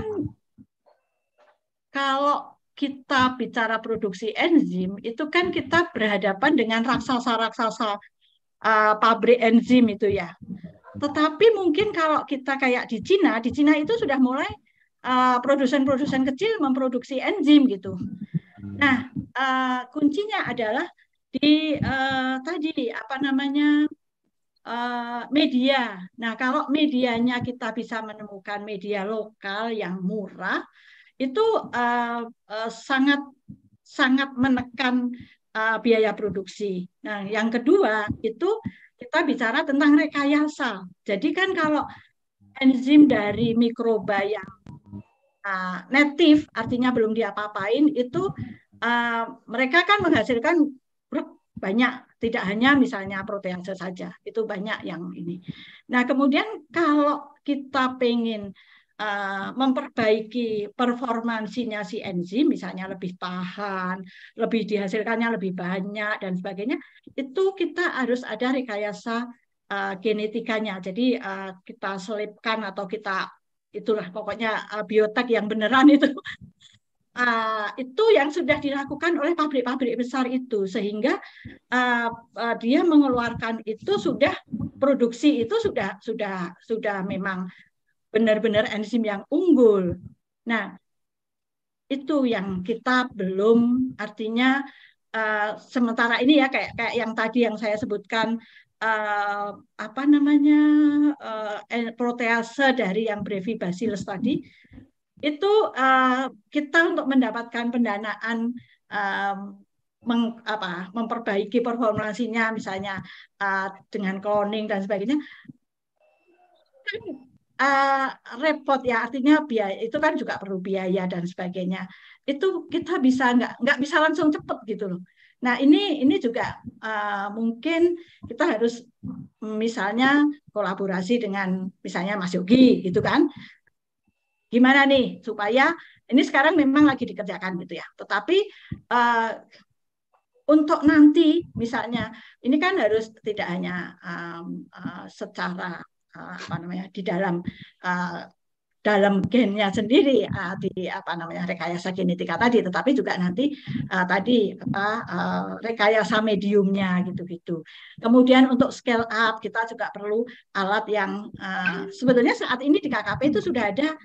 kalau kita bicara produksi enzim itu kan kita berhadapan dengan raksasa-raksasa uh, pabrik enzim itu ya. Tetapi mungkin kalau kita kayak di Cina, di Cina itu sudah mulai eh, produsen-produsen kecil memproduksi enzim gitu. Nah, uh, kuncinya adalah di uh, tadi apa namanya Eh, media. Nah, kalau medianya kita bisa menemukan media lokal yang murah, itu eh, eh, sangat sangat menekan biaya produksi. Nah, yang kedua itu kita bicara tentang rekayasa. Jadi kan kalau enzim dari mikroba yang uh, native, artinya belum diapa-apain, itu uh, mereka kan menghasilkan banyak tidak hanya misalnya protease saja, itu banyak yang ini. Nah, kemudian kalau kita pengen uh, memperbaiki performansinya si enzim, misalnya lebih tahan, lebih dihasilkannya lebih banyak dan sebagainya, itu kita harus ada rekayasa uh, genetikanya. Jadi uh, kita selipkan atau kita itulah pokoknya uh, biotek yang beneran itu uh, itu yang sudah dilakukan oleh pabrik-pabrik besar itu sehingga uh, uh, dia mengeluarkan itu sudah produksi itu sudah sudah sudah memang benar-benar enzim yang unggul. Nah, itu yang kita belum artinya uh, sementara ini ya kayak kayak yang tadi yang saya sebutkan uh, apa namanya uh, protease dari yang brevibacillus tadi itu uh, kita untuk mendapatkan pendanaan um, meng, apa, memperbaiki performansinya misalnya uh, dengan cloning dan sebagainya kan uh, repot ya artinya biaya itu kan juga perlu biaya dan sebagainya itu kita bisa nggak nggak bisa langsung cepet gitu loh nah ini ini juga uh, mungkin kita harus misalnya kolaborasi dengan misalnya Mas Yogi gitu kan gimana nih supaya ini sekarang memang lagi dikerjakan gitu ya. Tetapi uh, untuk nanti misalnya ini kan harus tidak hanya um, uh, secara uh, apa namanya di dalam uh, dalam gennya sendiri uh, di apa namanya rekayasa genetika tadi, tetapi juga nanti uh, tadi apa uh, rekayasa mediumnya gitu-gitu. Kemudian untuk scale up kita juga perlu alat yang uh, sebetulnya saat ini di KKP itu sudah ada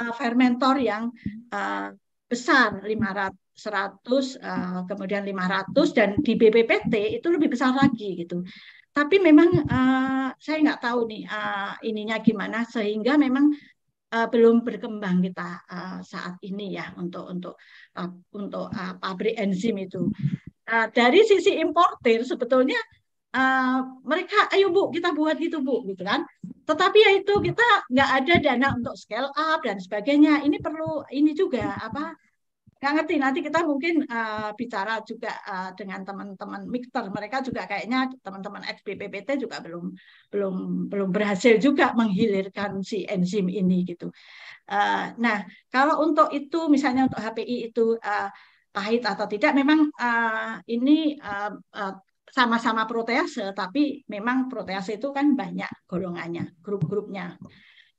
uh, fermentor yang uh, besar 500 100 uh, kemudian 500 dan di BPPT itu lebih besar lagi gitu. Tapi memang uh, saya nggak tahu nih uh, ininya gimana sehingga memang uh, belum berkembang kita uh, saat ini ya untuk untuk uh, untuk uh, pabrik enzim itu. Uh, dari sisi importer sebetulnya uh, mereka ayo bu kita buat gitu bu gitu kan tetapi ya itu kita nggak ada dana untuk scale up dan sebagainya ini perlu ini juga apa nggak ngerti nanti kita mungkin uh, bicara juga uh, dengan teman-teman mikter mereka juga kayaknya teman-teman SBPPT juga belum belum belum berhasil juga menghilirkan si enzim ini gitu uh, nah kalau untuk itu misalnya untuk HPI itu uh, pahit atau tidak memang uh, ini uh, uh, sama-sama protease, tapi memang protease itu kan banyak golongannya, grup-grupnya.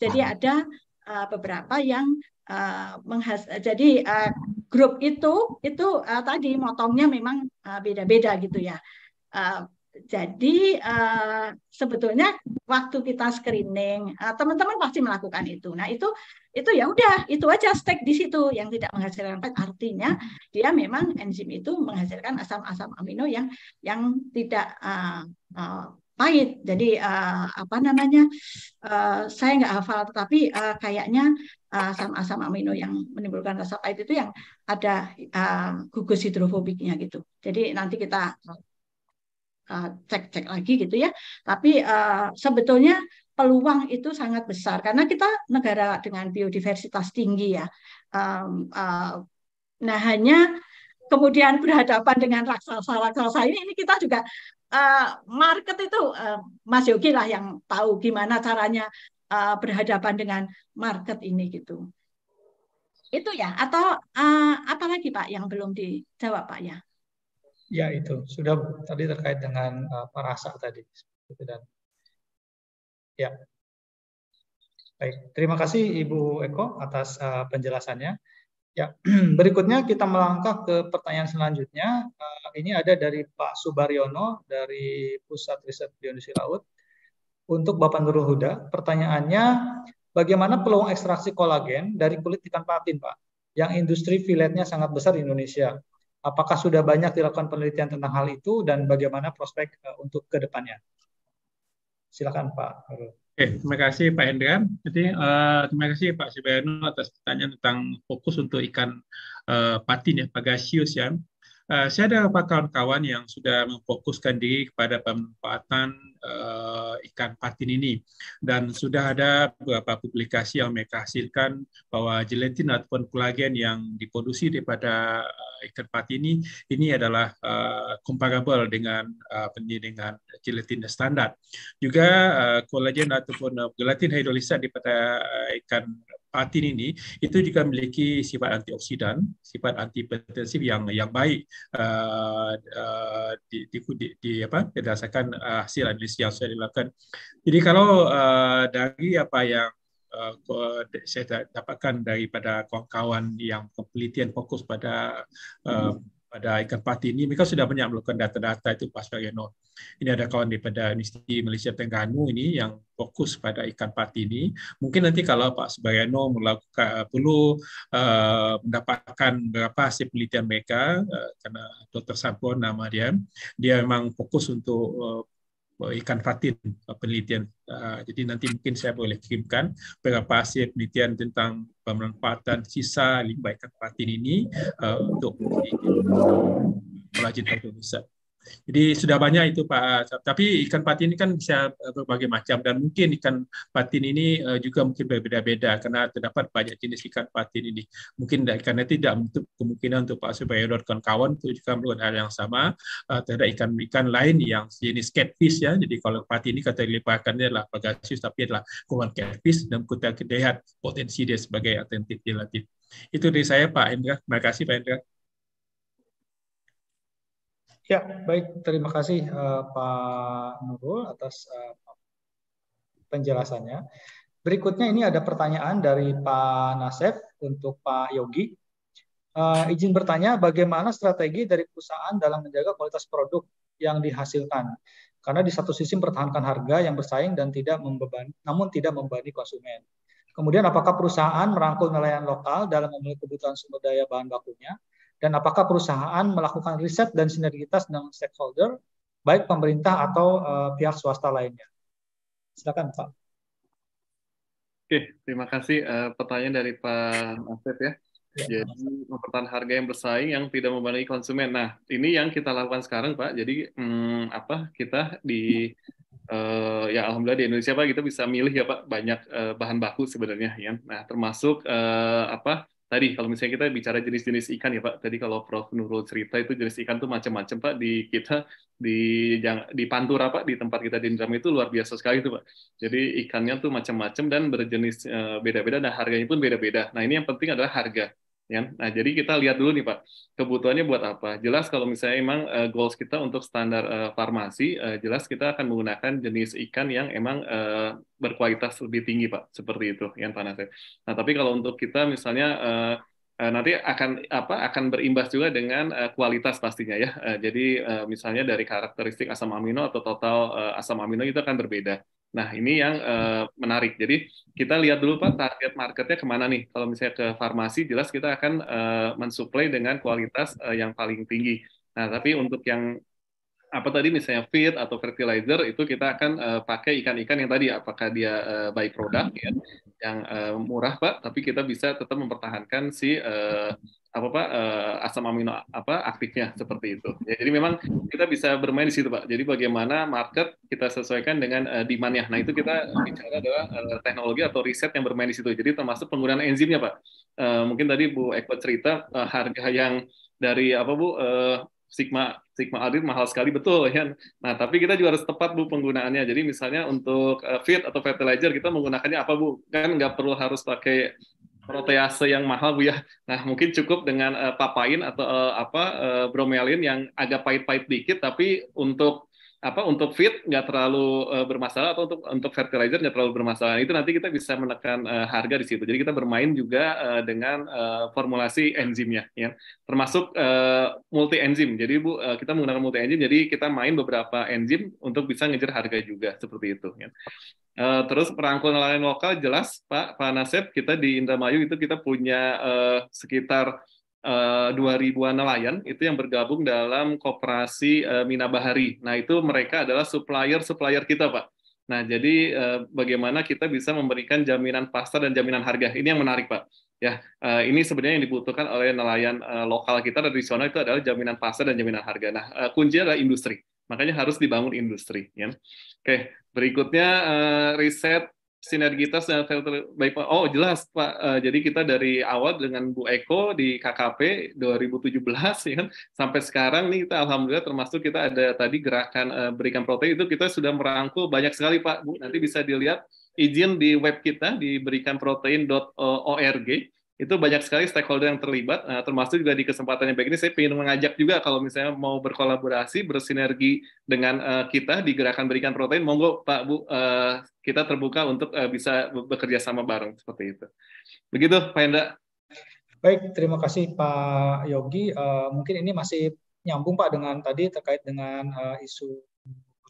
Jadi ada uh, beberapa yang uh, menghas jadi uh, grup itu itu uh, tadi motongnya memang beda-beda uh, gitu ya. Uh, jadi uh, sebetulnya waktu kita screening, teman-teman uh, teman -teman pasti melakukan itu. Nah itu itu ya udah itu aja stek di situ yang tidak menghasilkan fat artinya dia memang enzim itu menghasilkan asam-asam amino yang yang tidak uh, uh, pahit jadi uh, apa namanya uh, saya nggak hafal tetapi uh, kayaknya asam-asam amino yang menimbulkan rasa pahit itu yang ada uh, gugus hidrofobiknya gitu jadi nanti kita cek-cek uh, lagi gitu ya tapi uh, sebetulnya peluang itu sangat besar karena kita negara dengan biodiversitas tinggi ya. Um, uh, nah hanya kemudian berhadapan dengan raksasa-raksasa ini, ini kita juga uh, market itu uh, Mas Yogi lah yang tahu gimana caranya uh, berhadapan dengan market ini gitu. Itu ya, atau uh, apa lagi Pak yang belum dijawab Pak ya? Ya itu sudah tadi terkait dengan uh, parasa tadi dan Ya. Baik, terima kasih Ibu Eko atas uh, penjelasannya. Ya, berikutnya kita melangkah ke pertanyaan selanjutnya. Uh, ini ada dari Pak Subaryono dari Pusat Riset Indonesia Laut. Untuk Bapak Nurul Huda, pertanyaannya bagaimana peluang ekstraksi kolagen dari kulit ikan patin, Pak? Yang industri filletnya sangat besar di Indonesia. Apakah sudah banyak dilakukan penelitian tentang hal itu dan bagaimana prospek uh, untuk kedepannya? Silakan Pak. Oke, terima kasih Pak Hendran. Jadi uh, terima kasih Pak Sibayono atas pertanyaan tentang fokus untuk ikan uh, patin ya, pagasius ya. Uh, saya ada beberapa kawan-kawan yang sudah memfokuskan diri kepada pemanfaatan uh, ikan patin ini dan sudah ada beberapa publikasi yang mereka hasilkan bahwa gelatin ataupun kolagen yang diproduksi daripada eh, ikan patin ini ini adalah uh, comparable dengan uh, dengan gelatin standar. Juga uh, kolagen ataupun gelatin hidrolisa daripada uh, ikan atin ini itu juga memiliki sifat antioksidan, sifat antihipertensif yang yang baik uh, uh, di, di, apa berdasarkan uh, hasil analisis yang saya lakukan. Jadi kalau uh, dari apa yang uh, saya dapatkan daripada kawan-kawan yang penelitian fokus pada uh, hmm. pada ikan pati ini mereka sudah banyak melakukan data-data itu pak Geno. Ini ada kawan daripada Universiti Malaysia Tengganu ini yang fokus pada ikan pati ini. Mungkin nanti kalau Pak Subayano melakukan eh, perlu uh, mendapatkan berapa hasil penelitian mereka uh, karena Dr. Sampur nama dia, dia memang fokus untuk uh, ikan fatin penelitian. Jadi nanti mungkin saya boleh kirimkan beberapa hasil penelitian tentang pemanfaatan sisa limbah ikan fatin ini untuk melajutkan untuk riset. Jadi sudah banyak itu Pak Tapi ikan patin ini kan bisa eh, berbagai macam dan mungkin ikan patin ini eh, juga mungkin berbeda-beda karena terdapat banyak jenis ikan patin ini. Mungkin ikannya tidak untuk kemungkinan untuk Pak supaya dan kawan-kawan itu juga melakukan hal yang sama eh, terhadap ikan-ikan lain yang jenis catfish ya. Jadi kalau patin ini kata dilipatkannya adalah pagasius tapi adalah kuman catfish dan kita lihat potensi dia sebagai alternatif gelatin. Itu dari saya Pak Indra. Terima kasih Pak Indra. Ya, baik. Terima kasih uh, Pak Nurul atas uh, penjelasannya. Berikutnya ini ada pertanyaan dari Pak Nasef untuk Pak Yogi. Uh, izin bertanya, bagaimana strategi dari perusahaan dalam menjaga kualitas produk yang dihasilkan? Karena di satu sisi mempertahankan harga yang bersaing dan tidak membebani, namun tidak membebani konsumen. Kemudian apakah perusahaan merangkul nelayan lokal dalam memenuhi kebutuhan sumber daya bahan bakunya? dan apakah perusahaan melakukan riset dan sinergitas dengan stakeholder, baik pemerintah atau uh, pihak swasta lainnya. Silakan Pak. Oke, terima kasih uh, pertanyaan dari Pak Asep ya. ya. Jadi mempertahankan harga yang bersaing yang tidak membebani konsumen. Nah, ini yang kita lakukan sekarang Pak. Jadi hmm, apa kita di uh, ya alhamdulillah di Indonesia Pak kita bisa milih ya Pak banyak uh, bahan baku sebenarnya ya. Nah, termasuk uh, apa tadi kalau misalnya kita bicara jenis-jenis ikan ya Pak, tadi kalau Prof Nurul cerita itu jenis ikan tuh macam-macam Pak di kita di yang, di Pantura Pak di tempat kita dendam itu luar biasa sekali tuh Pak. Jadi ikannya tuh macam-macam dan berjenis eh, beda-beda uh, dan harganya pun beda-beda. Nah ini yang penting adalah harga. Ya, nah jadi kita lihat dulu nih Pak, kebutuhannya buat apa? Jelas kalau misalnya emang uh, goals kita untuk standar uh, farmasi, uh, jelas kita akan menggunakan jenis ikan yang emang uh, berkualitas lebih tinggi Pak, seperti itu yang Pak Nah tapi kalau untuk kita misalnya uh, nanti akan apa akan berimbas juga dengan uh, kualitas pastinya ya. Uh, jadi uh, misalnya dari karakteristik asam amino atau total uh, asam amino itu akan berbeda Nah, ini yang uh, menarik. Jadi, kita lihat dulu, Pak, target marketnya kemana nih? Kalau misalnya ke farmasi, jelas kita akan uh, mensuplai dengan kualitas uh, yang paling tinggi. Nah, tapi untuk yang apa tadi misalnya feed atau fertilizer itu kita akan uh, pakai ikan-ikan yang tadi apakah dia uh, by product ya yang uh, murah pak tapi kita bisa tetap mempertahankan si uh, apa pak uh, eh, asam amino apa aktifnya seperti itu. Ya, jadi memang kita bisa bermain di situ pak. Jadi bagaimana market kita sesuaikan dengan uh, eh, demand Nah itu kita bicara adalah uh, teknologi atau riset yang bermain di situ. Jadi termasuk penggunaan enzimnya pak. Uh, mungkin tadi Bu Eko cerita uh, harga yang dari apa Bu uh, Sigma Sigma Adit mahal sekali betul ya. Nah, tapi kita juga harus tepat Bu penggunaannya. Jadi misalnya untuk uh, feed atau fertilizer kita menggunakannya apa Bu? Kan nggak perlu harus pakai protease yang mahal bu ya. Nah mungkin cukup dengan uh, papain atau uh, apa uh, bromelin yang agak pahit-pahit dikit, tapi untuk apa untuk feed nggak terlalu uh, bermasalah atau untuk untuk fertilizer nggak terlalu bermasalah nah, itu nanti kita bisa menekan uh, harga di situ jadi kita bermain juga uh, dengan uh, formulasi enzimnya ya termasuk uh, multi enzim jadi bu uh, kita menggunakan multi enzim jadi kita main beberapa enzim untuk bisa ngejar harga juga seperti itu ya. uh, terus perangko nelayan lokal jelas pak pak Nasib kita di Indramayu itu kita punya uh, sekitar Eh, dua ribuan nelayan itu yang bergabung dalam koperasi eh, Minabahari. Nah itu mereka adalah supplier supplier kita pak. Nah jadi eh, bagaimana kita bisa memberikan jaminan pasar dan jaminan harga ini yang menarik pak. Ya ini sebenarnya yang dibutuhkan oleh nelayan lokal kita tradisional itu adalah jaminan pasar dan jaminan harga. Nah kuncinya adalah industri. Makanya harus dibangun industri. Ya. Oke berikutnya riset sinergitas dan baik Pak. Oh jelas Pak. Eh, jadi kita dari awal dengan Bu Eko di KKP 2017 ya kan sampai sekarang nih kita alhamdulillah termasuk kita ada tadi gerakan eh, berikan protein itu kita sudah merangkul banyak sekali Pak Bu. Nanti bisa dilihat izin di web kita di berikanprotein.org itu banyak sekali stakeholder yang terlibat, nah, termasuk juga di kesempatan yang baik ini saya ingin mengajak juga kalau misalnya mau berkolaborasi, bersinergi dengan uh, kita di gerakan berikan protein, monggo Pak Bu, uh, kita terbuka untuk uh, bisa bekerja sama bareng seperti itu. Begitu Pak Enda Baik, terima kasih Pak Yogi. Uh, mungkin ini masih nyambung Pak dengan tadi terkait dengan uh, isu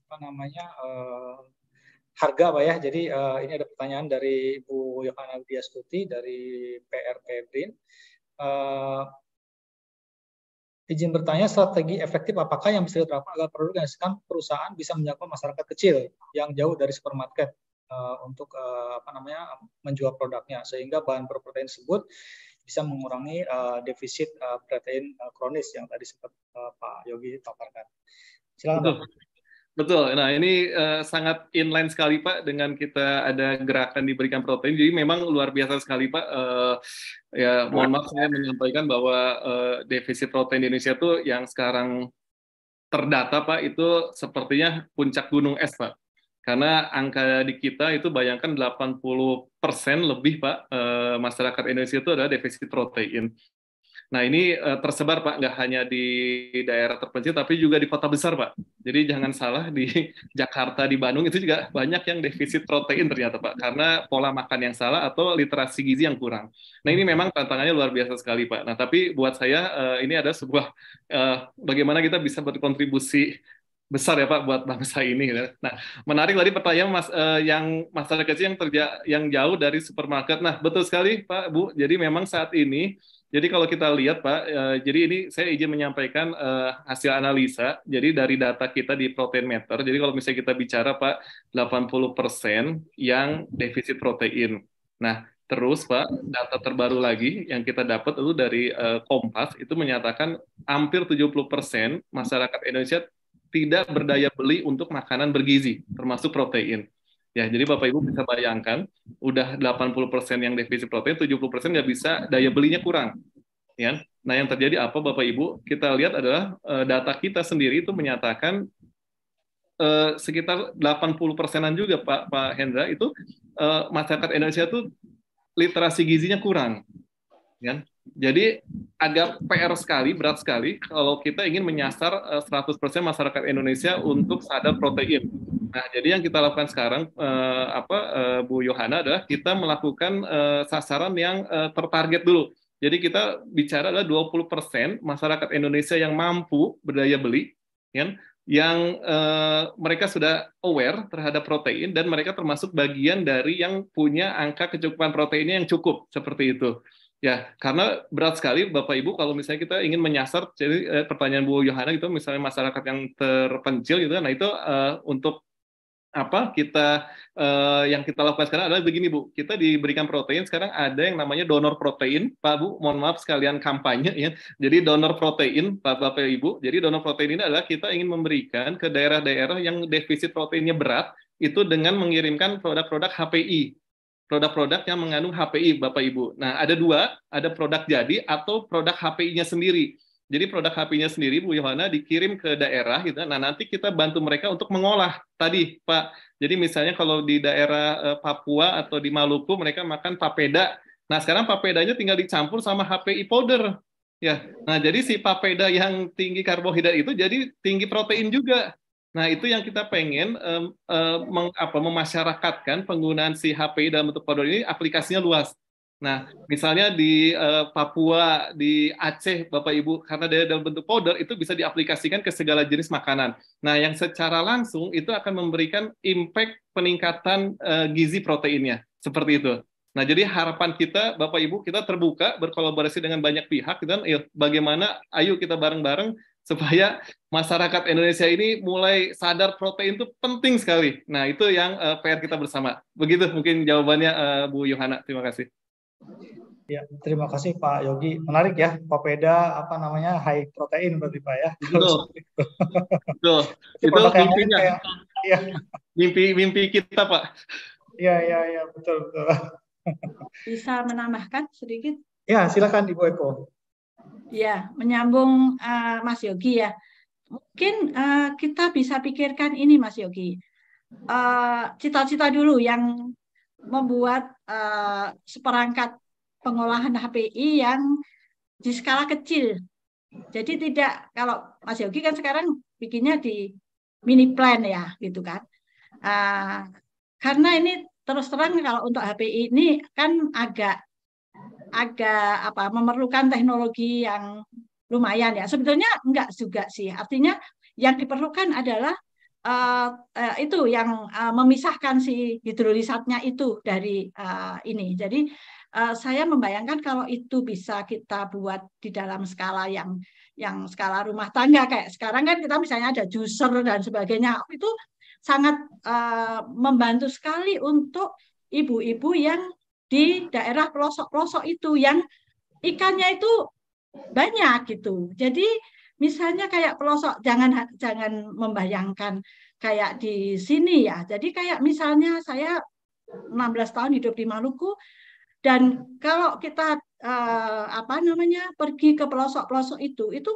apa namanya uh, harga Pak ya. Jadi uh, ini ada pertanyaan dari Bu Yohana Diastuti dari PRP Brin. Uh, eh, izin bertanya strategi efektif apakah yang bisa diterapkan agar produk yang sekarang perusahaan bisa menjangkau masyarakat kecil yang jauh dari supermarket uh, untuk uh, apa namanya menjual produknya sehingga bahan protein tersebut bisa mengurangi uh, defisit uh, protein uh, kronis yang tadi sempat uh, Pak Yogi paparkan. Silakan. Betul. Nah, ini uh, sangat inline sekali Pak dengan kita ada gerakan diberikan protein. Jadi memang luar biasa sekali Pak. Uh, ya, mohon maaf saya menyampaikan bahwa uh, defisit protein di Indonesia itu yang sekarang terdata Pak itu sepertinya puncak gunung es Pak. Karena angka di kita itu bayangkan 80% lebih Pak uh, masyarakat Indonesia itu adalah defisit protein. Nah ini uh, tersebar Pak, nggak hanya di daerah terpencil, tapi juga di kota besar Pak. Jadi jangan salah di Jakarta, di Bandung itu juga banyak yang defisit protein ternyata Pak, karena pola makan yang salah atau literasi gizi yang kurang. Nah ini memang tantangannya luar biasa sekali Pak. Nah tapi buat saya uh, ini ada sebuah uh, bagaimana kita bisa berkontribusi besar ya Pak buat bangsa ini. Ya. Nah, menarik tadi pertanyaan Mas eh, yang masyarakat yang terja yang jauh dari supermarket. Nah, betul sekali Pak Bu. Jadi memang saat ini jadi kalau kita lihat Pak, eh, jadi ini saya izin menyampaikan eh, hasil analisa. Jadi dari data kita di protein meter, jadi kalau misalnya kita bicara Pak, 80% yang defisit protein. Nah, terus Pak, data terbaru lagi yang kita dapat itu dari eh, Kompas itu menyatakan hampir 70% masyarakat Indonesia tidak berdaya beli untuk makanan bergizi, termasuk protein. Ya, jadi Bapak Ibu bisa bayangkan, udah 80% yang defisit protein, 70% nggak bisa, daya belinya kurang. Ya. Nah, yang terjadi apa Bapak Ibu? Kita lihat adalah eh, data kita sendiri itu menyatakan eh, sekitar 80 persenan juga Pak Pak Hendra itu eh, masyarakat Indonesia itu literasi gizinya kurang, Ya, Jadi agak PR sekali, berat sekali kalau kita ingin menyasar eh, seratus 100% masyarakat Indonesia untuk sadar protein. Nah, jadi yang kita lakukan sekarang uh, apa uh, Bu Yohana adalah kita melakukan uh, sasaran yang uh, tertarget dulu. Jadi kita bicara adalah 20% masyarakat Indonesia yang mampu berdaya beli, kan? yang uh, mereka sudah aware terhadap protein dan mereka termasuk bagian dari yang punya angka kecukupan proteinnya yang cukup seperti itu. Ya, karena berat sekali Bapak Ibu kalau misalnya kita ingin menyasar jadi eh, pertanyaan Bu Yohana gitu misalnya masyarakat yang terpencil gitu kan, nah itu uh, untuk apa kita uh, yang kita lakukan sekarang adalah begini Bu, kita diberikan protein sekarang ada yang namanya donor protein, Pak Bu, mohon maaf sekalian kampanye ya. Jadi donor protein Pak Bapak Ibu, jadi donor protein ini adalah kita ingin memberikan ke daerah-daerah yang defisit proteinnya berat itu dengan mengirimkan produk-produk HPI produk-produk yang mengandung HPI Bapak Ibu. Nah, ada dua, ada produk jadi atau produk HPI-nya sendiri. Jadi produk HP-nya sendiri Bu Yohana dikirim ke daerah gitu. Nah, nanti kita bantu mereka untuk mengolah tadi, Pak. Jadi misalnya kalau di daerah eh, Papua atau di Maluku mereka makan papeda. Nah, sekarang papedanya tinggal dicampur sama HPI powder. Ya. Nah, jadi si papeda yang tinggi karbohidrat itu jadi tinggi protein juga. Nah, itu yang kita pengen um, um, meng, apa memasyarakatkan penggunaan si HPI dalam bentuk powder ini aplikasinya luas Nah, misalnya di uh, Papua, di Aceh, Bapak Ibu, karena dia dalam bentuk powder itu bisa diaplikasikan ke segala jenis makanan. Nah, yang secara langsung itu akan memberikan impact peningkatan uh, gizi proteinnya, seperti itu. Nah, jadi harapan kita, Bapak Ibu, kita terbuka berkolaborasi dengan banyak pihak dan ya, bagaimana ayo kita bareng-bareng supaya masyarakat Indonesia ini mulai sadar protein itu penting sekali. Nah, itu yang uh, PR kita bersama. Begitu mungkin jawabannya uh, Bu Yohana. Terima kasih. Ya, terima kasih Pak Yogi. Menarik ya, papeda apa namanya high protein berarti Pak ya. Betul. Betul. itu mimpinya. Kayak, ya. Mimpi mimpi kita Pak. Iya, iya, iya, betul betul. Bisa menambahkan sedikit? Ya, silakan Ibu Eko. Ya, menyambung uh, Mas Yogi ya. Mungkin uh, kita bisa pikirkan ini Mas Yogi. Eh, cita-cita uh, cita -cita dulu yang membuat Eh, seperangkat pengolahan HPI yang di skala kecil. Jadi tidak kalau Mas Yogi kan sekarang bikinnya di mini plan ya gitu kan. Eh, karena ini terus terang kalau untuk HPI ini kan agak agak apa memerlukan teknologi yang lumayan ya. Sebetulnya enggak juga sih. Artinya yang diperlukan adalah uh, uh, itu yang uh, memisahkan si hidrolisatnya itu dari uh, ini. Jadi uh, saya membayangkan kalau itu bisa kita buat di dalam skala yang yang skala rumah tangga kayak sekarang kan kita misalnya ada juicer dan sebagainya itu sangat uh, membantu sekali untuk ibu-ibu yang di daerah pelosok-pelosok itu yang ikannya itu banyak gitu. Jadi Misalnya kayak pelosok, jangan jangan membayangkan kayak di sini ya. Jadi kayak misalnya saya 16 tahun hidup di Maluku dan kalau kita eh, apa namanya pergi ke pelosok-pelosok itu, itu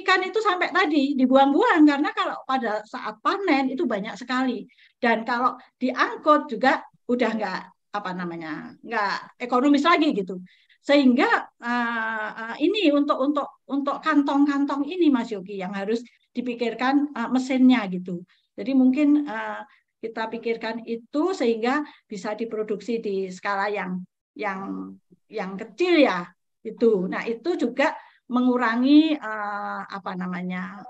ikan itu sampai tadi dibuang-buang karena kalau pada saat panen itu banyak sekali dan kalau diangkut juga udah nggak apa namanya nggak ekonomis lagi gitu sehingga uh, uh, ini untuk untuk untuk kantong-kantong ini Mas Yogi yang harus dipikirkan uh, mesinnya gitu. Jadi mungkin uh, kita pikirkan itu sehingga bisa diproduksi di skala yang yang yang kecil ya itu. Nah itu juga mengurangi uh, apa namanya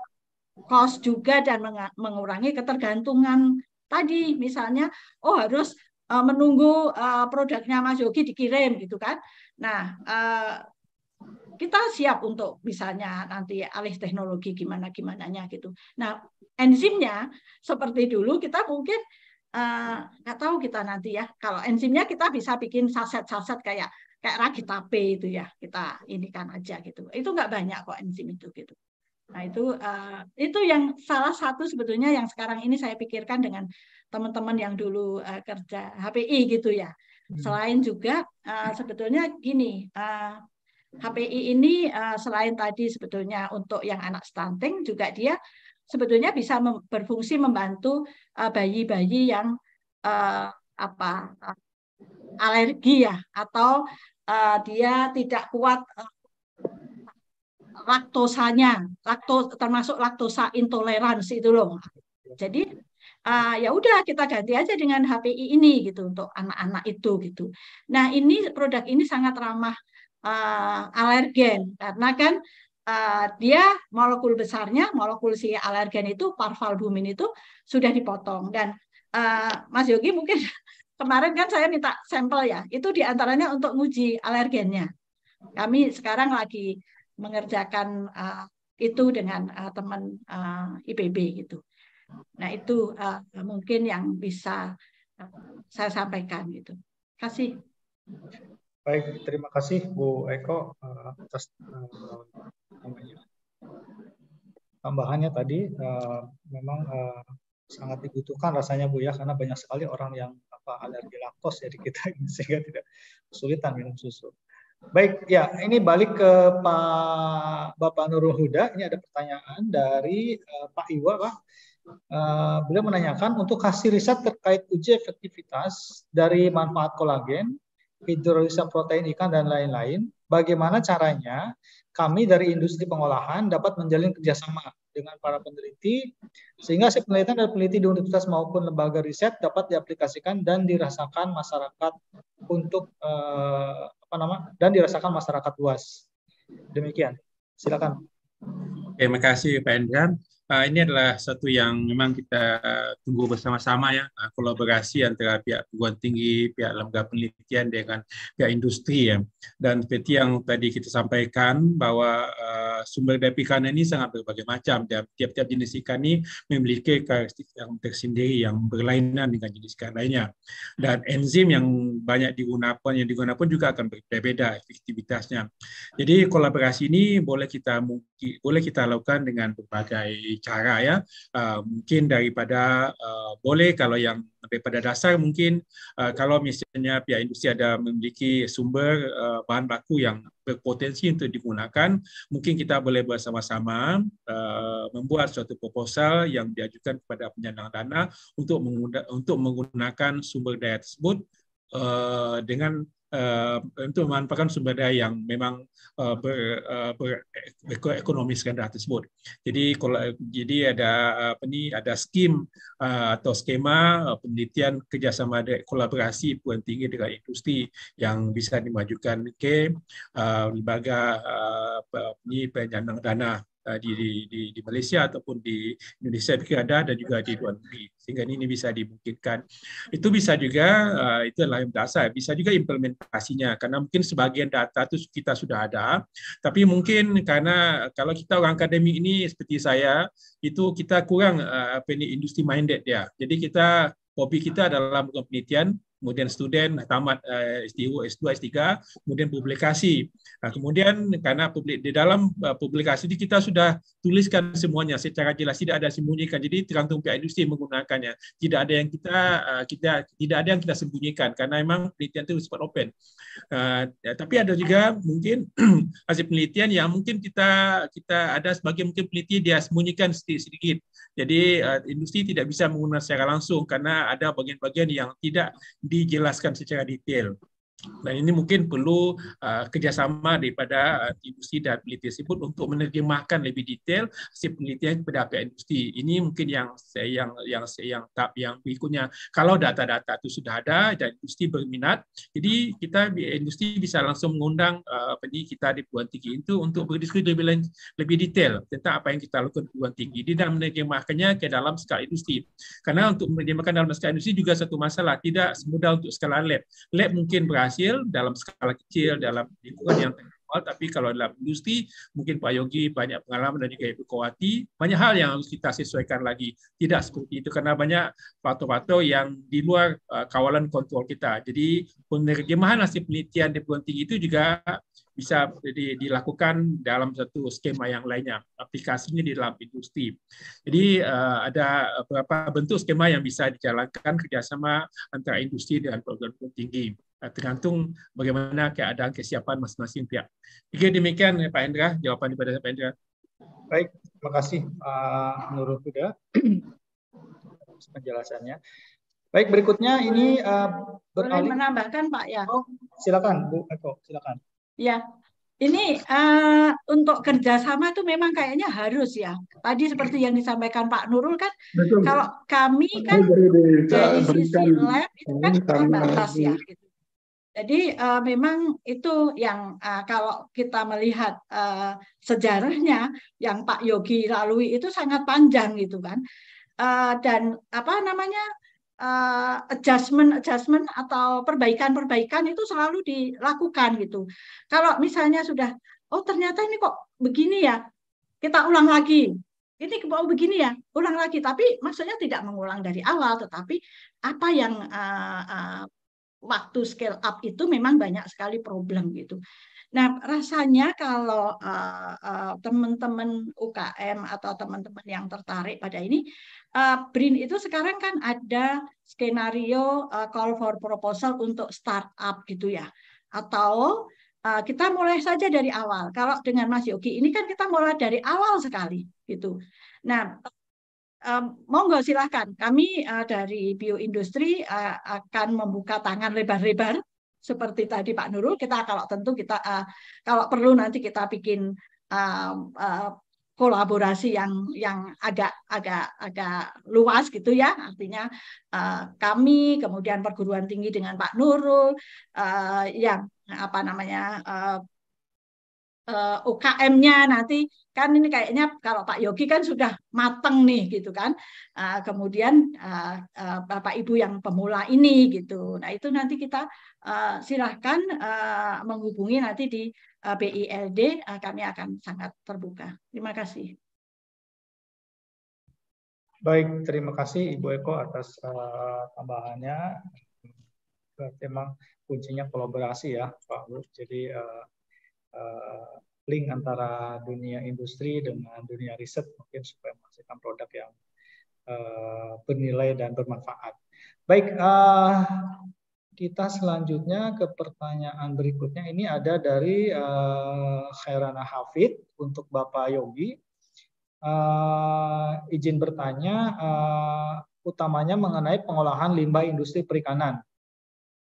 cost juga dan mengurangi ketergantungan tadi misalnya oh harus menunggu produknya Mas Yogi dikirim gitu kan. Nah, eh, kita siap untuk misalnya nanti alih teknologi gimana gimananya gitu. Nah, enzimnya seperti dulu kita mungkin eh, nggak uh, tahu kita nanti ya. Kalau enzimnya kita bisa bikin saset-saset kayak kayak ragi tape itu ya kita ini kan aja gitu. Itu nggak banyak kok enzim itu gitu. Nah itu uh, itu yang salah satu sebetulnya yang sekarang ini saya pikirkan dengan teman-teman yang dulu uh, kerja HPI gitu ya. Hmm. Selain juga uh, sebetulnya gini, uh, eh, HPI ini uh, selain tadi sebetulnya untuk yang anak stunting juga dia sebetulnya bisa mem berfungsi membantu bayi-bayi uh, yang uh, apa uh, alergi ya atau uh, dia tidak kuat uh, laktosanya, laktos termasuk laktosa intoleransi itu loh. Jadi uh, ya udah kita ganti aja dengan HPI ini gitu untuk anak-anak itu gitu. Nah ini produk ini sangat ramah uh, alergen karena kan uh, dia molekul besarnya molekul si alergen itu parvalbumin itu sudah dipotong dan uh, Mas Yogi mungkin kemarin kan saya minta sampel ya itu diantaranya untuk nguji alergennya. Kami sekarang lagi mengerjakan uh, itu dengan uh, teman uh, IPB gitu. Nah itu uh, mungkin yang bisa eh, saya sampaikan gitu. Kasih. Baik, terima kasih Bu Eko uh, atas uh, tambahannya tadi. memang sangat dibutuhkan rasanya Bu ya karena banyak sekali orang yang apa alergi laktos jadi kita sehingga tidak kesulitan minum susu. Baik, ya ini balik ke Pak Bapak Nurul Huda. Ini ada pertanyaan dari Pak Iwa, Pak. Eh, beliau menanyakan untuk hasil riset terkait uji efektivitas dari manfaat kolagen, hidrolisa protein ikan, dan lain-lain, bagaimana caranya kami dari industri pengolahan dapat menjalin kerjasama dengan para peneliti, sehingga hasil penelitian dari peneliti di universitas maupun lembaga riset dapat diaplikasikan dan dirasakan masyarakat untuk uh, apa nama dan dirasakan masyarakat luas. Demikian, silakan. Terima kasih Pak Endran uh, ini adalah satu yang memang kita tunggu bersama-sama ya uh, kolaborasi antara pihak perguruan tinggi, pihak lembaga penelitian dengan pihak industri ya. Dan seperti yang tadi kita sampaikan bahwa uh, sumber daya ikan ini sangat berbagai macam tiap-tiap jenis ikan ini memiliki karakteristik yang tersendiri yang berlainan dengan jenis ikan lainnya. Dan enzim yang banyak digunakan yang digunakan pun juga akan berbeda-beda efektivitasnya. Jadi kolaborasi ini boleh kita boleh kita lakukan dengan berbagai cara ya. Uh, mungkin daripada uh, boleh kalau yang daripada dasar mungkin uh, kalau misalnya pihak industri ada memiliki sumber uh, bahan baku yang berpotensi untuk digunakan, mungkin kita boleh bersama-sama uh, membuat suatu proposal yang diajukan kepada penyandang dana untuk menggunakan, untuk menggunakan sumber daya tersebut uh, dengan untuk eh, memanfaatkan sumber daya yang memang eh, eh, ekonomis rendah kan tersebut. Jadi kalau jadi ada apa ni ada skim atau skema penelitian kerjasama dan kolaborasi puan tinggi dengan industri yang bisa dimajukan ke lembaga ini penyandang dana Eh, di, di, di, di Malaysia ataupun di Indonesia pikir ada dan juga di luar negeri sehingga ini bisa dimungkinkan itu bisa juga uh, itu adalah yang dasar bisa juga implementasinya karena mungkin sebagian data itu kita sudah ada tapi mungkin karena eh, kalau kita orang akademik ini seperti saya itu kita kurang uh, apa ini industri minded ya jadi kita hobi kita adalah melakukan penelitian kemudian student eh, tamat S2, S2, S3, kemudian publikasi. Nah, kemudian karena publik di dalam eh, publikasi ini kita sudah tuliskan semuanya secara jelas, tidak ada sembunyikan. Jadi tergantung pihak industri menggunakannya. Tidak ada yang kita eh, kita tidak ada yang kita sembunyikan karena memang penelitian itu sempat open. Ya, tapi ada juga mungkin hasil penelitian yang mungkin kita kita ada sebagai mungkin peneliti dia sembunyikan sedikit. sedikit. Jadi industri tidak bisa menggunakan secara langsung karena ada bagian-bagian yang tidak dijelaskan secara detail. Nah ini mungkin perlu uh, kerjasama daripada uh, industri dan peneliti tersebut untuk menerjemahkan lebih detail hasil penelitian kepada pihak industri. Ini mungkin yang saya yang yang saya yang tap yang berikutnya. Kalau data-data itu sudah ada dan industri berminat, jadi kita industri bisa langsung mengundang uh, eh, peneliti kita di perguruan tinggi itu untuk berdiskusi lebih lebih detail tentang apa yang kita lakukan di perguruan tinggi dan menerjemahkannya ke dalam skala industri. Karena untuk menerjemahkan dalam skala industri juga satu masalah, tidak semudah untuk skala lab. Lab mungkin berada berhasil dalam skala kecil, dalam lingkungan yang terkenal tapi kalau dalam industri, mungkin Pak Yogi banyak pengalaman dan juga Ibu Kowati, banyak hal yang harus kita sesuaikan lagi. Tidak seperti itu, karena banyak faktor-faktor yang di luar eh, kawalan kontrol kita. Jadi penerjemahan hasil penelitian di perguruan tinggi itu juga bisa dilakukan dalam satu skema yang lainnya, aplikasinya di dalam industri. Jadi eh, ada beberapa bentuk skema yang bisa dijalankan kerjasama antara industri dengan perguruan tinggi. Eh, tergantung bagaimana keadaan kesiapan masing-masing pihak. Jika demikian ya, Pak Endra, jawaban daripada Pak Endra. Baik, terima kasih Pak Nurul Huda penjelasannya. Baik, berikutnya ini uh, beralih. Boleh menambahkan Pak ya? Oh, silakan Bu Eko, silakan. Ya, ini uh, untuk kerjasama itu memang kayaknya harus ya. Tadi seperti yang disampaikan Pak Nurul kan, Betul. kalau kami kan dari sisi lab itu kan terbatas ya. Gitu. Jadi uh, memang itu yang uh, kalau kita melihat uh, sejarahnya yang Pak Yogi lalui itu sangat panjang gitu kan. Uh, dan apa namanya uh, adjustment adjustment atau perbaikan-perbaikan itu selalu dilakukan gitu. Kalau misalnya sudah oh ternyata ini kok begini ya. Kita ulang lagi. Ini mau begini ya, ulang lagi. Tapi maksudnya tidak mengulang dari awal, tetapi apa yang uh, uh, waktu scale up itu memang banyak sekali problem gitu. Nah, rasanya kalau eh, eh, teman-teman UKM atau teman-teman yang tertarik pada ini, uh, BRIN itu sekarang kan ada skenario uh, call for proposal untuk startup gitu ya. Atau uh, kita mulai saja dari awal. Kalau dengan Mas Yogi ini kan kita mulai dari awal sekali gitu. Nah, Um, monggo silahkan. Kami uh, dari bioindustri uh, akan membuka tangan lebar-lebar seperti tadi Pak Nurul. Kita kalau tentu kita uh, kalau perlu nanti kita bikin uh, uh, kolaborasi yang yang agak agak agak luas gitu ya artinya uh, kami kemudian perguruan tinggi dengan Pak Nurul uh, yang apa namanya uh, uh, eh, UKM-nya nanti kan ini kayaknya kalau Pak Yogi kan sudah mateng nih gitu kan uh, kemudian uh, uh, Bapak Ibu yang pemula ini gitu nah itu nanti kita uh, silahkan uh, menghubungi nanti di uh, BILD uh, kami akan sangat terbuka terima kasih baik terima kasih Ibu Eko atas uh, tambahannya memang kuncinya kolaborasi ya Pak Bu jadi uh, Eh, link antara dunia industri dengan dunia riset mungkin supaya menghasilkan produk yang uh, bernilai dan bermanfaat. Baik, uh, kita selanjutnya ke pertanyaan berikutnya ini ada dari uh, Khairana Hafid untuk Bapak Yogi. Uh, izin bertanya uh, utamanya mengenai pengolahan limbah industri perikanan.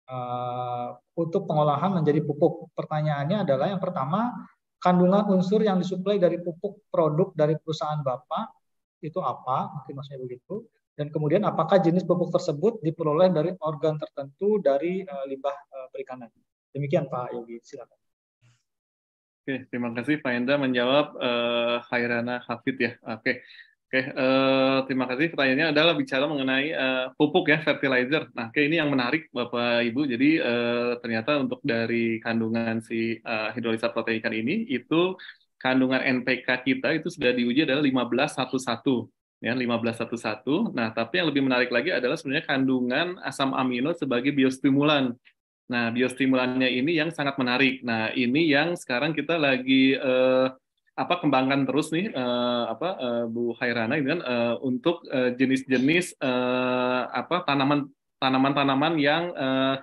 Uh, untuk pengolahan menjadi pupuk. Pertanyaannya adalah yang pertama, kandungan unsur yang disuplai dari pupuk produk dari perusahaan Bapak itu apa? Mungkin maksudnya begitu. Dan kemudian apakah jenis pupuk tersebut diperoleh dari organ tertentu dari uh, limbah uh, perikanan? Demikian Pak Yogi, silakan. Oke, terima kasih Pak Enda menjawab uh, Hairana Hafid ya. Oke, Oke, uh, terima kasih. Pertanyaannya adalah bicara mengenai uh, pupuk ya, fertilizer. Nah, kayak ini yang menarik Bapak Ibu. Jadi uh, ternyata untuk dari kandungan si uh, hidrolisa protein ikan ini itu kandungan NPK kita itu sudah diuji adalah 1511 ya 1511. Nah, tapi yang lebih menarik lagi adalah sebenarnya kandungan asam amino sebagai biostimulan. Nah, biostimulannya ini yang sangat menarik. Nah, ini yang sekarang kita lagi eh, apa kembangkan terus nih uh, apa uh, Bu Hairana gitu kan uh, untuk jenis-jenis uh, uh, apa tanaman tanaman-tanaman yang uh,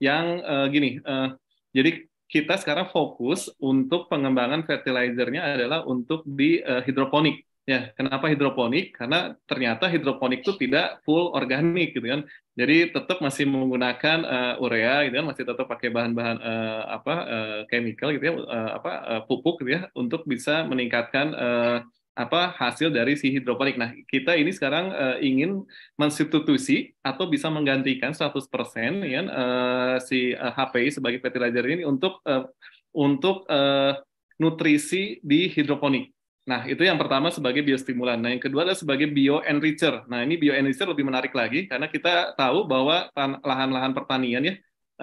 yang uh, gini uh, jadi kita sekarang fokus untuk pengembangan fertilizernya adalah untuk di uh, hidroponik Ya, kenapa hidroponik? Karena ternyata hidroponik itu tidak full organik gitu kan. Jadi tetap masih menggunakan uh, urea gitu kan, masih tetap pakai bahan-bahan uh, apa uh, chemical gitu ya, uh, apa uh, pupuk gitu ya untuk bisa meningkatkan uh, apa hasil dari si hidroponik. Nah, kita ini sekarang uh, ingin mensubstitusi atau bisa menggantikan 100% persen, ya uh, si uh, HPI sebagai fertilizer ini untuk uh, untuk uh, nutrisi di hidroponik Nah, itu yang pertama sebagai biostimulan. Nah, yang kedua adalah sebagai bioenricher. Nah, ini bioenricher lebih menarik lagi karena kita tahu bahwa lahan-lahan pertanian ya,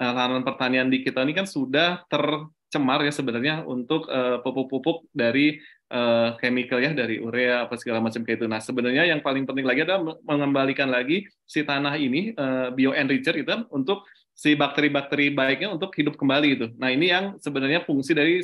eh, lahan pertanian di kita ini kan sudah tercemar ya sebenarnya untuk eh, pupuk-pupuk dari eh, chemical ya, dari urea apa segala macam kayak itu. Nah, sebenarnya yang paling penting lagi adalah mengembalikan lagi si tanah ini bio bioenricher itu untuk si bakteri-bakteri baiknya untuk hidup kembali itu. Nah, ini yang sebenarnya fungsi dari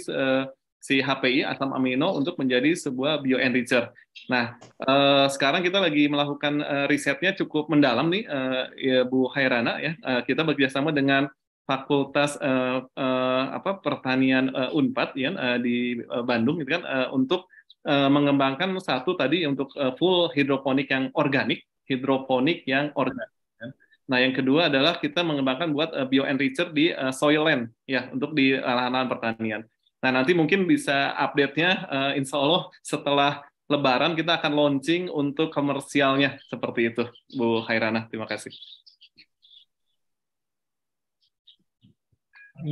si HPI asam amino untuk menjadi sebuah bioenricher. Nah, eh, sekarang kita lagi melakukan eh, risetnya cukup mendalam nih, eh, ya, Bu Hairana ya. Eh, kita bekerjasama dengan Fakultas eh, eh, apa Pertanian eh, Unpad ya eh, di eh, Bandung gitu kan eh, untuk eh, mengembangkan satu tadi untuk eh, full hidroponik yang organik, hidroponik yang organik. Ya. Nah, yang kedua adalah kita mengembangkan buat eh, bioenricher di eh, soil land ya untuk di eh, lahan-lahan pertanian. Nah nanti mungkin bisa update-nya uh, insya Allah setelah Lebaran kita akan launching untuk komersialnya seperti itu, Bu Khairana. Terima kasih.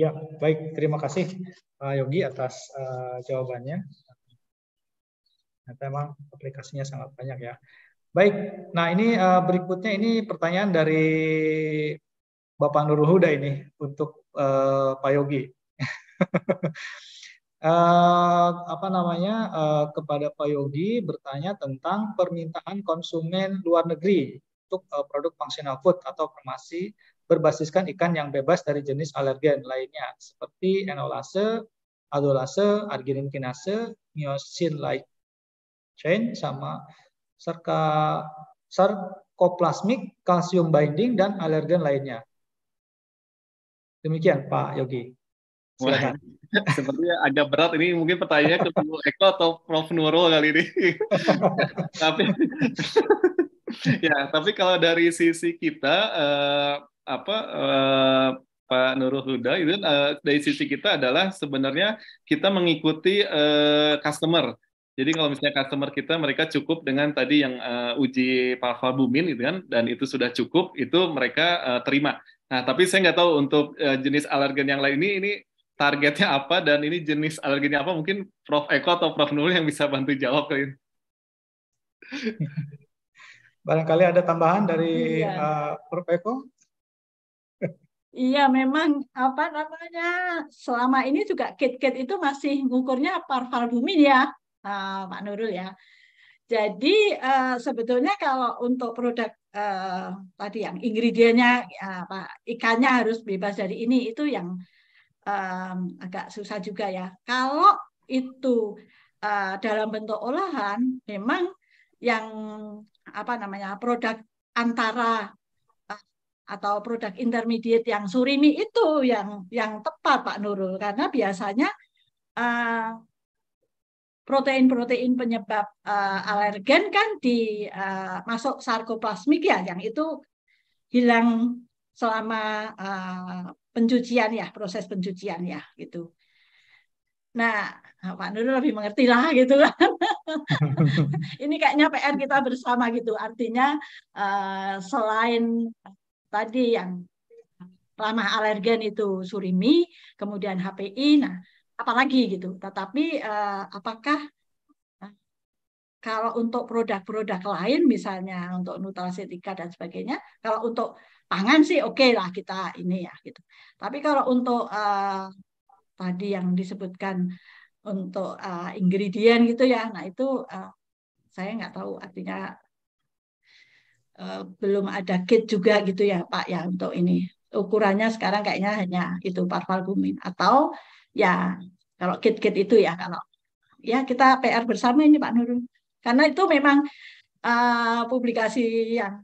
Ya, baik. Terima kasih uh, Yogi atas uh, jawabannya. Ternyata memang aplikasinya sangat banyak ya. Baik, nah ini uh, berikutnya ini pertanyaan dari Bapak Nurul Huda ini untuk uh, Pak Yogi. eh, apa namanya eh, kepada Pak Yogi bertanya tentang permintaan konsumen luar negeri untuk eh, produk functional food atau farmasi berbasiskan ikan yang bebas dari jenis alergen lainnya seperti enolase, adolase, arginin kinase, myosin like chain sama serta sarcoplasmic calcium binding dan alergen lainnya. Demikian Pak Yogi. Sepertinya agak berat ini mungkin pertanyaannya ke Bu Eko atau Prof Nurul kali ini. tapi ya, tapi kalau dari sisi kita eh, apa eh, Pak Nurul Huda itu eh, dari sisi kita adalah sebenarnya kita mengikuti eh, customer. Jadi kalau misalnya customer kita mereka cukup dengan tadi yang uh, uji bumin gitu kan dan itu sudah cukup itu mereka uh, terima. Nah, tapi saya nggak tahu untuk eh, jenis alergen yang lain ini ini targetnya apa dan ini jenis alerginya apa? Mungkin Prof Eko atau Prof Nur yang bisa bantu jawab kali ini. Barangkali ada tambahan dari iya. uh, Prof Eko? Iya, memang apa namanya selama ini juga kit-kit itu masih ngukurnya parvalbumin ya, uh, Pak Nurul ya. Jadi uh, sebetulnya kalau untuk produk uh, tadi yang ingredientnya apa ikannya harus bebas dari ini itu yang um, agak susah juga ya. Kalau itu uh, dalam bentuk olahan, memang yang apa namanya produk antara eh, atau produk intermediate yang surimi itu yang yang tepat Pak Nurul karena biasanya protein eh, protein-protein penyebab uh, alergen kan di uh, masuk sarkoplasmik ya yang itu hilang selama uh, pencucian ya, proses pencucian ya gitu. Nah, Pak Nurul lebih mengerti lah gitu kan. Ini kayaknya PR kita bersama gitu. Artinya eh, selain tadi yang ramah alergen itu surimi, kemudian HPI, nah apalagi gitu. Tetapi eh, apakah eh, kalau untuk produk-produk lain misalnya untuk nutracetika dan sebagainya, kalau untuk pangan sih oke okay lah kita ini ya gitu. Tapi kalau untuk uh, tadi yang disebutkan untuk uh, ingredient gitu ya, nah itu uh, saya nggak tahu artinya uh, belum ada kit juga gitu ya Pak ya untuk ini ukurannya sekarang kayaknya hanya itu parvalbumin atau ya kalau kit-kit itu ya kalau ya kita PR bersama ini Pak Nurul karena itu memang uh, publikasi yang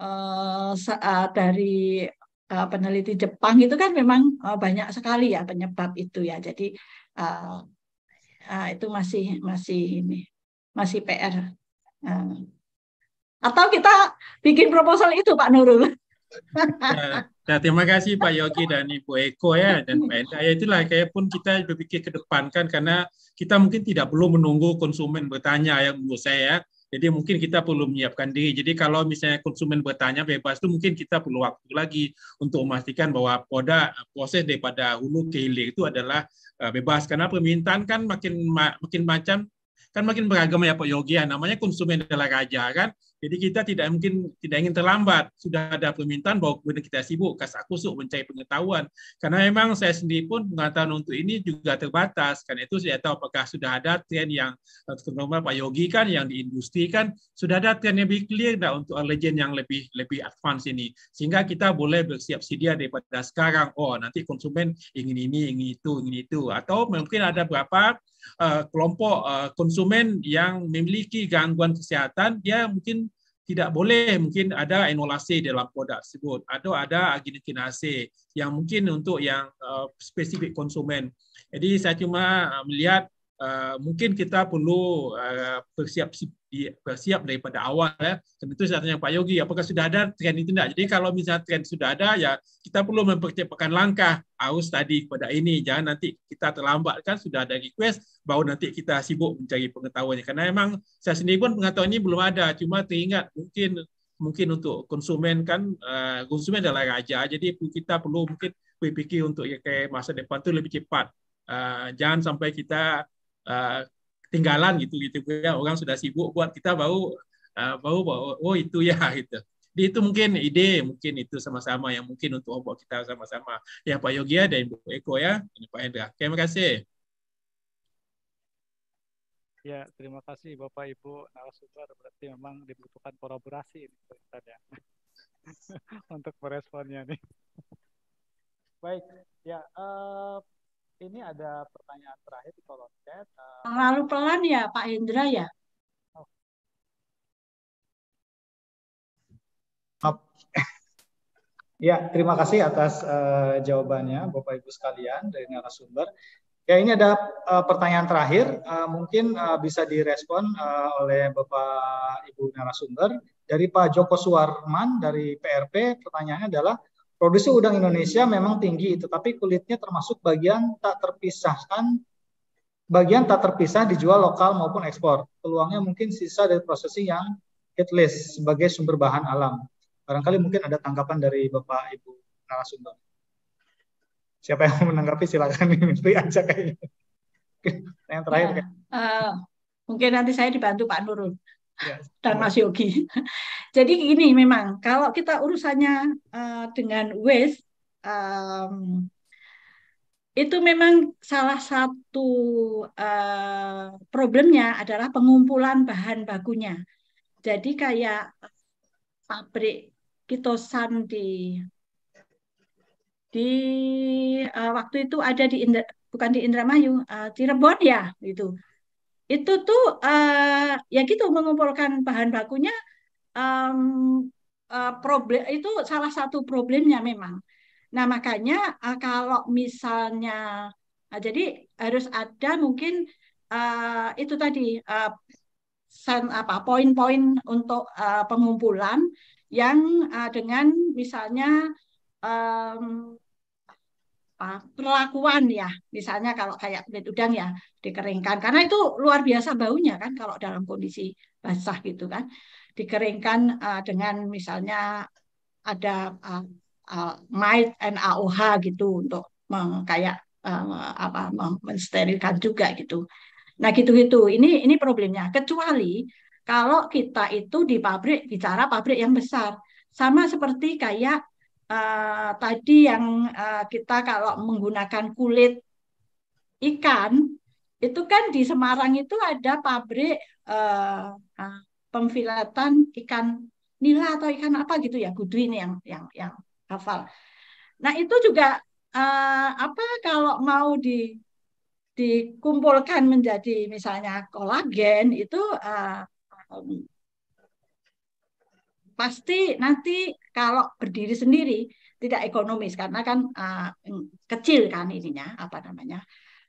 uh, dari uh, peneliti Jepang itu kan memang uh, banyak sekali ya penyebab itu ya. Jadi uh, uh, itu masih masih ini masih PR. Uh, atau kita bikin proposal itu Pak Nurul. Ya, ya, terima kasih Pak Yogi dan Ibu Eko ya dan Pak Enda. Ya itulah kayak pun kita berpikir ke depan kan karena kita mungkin tidak perlu menunggu konsumen bertanya ya menurut saya ya. Jadi mungkin kita perlu menyiapkan diri. Jadi kalau misalnya konsumen bertanya bebas itu mungkin kita perlu waktu lagi untuk memastikan bahwa pada eh, proses daripada hulu ke hilir itu adalah eh, bebas. Karena permintaan kan makin makin macam kan makin beragam ya Pak Yogi ya. Namanya konsumen adalah raja kan jadi kita tidak mungkin tidak ingin terlambat. Sudah ada permintaan bahwa kemudian kita sibuk, kasak kusuk mencari pengetahuan. Karena memang saya sendiri pun pengetahuan untuk ini juga terbatas. Karena itu saya tahu apakah sudah ada tren yang eh, terutama Pak Yogi kan yang di industri kan sudah ada tren yang lebih clear dah untuk legend yang lebih lebih advance ini. Sehingga kita boleh bersiap sedia daripada sekarang. Oh nanti konsumen ingin ini, ingin itu, ingin itu. Atau mungkin ada berapa Uh, kelompok uh, konsumen yang memiliki gangguan kesihatan dia mungkin tidak boleh mungkin ada enolase dalam produk tersebut atau ada aginikinase yang mungkin untuk yang uh, spesifik konsumen. Jadi saya cuma melihat Eh, mungkin kita perlu uh, bersiap bersiap daripada awal ya. Dan itu saya tanya Pak Yogi, apakah sudah ada tren itu tidak? Jadi kalau misalnya tren sudah ada, ya kita perlu mempercepatkan langkah arus tadi kepada ini. Jangan nanti kita terlambat kan sudah ada request, baru nanti kita sibuk mencari pengetahuannya. Karena memang saya sendiri pun pengetahuan ini belum ada, cuma teringat mungkin mungkin untuk konsumen kan uh, konsumen adalah raja, jadi kita perlu mungkin berpikir untuk ya, kayak masa depan itu lebih cepat. Uh, jangan sampai kita Eh, ketinggalan gitu gitu ya orang sudah sibuk buat kita baru uh, baru oh itu ya gitu jadi itu mungkin ide, mungkin itu sama-sama yang mungkin untuk obok kita sama-sama. Ya Pak Yogi Yogia dan ibu Eko ya, ini Pak Endra. Terima kasih. Ya, terima kasih Bapak Ibu narasumber. Berarti memang dibutuhkan kolaborasi ini ya. untuk meresponnya nih. Baik, ya uh, ini ada pertanyaan terakhir di kolom chat. Eh, Terlalu pelan ya Pak Hendra ya? Oh. Ya, terima kasih atas uh, jawabannya Bapak Ibu sekalian dari narasumber. Ya, ini ada uh, pertanyaan terakhir, uh, mungkin uh, bisa direspon uh, oleh Bapak Ibu narasumber dari Pak Joko Suwarman dari PRP. Pertanyaannya adalah Produksi udang Indonesia memang tinggi, tetapi kulitnya termasuk bagian tak terpisahkan bagian tak terpisah dijual lokal maupun ekspor. Peluangnya mungkin sisa dari prosesi yang hitless sebagai sumber bahan alam. Barangkali mungkin ada tanggapan dari Bapak Ibu narasumber. Siapa yang mau menanggapi silakan ini aja kayaknya. Yang terakhir ya, kan. Uh, mungkin nanti saya dibantu Pak Nurul. Ya. dan Mas Yogi. Jadi gini memang kalau kita urusannya uh, dengan waste um, itu memang salah satu uh, problemnya adalah pengumpulan bahan bakunya. Jadi kayak pabrik kitosan di di uh, waktu itu ada di Indra, bukan di Indramayu, uh, Cirebon ya itu itu tuh uh, ya gitu mengumpulkan bahan bakunya um, uh, problem itu salah satu problemnya memang. Nah makanya uh, kalau misalnya uh, jadi harus ada mungkin uh, itu tadi uh, sen, apa poin-poin untuk uh, pengumpulan yang uh, dengan misalnya um, perlakuan ya misalnya kalau kayak kulit udang ya dikeringkan karena itu luar biasa baunya kan kalau dalam kondisi basah gitu kan dikeringkan uh, dengan misalnya ada uh, eh, uh, eh, and AOH gitu untuk meng, kayak uh, apa mensterilkan juga gitu nah gitu-gitu ini ini problemnya kecuali kalau kita itu di pabrik bicara pabrik yang besar sama seperti kayak Eh, tadi yang uh, kita kalau menggunakan kulit ikan itu kan di Semarang itu ada pabrik uh, uh, pemfilatan ikan nila atau ikan apa gitu ya Gudwin yang yang yang hafal. Nah itu juga uh, apa kalau mau di dikumpulkan menjadi misalnya kolagen itu uh, pasti nanti kalau berdiri sendiri tidak ekonomis karena kan uh, kecil kan ininya apa namanya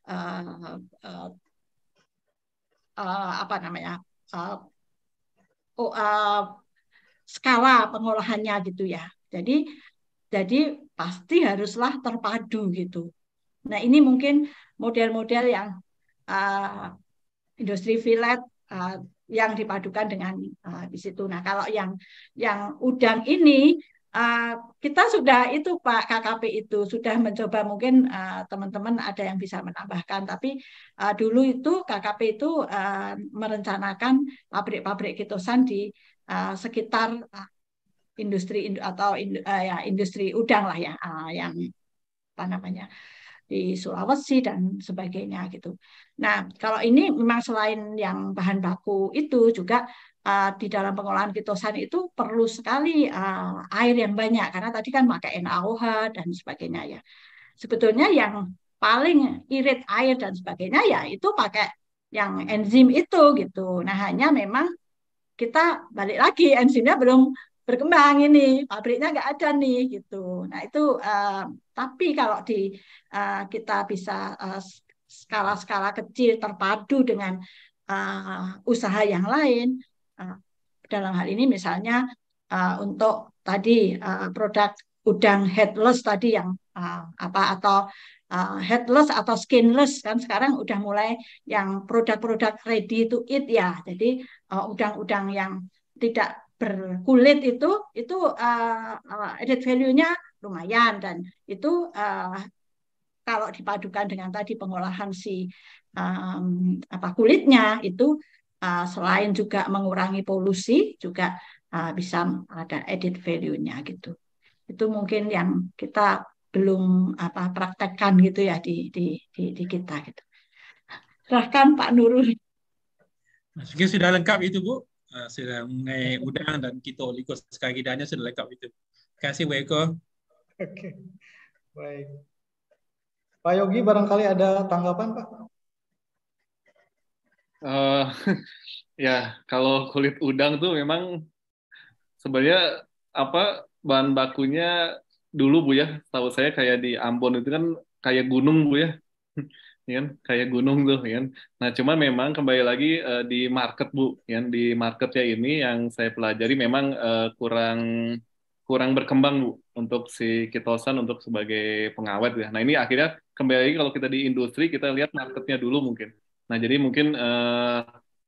uh, uh, uh, apa namanya uh, oh, uh, skala pengolahannya gitu ya jadi jadi pasti haruslah terpadu gitu nah ini mungkin model-model yang uh, industri filet uh, yang dipadukan dengan uh, di situ. Nah, kalau yang yang udang ini uh, kita sudah itu Pak KKP itu sudah mencoba mungkin eh, teman-teman uh, ada yang bisa menambahkan tapi uh, dulu itu KKP itu uh, merencanakan pabrik-pabrik kitosan di uh, sekitar industri atau uh, ya industri udang lah ya uh, yang apa namanya di Sulawesi dan sebagainya gitu. Nah, kalau ini memang selain yang bahan baku itu juga uh, di dalam pengolahan kitosan itu perlu sekali uh, air yang banyak karena tadi kan pakai NaOH dan sebagainya ya. Sebetulnya yang paling irit air dan sebagainya ya itu pakai yang enzim itu gitu. Nah, hanya memang kita balik lagi enzimnya belum berkembang ini pabriknya nggak ada nih gitu nah itu uh, tapi kalau di uh, kita bisa eh, skala-skala uh, kecil terpadu dengan uh, usaha yang lain uh, dalam hal ini misalnya uh, untuk tadi uh, produk udang headless tadi yang uh, apa atau uh, headless atau skinless kan sekarang udah mulai yang produk-produk ready to eat ya jadi udang-udang uh, yang tidak berkulit itu itu uh, added value-nya lumayan dan itu uh, kalau dipadukan dengan tadi pengolahan si um, apa kulitnya itu uh, selain juga mengurangi polusi juga uh, bisa ada added value-nya gitu. Itu mungkin yang kita belum apa praktekkan gitu ya di di di, di kita gitu. Silahkan Pak Nurul. Mungkin sudah lengkap itu Bu. Eh, sedang udang dan kita oligosakaridanya sudah lengkap itu. Terima kasih Bu Eko. Oke. Baik. Pak Yogi barangkali ada tanggapan Pak? Uh, ya, kalau kulit udang tuh memang sebenarnya apa bahan bakunya dulu Bu ya, tahu saya kayak di Ambon itu kan kayak gunung Bu ya ya kayak gunung tuh ya nah cuman memang kembali lagi uh, di market bu ya di market ya ini yang saya pelajari memang uh, kurang kurang berkembang bu untuk si kitosan untuk sebagai pengawet ya nah ini akhirnya kembali lagi kalau kita di industri kita lihat marketnya dulu mungkin nah jadi mungkin uh,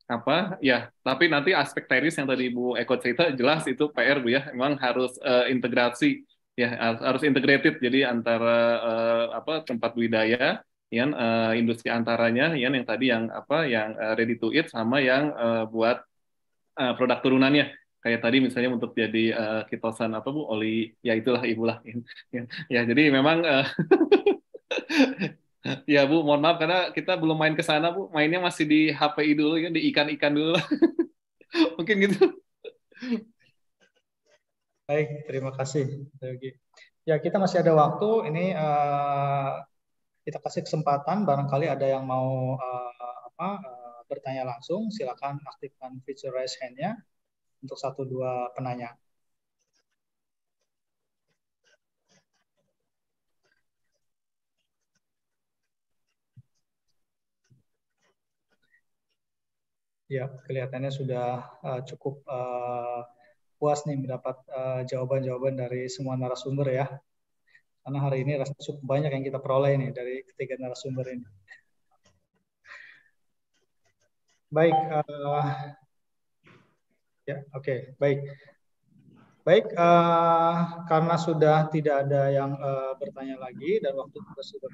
apa ya tapi nanti aspek teknis yang tadi Bu Eko cerita jelas itu PR Bu ya memang harus uh, integrasi ya harus integrated jadi antara uh, apa tempat budidaya yang uh, eh, industri antaranya yang yang tadi yang apa yang uh, ready to eat sama yang uh, buat uh, produk turunannya kayak tadi misalnya untuk jadi uh, kitosan apa bu oli ya itulah ibulah ya, ya jadi memang uh, ya bu mohon maaf karena kita belum main ke sana bu mainnya masih di HPI dulu ya di ikan-ikan dulu mungkin gitu baik terima kasih ya kita masih ada waktu ini uh, kita kasih kesempatan barangkali ada yang mau uh, apa uh, bertanya langsung silakan aktifkan feature raise hand-nya untuk satu dua penanya. Ya, kelihatannya sudah uh, cukup uh, puas nih mendapat jawaban-jawaban uh, jawaban -jawaban dari semua narasumber ya karena hari ini rasanya cukup banyak yang kita peroleh nih dari ketiga narasumber ini. Baik, uh, ya oke, okay, baik, baik uh, karena sudah tidak ada yang uh, bertanya lagi dan waktu kita sudah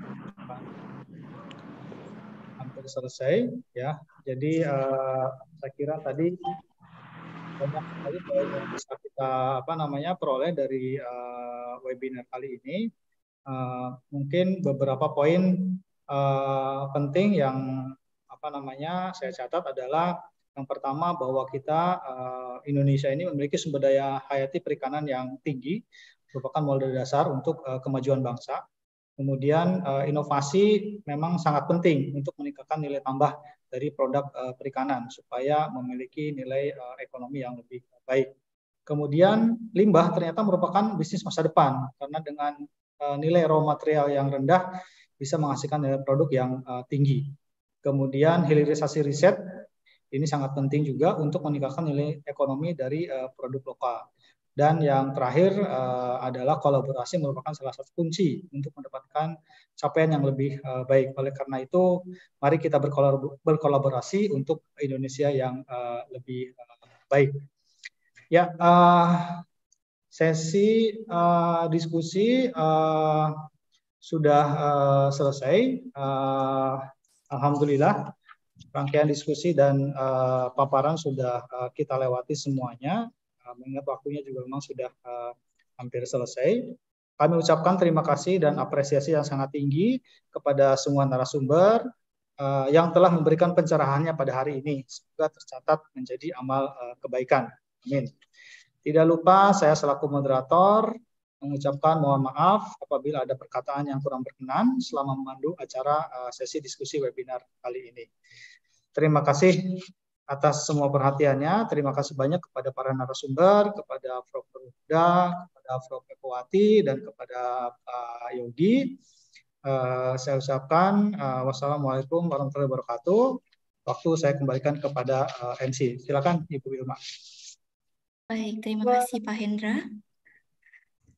hampir selesai ya, jadi uh, saya kira tadi banyak sekali yang bisa kita apa namanya peroleh dari uh, webinar kali ini. Uh, mungkin beberapa poin uh, penting yang apa namanya saya catat adalah yang pertama bahwa kita uh, Indonesia ini memiliki sumber daya hayati perikanan yang tinggi merupakan modal dasar untuk uh, kemajuan bangsa. Kemudian uh, inovasi memang sangat penting untuk meningkatkan nilai tambah dari produk uh, perikanan supaya memiliki nilai uh, ekonomi yang lebih baik. Kemudian limbah ternyata merupakan bisnis masa depan karena dengan eh, nilai raw material yang rendah bisa menghasilkan nilai produk yang eh, tinggi. Kemudian hilirisasi riset ini sangat penting juga untuk meningkatkan nilai ekonomi dari eh, produk lokal. Dan yang terakhir adalah kolaborasi merupakan salah satu kunci untuk mendapatkan capaian yang lebih baik. Oleh karena itu, mari kita berkolaborasi untuk Indonesia yang lebih baik. Ya, uh, sesi uh, diskusi uh, sudah uh, selesai. Uh, Alhamdulillah, rangkaian diskusi dan uh, paparan sudah uh, kita lewati semuanya. Uh, mengingat waktunya juga memang sudah uh, hampir selesai. Kami ucapkan terima kasih dan apresiasi yang sangat tinggi kepada semua narasumber, uh, yang telah memberikan pencerahannya pada hari ini. Semoga tercatat menjadi amal uh, kebaikan. Amin. Tidak lupa saya selaku moderator mengucapkan mohon maaf apabila ada perkataan yang kurang berkenan selama memandu acara eh, sesi diskusi webinar kali ini. Terima kasih atas semua perhatiannya. Terima kasih banyak kepada para narasumber, kepada Prof. Ruda, kepada Prof. Ekowati, dan kepada Pak Yogi. Eh, saya ucapkan eh, wassalamualaikum warahmatullahi wabarakatuh. Waktu saya kembalikan kepada MC. Silakan Ibu Wilma. Baik, terima kasih Pak Hendra.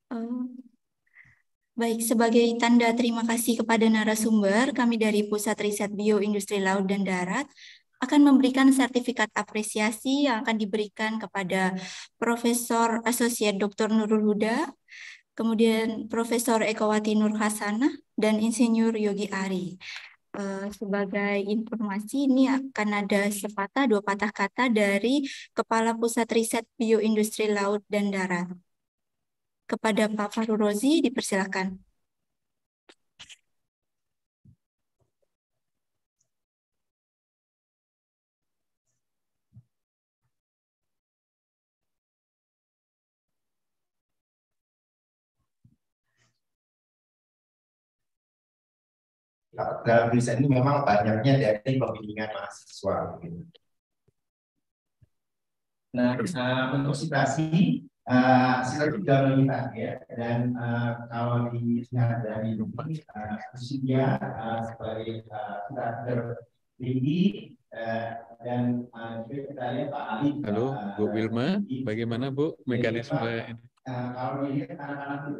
Hmm. Baik, sebagai tanda terima kasih kepada narasumber, kami dari Pusat Riset Bioindustri Laut dan Darat akan memberikan sertifikat apresiasi yang akan diberikan kepada Profesor Asosiat Dr. Nurul Huda, kemudian Profesor Ekowati Nur Hasanah, dan Insinyur Yogi Ari. Eh, sebagai informasi ini akan ada sepatah dua patah kata dari Kepala Pusat Riset Bioindustri Laut dan Darat. Kepada Pak Farurozi dipersilakan. dalam riset ini memang banyaknya dari pembimbingan mahasiswa. Gitu. Nah, uh, untuk situasi, uh, situasi juga meminta ya, dan uh, kalau sana dari uh, usia uh, sebagai uh, eh, karakter tinggi dan uh, kita lihat Pak Ali. Halo, Bu Wilma, bagaimana Bu iya, mekanisme ini? Nah,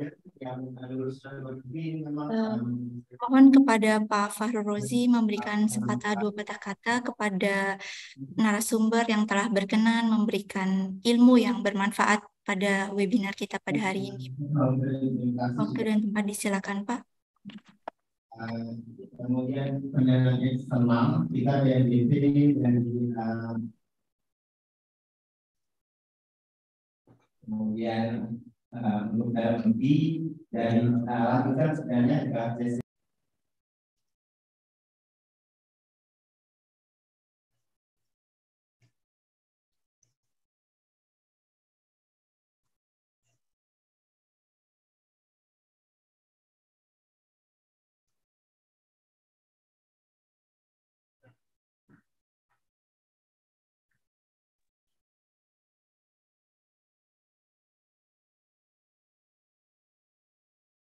eh, mohon kepada Pak Fahru Rozi iya, memberikan sepatah dua patah kata kepada mm-hmm. narasumber yang telah berkenan memberikan ilmu yang bermanfaat pada webinar kita pada hari iya, ini. Oke dan tempat disilakan Pak. Eh, kemudian penelitian senang kita di NDP dan di eh, kemudian uh, dalam B dan uh, lakukan sebenarnya juga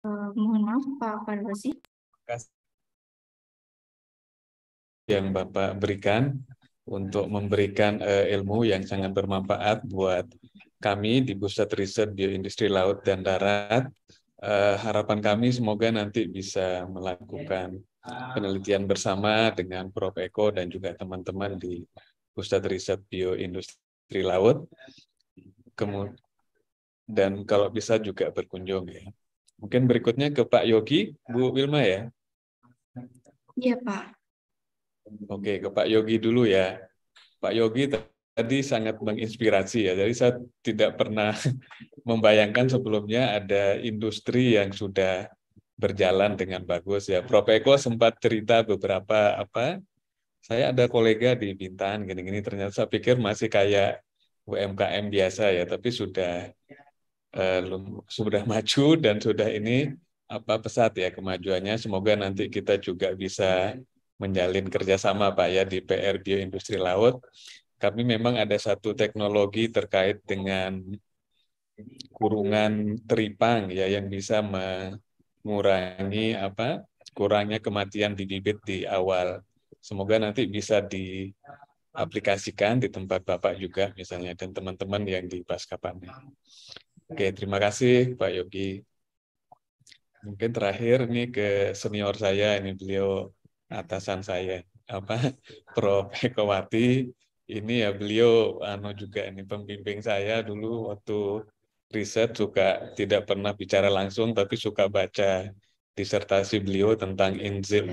Eh, mohon maaf Pak Farwasi. Yang Bapak berikan untuk memberikan uh, ilmu yang sangat bermanfaat buat kami di Pusat Riset Bioindustri Laut dan Darat. Uh, harapan kami semoga nanti bisa melakukan penelitian bersama dengan Prof. Eko dan juga teman-teman di Pusat Riset Bioindustri Laut. Kemudian, dan kalau bisa juga berkunjung ya. Mungkin berikutnya ke Pak Yogi, Bu Wilma ya. Iya Pak. Oke, ke Pak Yogi dulu ya. Pak Yogi tadi sangat menginspirasi ya. Jadi saya tidak pernah membayangkan sebelumnya ada industri yang sudah berjalan dengan bagus ya. Prof Eko sempat cerita beberapa apa saya ada kolega di Bintan gini-gini ternyata saya pikir masih kayak UMKM biasa ya, tapi sudah uh, sudah maju dan sudah ini apa pesat ya kemajuannya. Semoga nanti kita juga bisa menjalin kerjasama Pak ya di PR Bioindustri Laut. Kami memang ada satu teknologi terkait dengan kurungan teripang ya yang bisa mengurangi apa kurangnya kematian di bibit di awal. Semoga nanti bisa diaplikasikan di tempat Bapak juga misalnya dan teman-teman yang di paskapan. Oke, terima kasih Pak Yogi. Mungkin terakhir nih ke senior saya, ini beliau atasan saya, apa Prof. Ekowati. Ini ya beliau anu juga ini pembimbing saya dulu waktu riset juga tidak pernah bicara langsung tapi suka baca disertasi beliau tentang enzim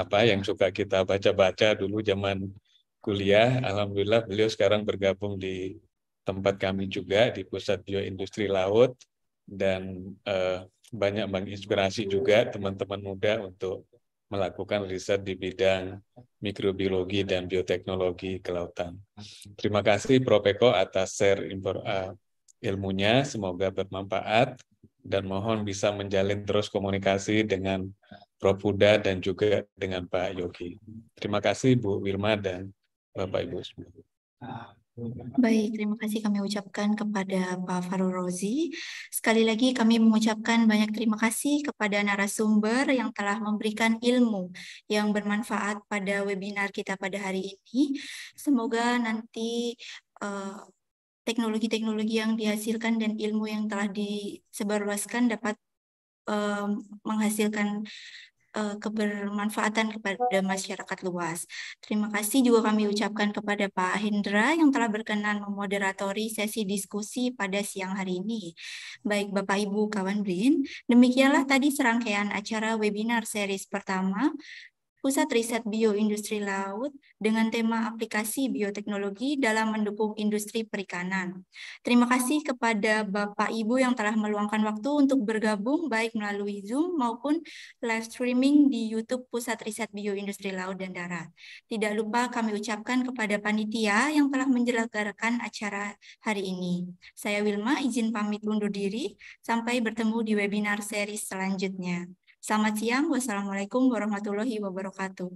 apa yang suka kita baca-baca dulu zaman kuliah alhamdulillah beliau sekarang bergabung di tempat kami juga di Pusat Bioindustri Laut dan uh, banyak menginspirasi juga teman-teman muda untuk melakukan riset di bidang mikrobiologi dan bioteknologi kelautan. Terima kasih Prof. Eko atas share impor, uh, eh, ilmunya, semoga bermanfaat dan mohon bisa menjalin terus komunikasi dengan Prof. Huda dan juga dengan Pak Yogi. Terima kasih Bu Wilma dan Bapak Ibu semua. Baik, terima kasih kami ucapkan kepada Pak Farul Rozi. Sekali lagi kami mengucapkan banyak terima kasih kepada narasumber yang telah memberikan ilmu yang bermanfaat pada webinar kita pada hari ini. Semoga nanti teknologi eh, teknologi-teknologi yang dihasilkan dan ilmu yang telah disebarluaskan dapat uh, menghasilkan uh, kebermanfaatan kepada masyarakat luas. Terima kasih juga kami ucapkan kepada Pak Hendra yang telah berkenan memoderatori sesi diskusi pada siang hari ini. Baik Bapak Ibu kawan Brin, demikianlah tadi serangkaian acara webinar series pertama Pusat Riset Bioindustri Laut dengan tema aplikasi bioteknologi dalam mendukung industri perikanan. Terima kasih kepada Bapak Ibu yang telah meluangkan waktu untuk bergabung baik melalui Zoom maupun live streaming di YouTube Pusat Riset Bioindustri Laut dan Darat. Tidak lupa kami ucapkan kepada panitia yang telah menyelenggarakan acara hari ini. Saya Wilma izin pamit undur diri sampai bertemu di webinar seri selanjutnya. Selamat siang. Wassalamualaikum warahmatullahi wabarakatuh.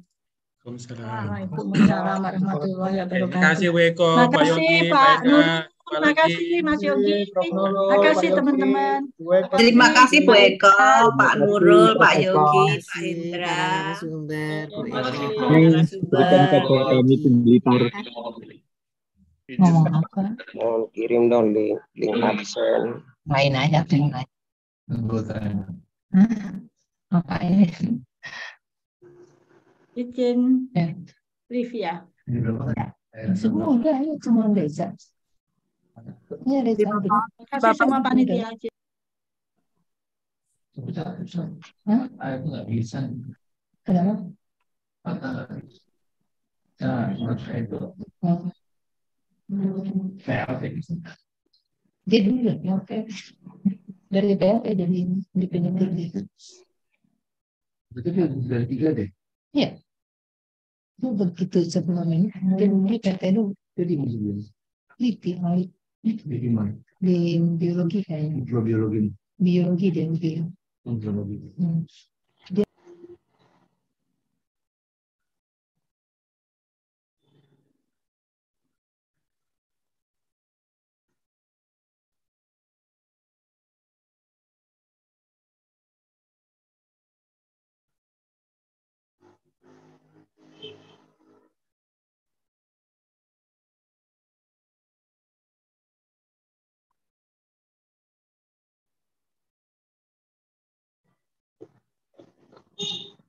Waalaikumsalam. warahmatullahi wabarakatuh. Terima kasih Weko, Pak Yogi, Pak Nur. Terima kasih Mas Yogi. Terima kasih teman-teman. Terima kasih Bu Eko, Pak Nurul, Pak Yogi, Pak Indra. Terima kasih kami penelitian. Ngomong apa? Mau kirim dong link link absen. Main aja, lain aja. Gue tanya apa ya. ya? ini? Izin ya. Livia. Ya. Semua udah, ya, semua desa. Ya, sama panitia aja. Sudah, sudah. Aku nggak bisa. Kenapa? Kata Nah, ya, itu. PLT. Dia dulu, PLT. Dari PLT, dari independen गर्दी करते खूप भक्तीचं म्हणून त्यांनी त्याला तरी Liti mai. Liti mai. Di biologi kan? Mikrobiologi. Biologi dan bio. Mikrobiologi. Hmm.